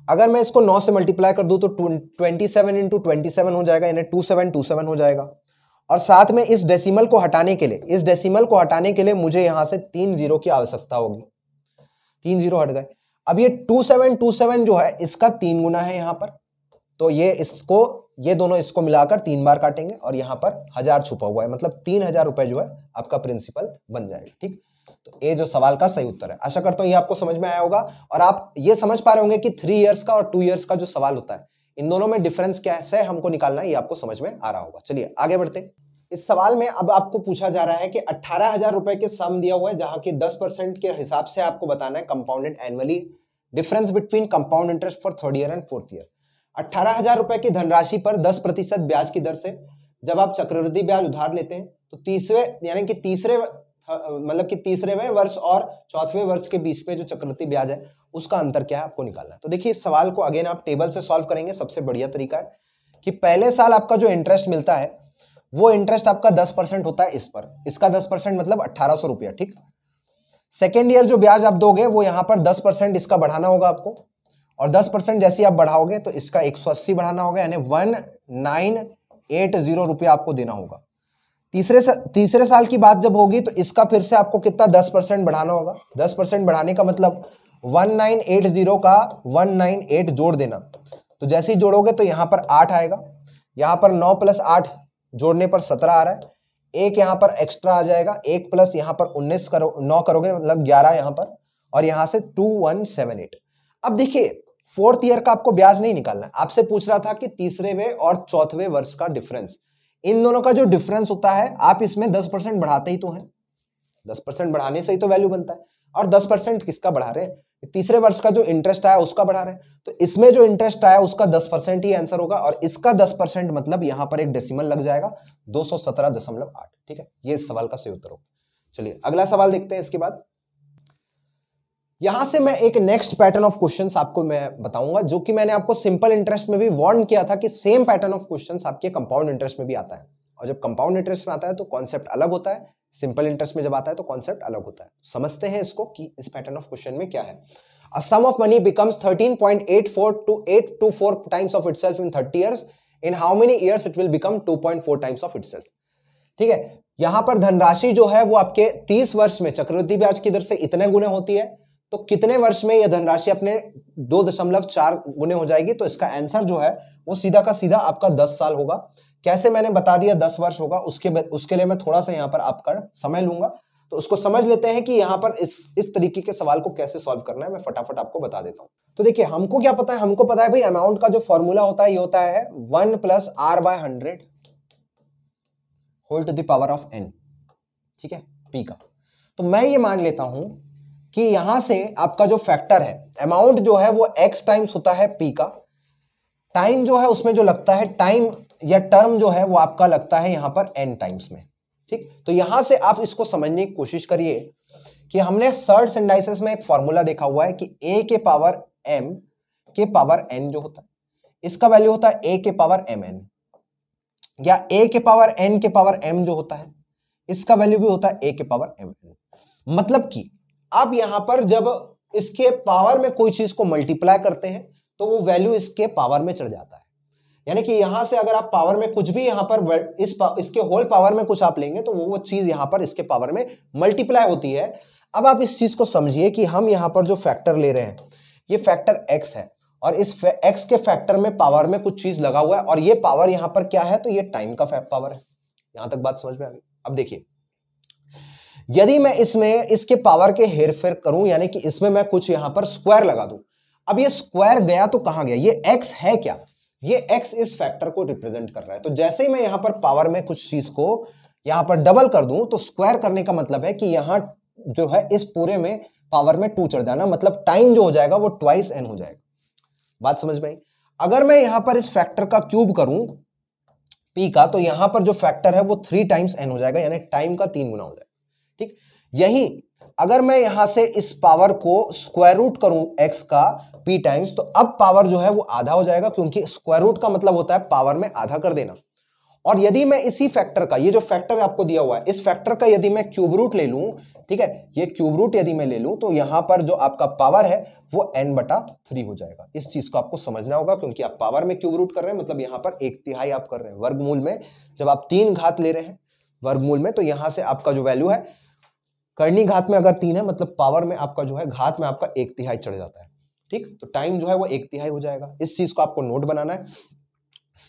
अगर मैं इसको नौ से मल्टीप्लाई कर दू तो twenty seven into twenty seven हो जाएगा यानी टू सेवन टू सेवन हो जाएगा और साथ में इस डेसिमल को हटाने के लिए इस डेसिमल को हटाने के लिए मुझे यहाँ से तीन जीरो की आवश्यकता होगी तीन जीरो हट गए अब ये टू सेवन टू सेवन जो है इसका तीन गुना है यहाँ पर तो ये इसको ये दोनों इसको मिलाकर तीन बार काटेंगे और यहाँ पर हजार छुपा हुआ है मतलब तीन हजार रुपए जो है आपका प्रिंसिपल बन जाएगा ठीक तो ये जो सवाल का सही उत्तर है आशा करता हूँ ये आपको समझ में आया होगा और आप ये समझ पा रहे होंगे कि थ्री ईयर्स का और टू ईयर्स का जो सवाल होता है इन दोनों में डिफरेंस क्या है हमको निकालना है ये आपको समझ में आ रहा होगा चलिए आगे बढ़ते हैं इस सवाल में अब आपको पूछा जा रहा है कि अट्ठारह हजार रुपए के सम दिया हुआ है जहां की दस परसेंट के हिसाब से आपको बताना है compounded annually difference between compound interest for third year and fourth year अट्ठारह हजार रुपए की धनराशि पर दस प्रतिशत ब्याज की दर से जब आप चक्रवृद्धि ब्याज उधार लेते हैं तो तीसरे यानी कि तीसरे मतलब कि तीसरेवें वर्ष और चौथवें वर्ष के बीच में जो चक्रवृद्धि ब्याज है उसका अंतर क्या है आपको निकालना है तो देखिए इस सवाल को अगेन आप टेबल से सॉल्व करेंगे सबसे बढ़िया तरीका है कि पहले साल आपका जो इंटरेस्ट मिलता है वो इंटरेस्ट आपका दस परसेंट होता है इस पर इसका दस परसेंट मतलब अट्ठारह सौ रुपया ठीक सेकेंड ईयर जो ब्याज आप दोगे वो यहां पर दस परसेंट इसका बढ़ाना होगा आपको और दस परसेंट जैसे आप बढ़ाओगे तो इसका एक सौ अस्सी बढ़ाना होगा यानी वन नाइन एट जीरो रुपया आपको देना होगा तीसरे सा, तीसरे साल की बात जब होगी तो इसका फिर से आपको कितना दस परसेंट बढ़ाना होगा दस परसेंट बढ़ाने का मतलब वन नाइन एट जीरो का वन नाइन एट जोड़ देना तो जैसे ही जोड़ोगे तो यहां पर आठ आएगा यहां पर नौ प्लस आठ जोड़ने पर सत्रह आ रहा है एक यहाँ पर एक्स्ट्रा आ जाएगा एक प्लस यहाँ पर उन्नीस करो नौ करोगे मतलब ग्यारह यहाँ पर और यहाँ से टू वन सेवन एट अब देखिए फोर्थ ईयर का आपको ब्याज नहीं निकालना आपसे पूछ रहा था कि तीसरे वे और चौथवे वर्ष का डिफरेंस इन दोनों का जो डिफरेंस होता है आप इसमें दस परसेंट बढ़ाते ही तो हैं दस परसेंट बढ़ाने से ही तो वैल्यू बनता है और दस परसेंट किसका बढ़ा रहे हैं तीसरे वर्ष का जो इंटरेस्ट आया उसका बढ़ा रहे तो इसमें जो इंटरेस्ट आया उसका दस परसेंट ही आंसर होगा और इसका दस परसेंट मतलब यहां पर एक डेसिमल लग जाएगा दो सौ सत्रह दशमलव आठ ठीक है ये सवाल का सही उत्तर होगा चलिए अगला सवाल देखते हैं इसके बाद यहां से मैं एक नेक्स्ट पैटर्न ऑफ क्वेश्चन आपको मैं बताऊंगा जो कि मैंने आपको सिंपल इंटरेस्ट में भी वार्न किया था कि सेम पैटर्न ऑफ क्वेश्चन आपके कंपाउंड इंटरेस्ट में भी आता है और जब कंपाउंड इंटरेस्ट में आता है तो कॉन्सेप्ट अलग होता है सिंपल इंटरेस्ट में जब आता है तो कॉन्सेप्ट अलग होता है तो समझते हैं इसको कि इस पैटर्न ऑफ क्वेश्चन में क्या है a sum of money becomes 13.84 to 824 times of itself in 30 years in how many years it will become 2.4 times of itself ठीक है यहां पर धनराशि जो है वो आपके 30 वर्ष में चक्रवृद्धि ब्याज की दर से इतने गुने होती है तो कितने वर्ष में यह धनराशि अपने दो दशमलव चार गुने हो जाएगी तो इसका आंसर जो है वो सीधा का सीधा आपका दस साल होगा कैसे मैंने बता दिया दस वर्ष होगा उसके उसके लिए मैं थोड़ा सा यहाँ पर आपका समय लूंगा तो उसको समझ लेते हैं कि यहाँ पर इस इस तरीके के सवाल को कैसे सॉल्व करना है मैं फटाफट आपको बता देता हूँ तो देखिए हमको क्या पता है हमको पता है भाई अमाउंट का जो फॉर्मूला होता है ये होता है one plus R by hundred whole to the power of N ठीक है पी का तो मैं ये मान लेता हूं कि यहां से आपका जो फैक्टर है अमाउंट जो है वो एक्स टाइम्स होता है पी का टाइम जो है उसमें जो लगता है टाइम या टर्म जो है वो आपका लगता है यहां पर एन टाइम्स में ठीक तो यहां से आप इसको समझने की कोशिश करिए कि हमने सर्ड सेंडाइसिस में एक फॉर्मूला देखा हुआ है कि ए के पावर एम के पावर एन जो होता है इसका वैल्यू होता है ए के पावर एम एन या ए के पावर एन के पावर एम जो होता है इसका वैल्यू भी होता है ए के पावर एम एन मतलब कि आप यहां पर जब इसके पावर में कोई चीज को मल्टीप्लाई करते हैं तो वो वैल्यू इसके पावर में चढ़ जाता है यानी कि यहां से अगर आप पावर में कुछ भी यहाँ पर इस पा, इसके होल पावर में कुछ आप लेंगे तो वो वो चीज़ यहां पर इसके पावर में मल्टीप्लाई होती है अब आप इस चीज़ को समझिए कि हम यहाँ पर जो फैक्टर ले रहे हैं ये फैक्टर एक्स है और इस एक्स के फैक्टर में पावर में कुछ चीज़ लगा हुआ है और ये पावर यहां पर क्या है तो ये टाइम का पावर है यहां तक बात समझ में आ गई अब देखिए यदि मैं इसमें इसके पावर के हेर फेर करूं यानी कि इसमें मैं कुछ यहाँ पर स्क्वायर लगा दूं अब ये स्क्वायर गया तो कहां गया ये एक्स है क्या ये एक्स इस फैक्टर को रिप्रेजेंट कर रहा है तो जैसे ही मैं यहां पर पावर में कुछ चीज को यहां पर डबल कर दूं तो स्क्वायर करने का मतलब है कि यहां जो है इस पूरे में पावर में टू चढ़ जाना मतलब टाइम जो हो जाएगा वो ट्वाइस एन हो जाएगा बात समझ में आई अगर मैं यहां पर इस फैक्टर का क्यूब करूं पी का तो यहां पर जो फैक्टर है वो थ्री टाइम्स एन हो जाएगा यानी टाइम का तीन गुना हो जाएगा ठीक यही अगर मैं यहां से इस पावर को स्क्वायर रूट करूं एक्स का पी टाइम्स तो अब पावर जो है वो आधा हो जाएगा क्योंकि स्क्वायर रूट का मतलब होता है पावर में आधा कर देना और यदि मैं इसी फैक्टर का ये जो फैक्टर आपको दिया हुआ है इस फैक्टर का यदि मैं क्यूब रूट ले लूं ठीक है ये क्यूब रूट यदि मैं ले लूं तो यहां पर जो आपका पावर है वो एन बटा थ्री हो जाएगा इस चीज़ को आपको समझना होगा क्योंकि आप पावर में क्यूब रूट कर रहे हैं मतलब यहां पर एक तिहाई आप कर रहे हैं वर्गमूल में जब आप तीन घात ले रहे हैं वर्गमूल में तो यहां से आपका जो वैल्यू है करनी घात में अगर तीन है मतलब पावर में आपका जो है घात में आपका एक तिहाई चढ़ जाता है ठीक तो टाइम जो है वो एक तिहाई हो जाएगा इस चीज को आपको नोट बनाना है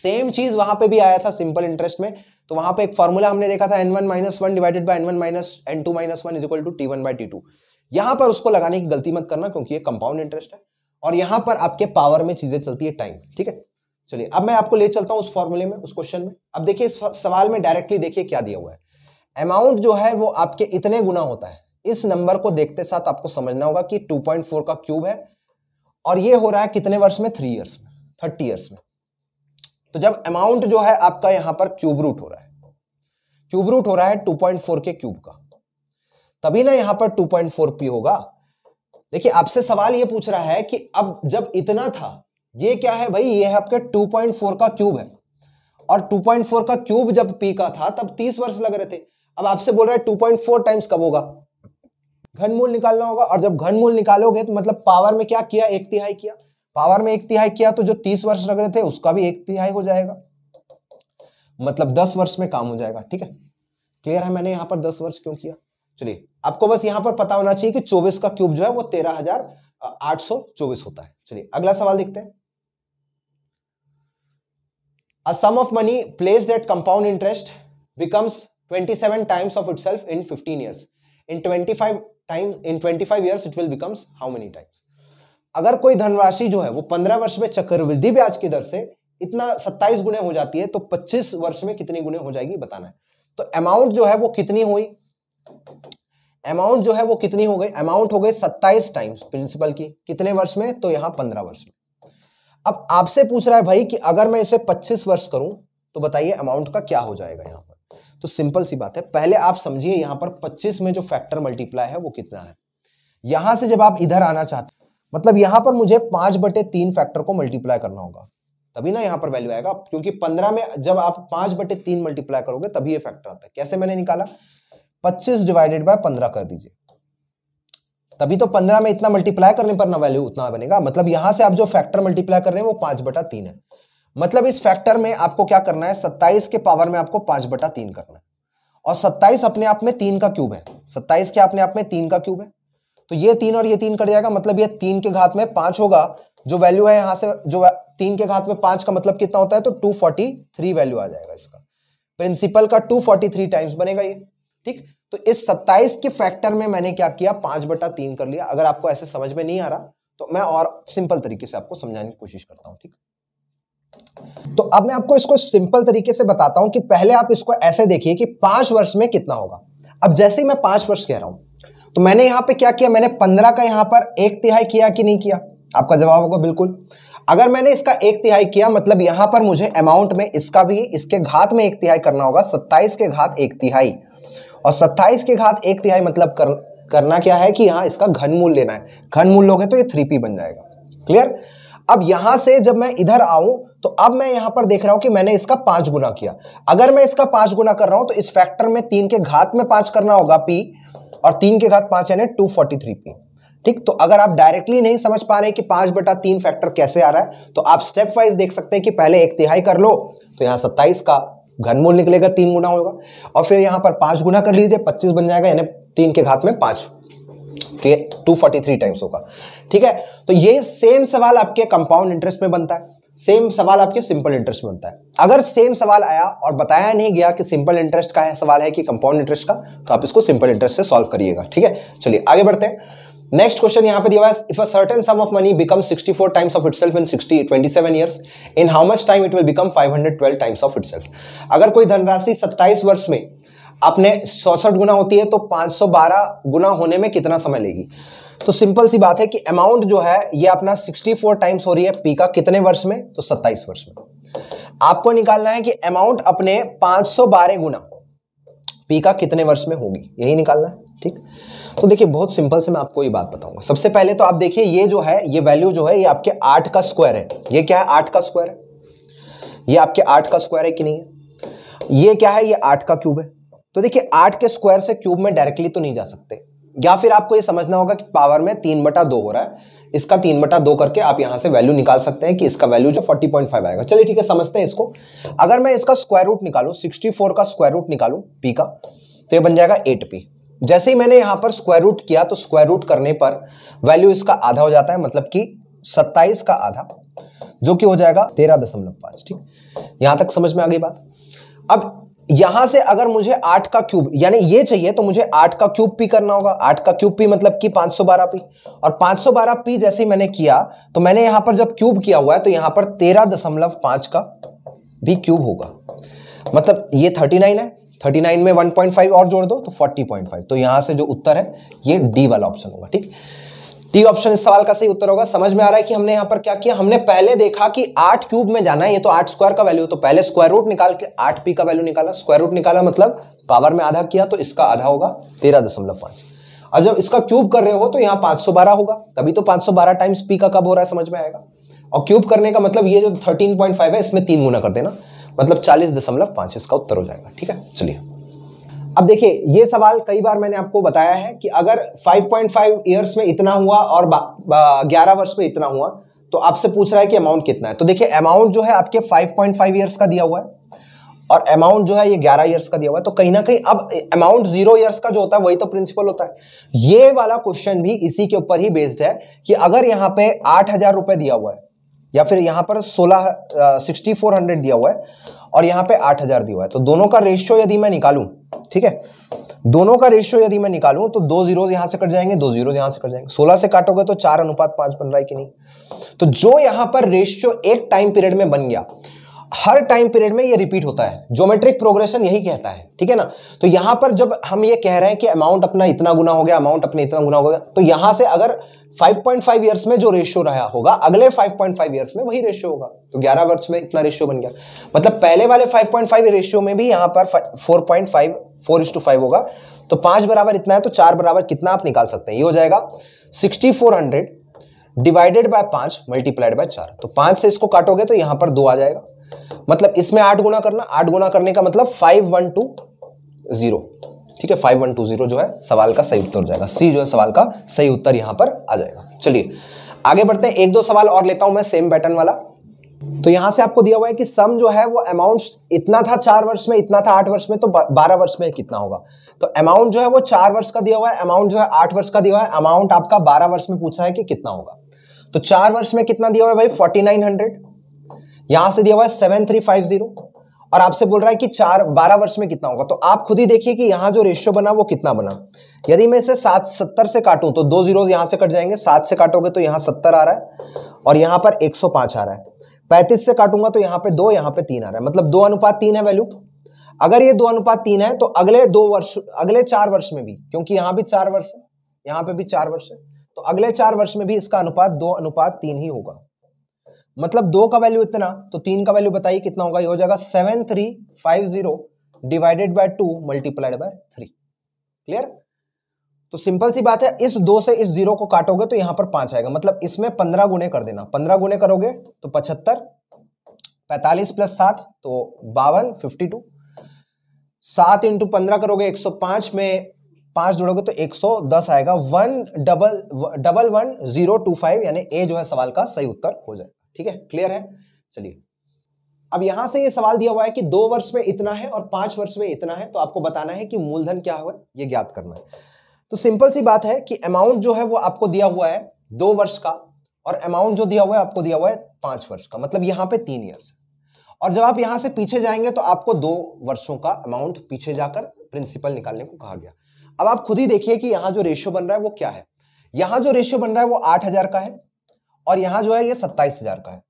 सेम चीज वहां पे भी आया था सिंपल इंटरेस्ट में तो वहां पे एक फॉर्मूला हमने देखा था N one minus one divided by N one minus N two minus one is equal to T one by T two यहां पर उसको लगाने की गलती मत करना क्योंकि ये कंपाउंड इंटरेस्ट है और यहां पर आपके पावर में चीजें चलती है टाइम ठीक है चलिए अब मैं आपको ले चलता हूं उस फॉर्मूले में उस क्वेश्चन में अब देखिए इस सवाल में डायरेक्टली देखिए क्या दिया हुआ है अमाउंट जो है वो आपके इतने गुना होता है इस नंबर को देखते साथ आपको समझना होगा कि 2.4 का क्यूब है और ये हो रहा है कितने वर्ष में थ्री ईयर्स में थर्टी ईयर्स में तो जब अमाउंट जो है आपका यहां पर क्यूब रूट हो रहा है क्यूब रूट हो रहा है 2.4 के क्यूब का तभी ना यहां पर 2.4 पी होगा देखिए आपसे सवाल ये पूछ रहा है कि अब जब इतना था ये क्या है भाई ये है आपके 2.4 का क्यूब है और 2.4 का क्यूब जब पी का था तब 30 वर्ष लग रहे थे अब आपसे बोल रहा है 2.4 टाइम्स कब होगा घनमूल निकालना होगा और जब घनमूल निकालोगे तो मतलब पावर में क्या किया एक तिहाई किया पावर में एक तिहाई किया तो जो तीस वर्ष लग रहे थे उसका भी एक तिहाई हो जाएगा मतलब दस वर्ष में काम हो जाएगा ठीक है क्लियर है मैंने यहां पर दस वर्ष क्यों किया चलिए आपको बस यहां पर पता होना चाहिए कि चौबीस का क्यूब जो है वो तेरह हजार आठ सौ चौबीस होता है चलिए अगला सवाल देखते हैं a A sum of money placed at compound interest becomes 27 times of itself in 15 years. In 25 time in twenty five years it will becomes how many times अगर कोई धनराशि जो है वो पंद्रह वर्ष में चक्रवृद्धि ब्याज की दर से इतना सत्ताईस गुने हो जाती है तो पच्चीस वर्ष में कितनी गुने हो जाएगी बताना है तो अमाउंट जो है वो कितनी हुई अमाउंट जो है वो कितनी हो गई अमाउंट हो गई सत्ताईस टाइम्स प्रिंसिपल की कितने वर्ष में तो यहां पंद्रह वर्ष में अब आपसे पूछ रहा है भाई कि अगर मैं इसे पच्चीस वर्ष करूं तो बताइए अमाउंट का क्या हो जाएगा यहां पर तो सिंपल सी बात है पहले आप समझिए यहां पर 25 में जो फैक्टर मल्टीप्लाई है वो कितना है यहां से जब आप इधर आना चाहते मतलब यहां पर मुझे पांच बटे तीन फैक्टर को मल्टीप्लाई करना होगा तभी ना यहां पर वैल्यू आएगा क्योंकि पंद्रह में जब आप पांच बटे तीन मल्टीप्लाई करोगे तभी ये फैक्टर आता है कैसे मैंने निकाला पच्चीस डिवाइडेड बाय पंद्रह कर दीजिए तभी तो पंद्रह में इतना मल्टीप्लाई करने पर ना वैल्यू उतना बनेगा मतलब यहां से आप जो फैक्टर मल्टीप्लाई कर रहे हैं वो पांच बटा तीन है मतलब इस फैक्टर में आपको क्या करना है सत्ताईस के पावर में आपको पांच बटा तीन करना है और सत्ताईस अपने आप में तीन का क्यूब है सत्ताईस के अपने आप में तीन का क्यूब है तो ये तीन और ये तीन कट जाएगा मतलब ये तीन के घात में पांच होगा जो वैल्यू है यहां से जो तीन के घात में पांच का मतलब कितना होता है तो टू फोर्टी थ्री वैल्यू आ जाएगा इसका प्रिंसिपल का टू फोर्टी थ्री टाइम्स बनेगा ये ठीक तो इस सत्ताईस के फैक्टर में मैंने क्या किया पांच बटा तीन कर लिया अगर आपको ऐसे समझ में नहीं आ रहा तो मैं और सिंपल तरीके से आपको समझाने की कोशिश करता हूँ ठीक तो अब मैं आपको इसको सिंपल तरीके से बताता हूं कि पहले आप इसको ऐसे देखिए कि पांच वर्ष में कितना होगा अब जैसे ही मैं पांच वर्ष कह रहा हूं तो मैंने यहां पे क्या किया मैंने पंद्रह का यहां पर एक तिहाई किया कि नहीं किया आपका जवाब होगा बिल्कुल अगर मैंने इसका एक तिहाई किया मतलब यहां पर मुझे अमाउंट में इसका भी इसके घात में एक तिहाई करना होगा सत्ताईस के घात एक तिहाई और सत्ताईस के घात एक तिहाई मतलब कर, करना क्या है कि यहां इसका घनमूल लेना है घनमूल लोगे तो ये थ्री बन जाएगा क्लियर अब यहां से जब मैं इधर आऊं तो अब मैं यहां पर देख रहा हूं कि मैंने इसका पांच गुना किया अगर मैं इसका पांच गुना कर रहा हूं तो इस फैक्टर में तीन के घात में पांच करना होगा पी और तीन के घात पांच यानी टू फोर्टी थ्री पी ठीक तो अगर आप डायरेक्टली नहीं समझ पा रहे कि पांच बटा तीन फैक्टर कैसे आ रहा है तो आप स्टेप वाइज देख सकते हैं कि पहले एक तिहाई कर लो तो यहां सत्ताईस का घनमूल निकलेगा तीन गुना होगा और फिर यहां पर पांच गुना कर लीजिए पच्चीस बन जाएगा यानी तीन के घात में पांच तो 243 टाइम्स होगा ठीक है तो ये सेम सवाल आपके कंपाउंड इंटरेस्ट में बनता है सेम सवाल आपके सिंपल इंटरेस्ट में बनता है अगर सेम सवाल आया और बताया नहीं गया कि सिंपल इंटरेस्ट का है सवाल है कि कंपाउंड इंटरेस्ट का तो आप इसको सिंपल इंटरेस्ट से सॉल्व करिएगा ठीक है चलिए आगे बढ़ते हैं नेक्स्ट क्वेश्चन यहाँ पर दिया if a certain sum of money become 64 times of itself in 60 27 years in how much time it will become 512 times of it अगर कोई धनराशि 27 वर्ष में अपने सौसठ गुना होती है तो 512 गुना होने में कितना समय लेगी तो सिंपल सी बात है कि अमाउंट जो है ये अपना 64 टाइम्स हो रही है पी का कितने वर्ष में तो 27 वर्ष में आपको निकालना है कि अमाउंट अपने 512 गुना पी का कितने वर्ष में होगी यही निकालना है ठीक तो देखिए बहुत सिंपल से मैं आपको ये बात बताऊंगा सबसे पहले तो आप देखिए ये जो है ये वैल्यू जो है ये आपके आठ का स्क्वायर है ये क्या है आठ का स्क्वायर है ये आपके आठ का स्क्वायर है कि नहीं है ये क्या है ये आठ का क्यूब है तो देखिए आठ के स्क्वायर से क्यूब में डायरेक्टली तो नहीं जा सकते या फिर आपको ये समझना होगा कि पावर में तीन बटा दो हो रहा है इसका तीन बटा दो करके आप यहां से वैल्यू निकाल सकते हैं कि इसका वैल्यू जो 40.5 आएगा चलिए ठीक है समझते हैं इसको अगर मैं इसका स्क्वायर रूट निकालूं 64 का स्क्वायर रूट निकालूं पी का तो ये बन जाएगा एट पी जैसे ही मैंने यहां पर स्क्वायर रूट किया तो स्क्वायर रूट करने पर वैल्यू इसका आधा हो जाता है मतलब कि सत्ताईस का आधा जो कि हो जाएगा तेरह ठीक यहां तक समझ में आ गई बात अब यहां से अगर मुझे आठ का क्यूब यानी ये चाहिए तो मुझे आठ का क्यूब पी करना होगा आठ का क्यूब पी मतलब कि बारह पी और पांच सौ बारह पी जैसे मैंने किया तो मैंने यहां पर जब क्यूब किया हुआ है तो यहां पर तेरह दशमलव पांच का भी क्यूब होगा मतलब ये नाइन है थर्टी नाइन में वन पॉइंट फाइव और जोड़ दो तो फाइव तो यहां से जो उत्तर है ये डी वाला ऑप्शन होगा ठीक है डी ऑप्शन इस सवाल का सही उत्तर होगा समझ में आ रहा है कि हमने यहाँ पर क्या किया हमने पहले देखा कि आठ क्यूब में जाना है ये तो आठ स्क्वायर का वैल्यू तो पहले स्क्वायर रूट निकाल के आठ पी का वैल्यू निकाला स्क्वायर रूट निकाला मतलब पावर में आधा किया तो इसका आधा होगा तेरह दशमलव पांच और जब इसका क्यूब कर रहे हो तो यहाँ पांच सौ बारह होगा तभी तो पांच सौ बारह टाइम्स पी का कब हो रहा है समझ में आएगा और क्यूब करने का मतलब ये जो थर्टीन पॉइंट फाइव है इसमें तीन गुना कर देना मतलब चालीस दशमलव पांच इसका उत्तर हो जाएगा ठीक है चलिए अब देखिए ये सवाल कई बार मैंने आपको बताया है कि अगर 5.5 इयर्स में इतना हुआ और 11 वर्ष में इतना हुआ तो आपसे पूछ रहा है कि अमाउंट कितना है तो देखिए अमाउंट जो है आपके 5.5 इयर्स का दिया हुआ है और अमाउंट जो है ये 11 इयर्स का दिया हुआ है तो कहीं ना कहीं अब अमाउंट जीरो इयर्स का जो होता है वही तो प्रिंसिपल होता है ये वाला क्वेश्चन भी इसी के ऊपर ही बेस्ड है कि अगर यहाँ पे आठ हजार रुपये दिया हुआ है या फिर यहाँ पर सोलह सिक्सटी फोर हंड्रेड दिया हुआ है और यहां पे आठ हजार दिया हुआ है तो दोनों का रेशियो यदि मैं निकालूं ठीक है दोनों का रेशियो यदि मैं निकालूं तो दो जीरोज यहां से कट जाएंगे दो जीरोज यहां से कट जाएंगे सोलह से काटोगे तो चार अनुपात पांच बन रहा है कि नहीं तो जो यहां पर रेशियो एक टाइम पीरियड में बन गया हर टाइम पीरियड में ये रिपीट होता है ज्योमेट्रिक प्रोग्रेशन यही कहता है ठीक है ना तो यहां पर जब हम ये कह रहे हैं कि अमाउंट अपना इतना गुना हो गया अमाउंट अपने इतना गुना हो गया तो यहां से अगर 5.5 इयर्स में जो रेशियो रहा होगा अगले 5.5 इयर्स में वही रेशियो होगा तो 11 वर्ष में इतना रेशियो बन गया मतलब पहले वाले 5.5 रेशियो में भी यहां पर 4.5 4:5 टू होगा तो पांच बराबर इतना है तो चार बराबर कितना आप निकाल सकते हैं ये हो जाएगा 6400 डिवाइडेड बाय पांच मल्टीप्लाइड बाय चार तो पांच से इसको काटोगे तो यहां पर दो आ जाएगा मतलब इसमें आठ गुना करना आठ गुना करने का मतलब फाइव वन टू जीरो ठीक है फाइव वन टू जीरो जो है सवाल का सही उत्तर हो जाएगा सी जो है सवाल का सही उत्तर यहां पर आ जाएगा चलिए आगे बढ़ते हैं एक दो सवाल और लेता हूं मैं सेम पैटर्न वाला तो यहां से आपको दिया हुआ है कि सम जो है वो अमाउंट इतना था चार वर्ष में इतना था आठ वर्ष में तो बारह वर्ष में कितना होगा तो अमाउंट जो है वो चार वर्ष का दिया हुआ है अमाउंट जो है आठ वर्ष का दिया हुआ है अमाउंट आपका बारह वर्ष में पूछा है कि कितना होगा तो चार वर्ष में कितना दिया हुआ है भाई फोर्टी नाइन हंड्रेड यहां से दिया हुआ है सेवन थ्री फाइव जीरो और आपसे बोल रहा है कि चार बारह वर्ष में कितना होगा तो आप खुद ही देखिए कि यहाँ जो रेशियो बना वो कितना बना यदि मैं इसे सात सत्तर से काटूं तो दो जीरो यहाँ से कट जाएंगे सात से काटोगे तो यहाँ सत्तर आ रहा है और यहाँ पर एक सौ पांच आ रहा है पैंतीस से काटूंगा तो यहाँ पे दो यहाँ पे तीन आ रहा है मतलब दो अनुपात तीन है वैल्यू अगर ये दो अनुपात तीन है तो अगले दो वर्ष अगले चार वर्ष में भी क्योंकि यहाँ भी चार वर्ष है यहाँ पे भी चार वर्ष है तो अगले चार वर्ष में भी इसका अनुपात दो अनुपात तीन ही होगा मतलब दो का वैल्यू इतना तो तीन का वैल्यू बताइए कितना होगा ये हो जाएगा seven three five zero divided by two multiplied by three clear तो सिंपल सी बात है इस दो से इस जीरो को काटोगे तो यहां पर पांच आएगा मतलब इसमें पंद्रह गुणे कर देना पंद्रह गुणे करोगे तो पचहत्तर पैंतालीस प्लस सात तो बावन फिफ्टी टू सात इंटू पंद्रह करोगे एक सौ पांच में पांच जोड़ोगे तो एक सौ दस आएगा one double double one zero two five यानी ए जो है सवाल का सही उत्तर हो जाएगा ठीक है क्लियर है चलिए अब यहां से ये सवाल दिया हुआ है कि दो वर्ष में इतना है और पांच वर्ष में इतना है तो आपको बताना है कि मूलधन क्या हुआ ये ज्ञात करना है तो सिंपल सी बात है कि अमाउंट जो है वो आपको दिया हुआ है दो वर्ष का और अमाउंट जो दिया हुआ है आपको दिया हुआ है पांच वर्ष का मतलब यहां पे तीन ईयर्स और जब आप यहां से पीछे जाएंगे तो आपको दो वर्षों का अमाउंट पीछे जाकर प्रिंसिपल निकालने को कहा गया अब आप खुद ही देखिए कि यहां जो रेशियो बन रहा है वो क्या है यहां जो रेशियो बन रहा है वो आठ हजार का है और यहाँ जो है ये सत्ताईस हजार का है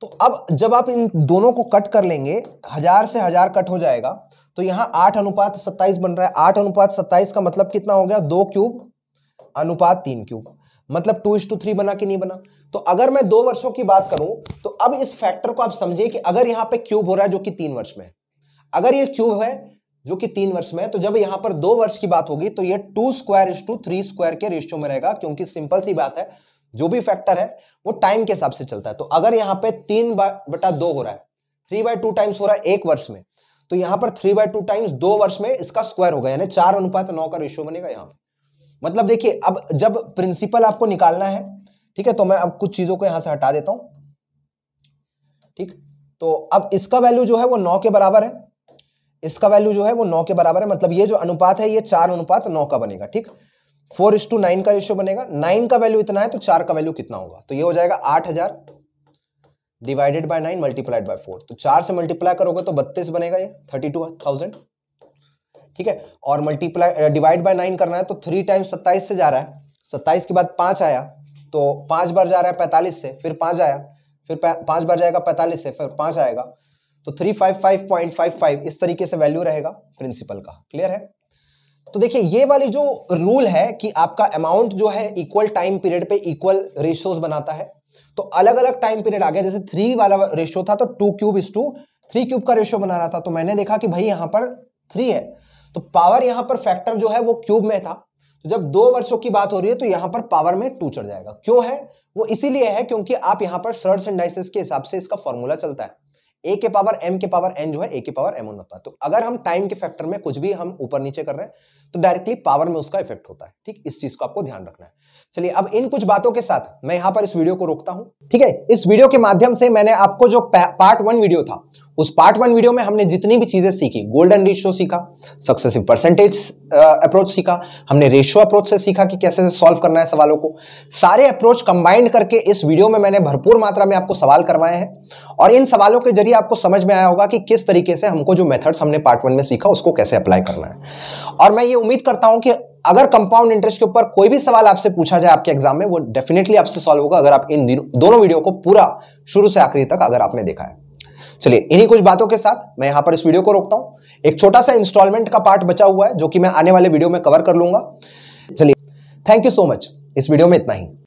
तो अब जब आप इन दोनों को कट कर लेंगे हजार से हजार कट हो जाएगा तो यहाँ आठ अनुपात सत्ताईस बन रहा है आठ अनुपात सत्ताईस का मतलब कितना हो गया दो क्यूब अनुपात तीन क्यूब मतलब टू इस टू थ्री बना कि नहीं बना तो अगर मैं दो वर्षों की बात करूं तो अब इस फैक्टर को आप समझिए कि अगर यहां पे क्यूब हो रहा है जो कि तीन वर्ष में अगर ये क्यूब है जो कि तीन वर्ष में है तो जब यहां पर दो वर्ष की बात होगी तो ये two square is to three square के रेशियो में रहेगा क्योंकि सिंपल सी बात है जो भी फैक्टर है वो टाइम के हिसाब से चलता है तो अगर यहाँ पे तीन बटा दो हो रहा है थ्री बाय टू टाइम्स हो रहा है एक वर्ष में तो यहाँ पर थ्री बाय टू टाइम्स दो वर्ष में इसका स्क्वायर होगा यानी चार अनुपात नौ का रेशियो बनेगा यहाँ मतलब देखिए अब जब प्रिंसिपल आपको निकालना है ठीक है तो मैं अब कुछ चीजों को यहां से हटा देता हूं ठीक तो अब इसका वैल्यू जो है वो नौ के बराबर है इसका वैल्यू जो है वो नौ के बराबर है मतलब ये जो अनुपात है ये चार अनुपात नौ का बनेगा ठीक फोर इस टू नाइन का रेशियो बनेगा नाइन का वैल्यू इतना है तो चार का वैल्यू कितना होगा तो ये हो जाएगा आठ हजार divided by nine multiplied by four तो चार से मल्टीप्लाई करोगे तो बत्तीस बनेगा ये थर्टी टू थाउजेंड ठीक है और मल्टीप्लाई डिवाइड बाय नाइन करना है तो थ्री टाइम्स सत्ताईस से जा रहा है सत्ताईस के बाद पाँच आया तो पाँच बार जा रहा है पैंतालीस से फिर पाँच आया फिर पाँच बार जाएगा पैंतालीस से फिर पाँच आएगा तो three five five point five five इस तरीके से वैल्यू रहेगा प्रिंसिपल का क्लियर है तो देखिए ये वाली जो रूल है कि आपका अमाउंट जो है इक्वल टाइम पीरियड पे इक्वल रेशियोज बनाता है तो अलग अलग टाइम पीरियड आ गया जैसे थ्री वाला रेशियो था तो two cube is to three cube का रेशियो बना रहा था तो मैंने देखा कि भाई यहां पर थ्री है तो पावर यहां पर फैक्टर जो है वो क्यूब में था तो जब दो वर्षों की बात हो रही है तो यहां पर पावर में टू चढ़ जाएगा क्यों है वो इसीलिए है क्योंकि आप यहां पर सर्ट्स एंड के हिसाब से इसका फॉर्मूला चलता है ए के पावर एम के पावर एन जो है ए के पावर एम होता है तो अगर हम टाइम के फैक्टर में कुछ भी हम ऊपर नीचे कर रहे हैं तो डायरेक्टली पावर में उसका इफेक्ट होता है ठीक इस चीज को आपको ध्यान रखना है चलिए अब इन कुछ बातों के साथ मैं यहां पर इस वीडियो को रोकता हूं ठीक है इस वीडियो के माध्यम से मैंने आपको जो पार्ट वन वीडियो था उस पार्ट वन वीडियो में हमने जितनी भी चीजें सीखी गोल्डन रेशियो सीखा सक्सेसिव परसेंटेज अप्रोच सीखा हमने रेशियो अप्रोच से सीखा कि कैसे सॉल्व करना है सवालों को सारे अप्रोच कंबाइंड करके इस वीडियो में मैंने भरपूर मात्रा में आपको सवाल करवाए हैं और इन सवालों के जरिए आपको समझ में आया होगा कि किस तरीके से हमको जो मेथड्स हमने पार्ट वन में सीखा उसको कैसे अप्लाई करना है और मैं ये उम्मीद करता हूं कि अगर कंपाउंड इंटरेस्ट के ऊपर कोई भी सवाल आपसे पूछा जाए आपके एग्जाम में वो डेफिनेटली आपसे सॉल्व होगा अगर आप इन दोनों वीडियो को पूरा शुरू से आखिरी तक अगर आपने देखा है चलिए इन्हीं कुछ बातों के साथ मैं यहां पर इस वीडियो को रोकता हूं एक छोटा सा इंस्टॉलमेंट का पार्ट बचा हुआ है जो कि मैं आने वाले वीडियो में कवर कर लूंगा चलिए थैंक यू सो मच इस वीडियो में इतना ही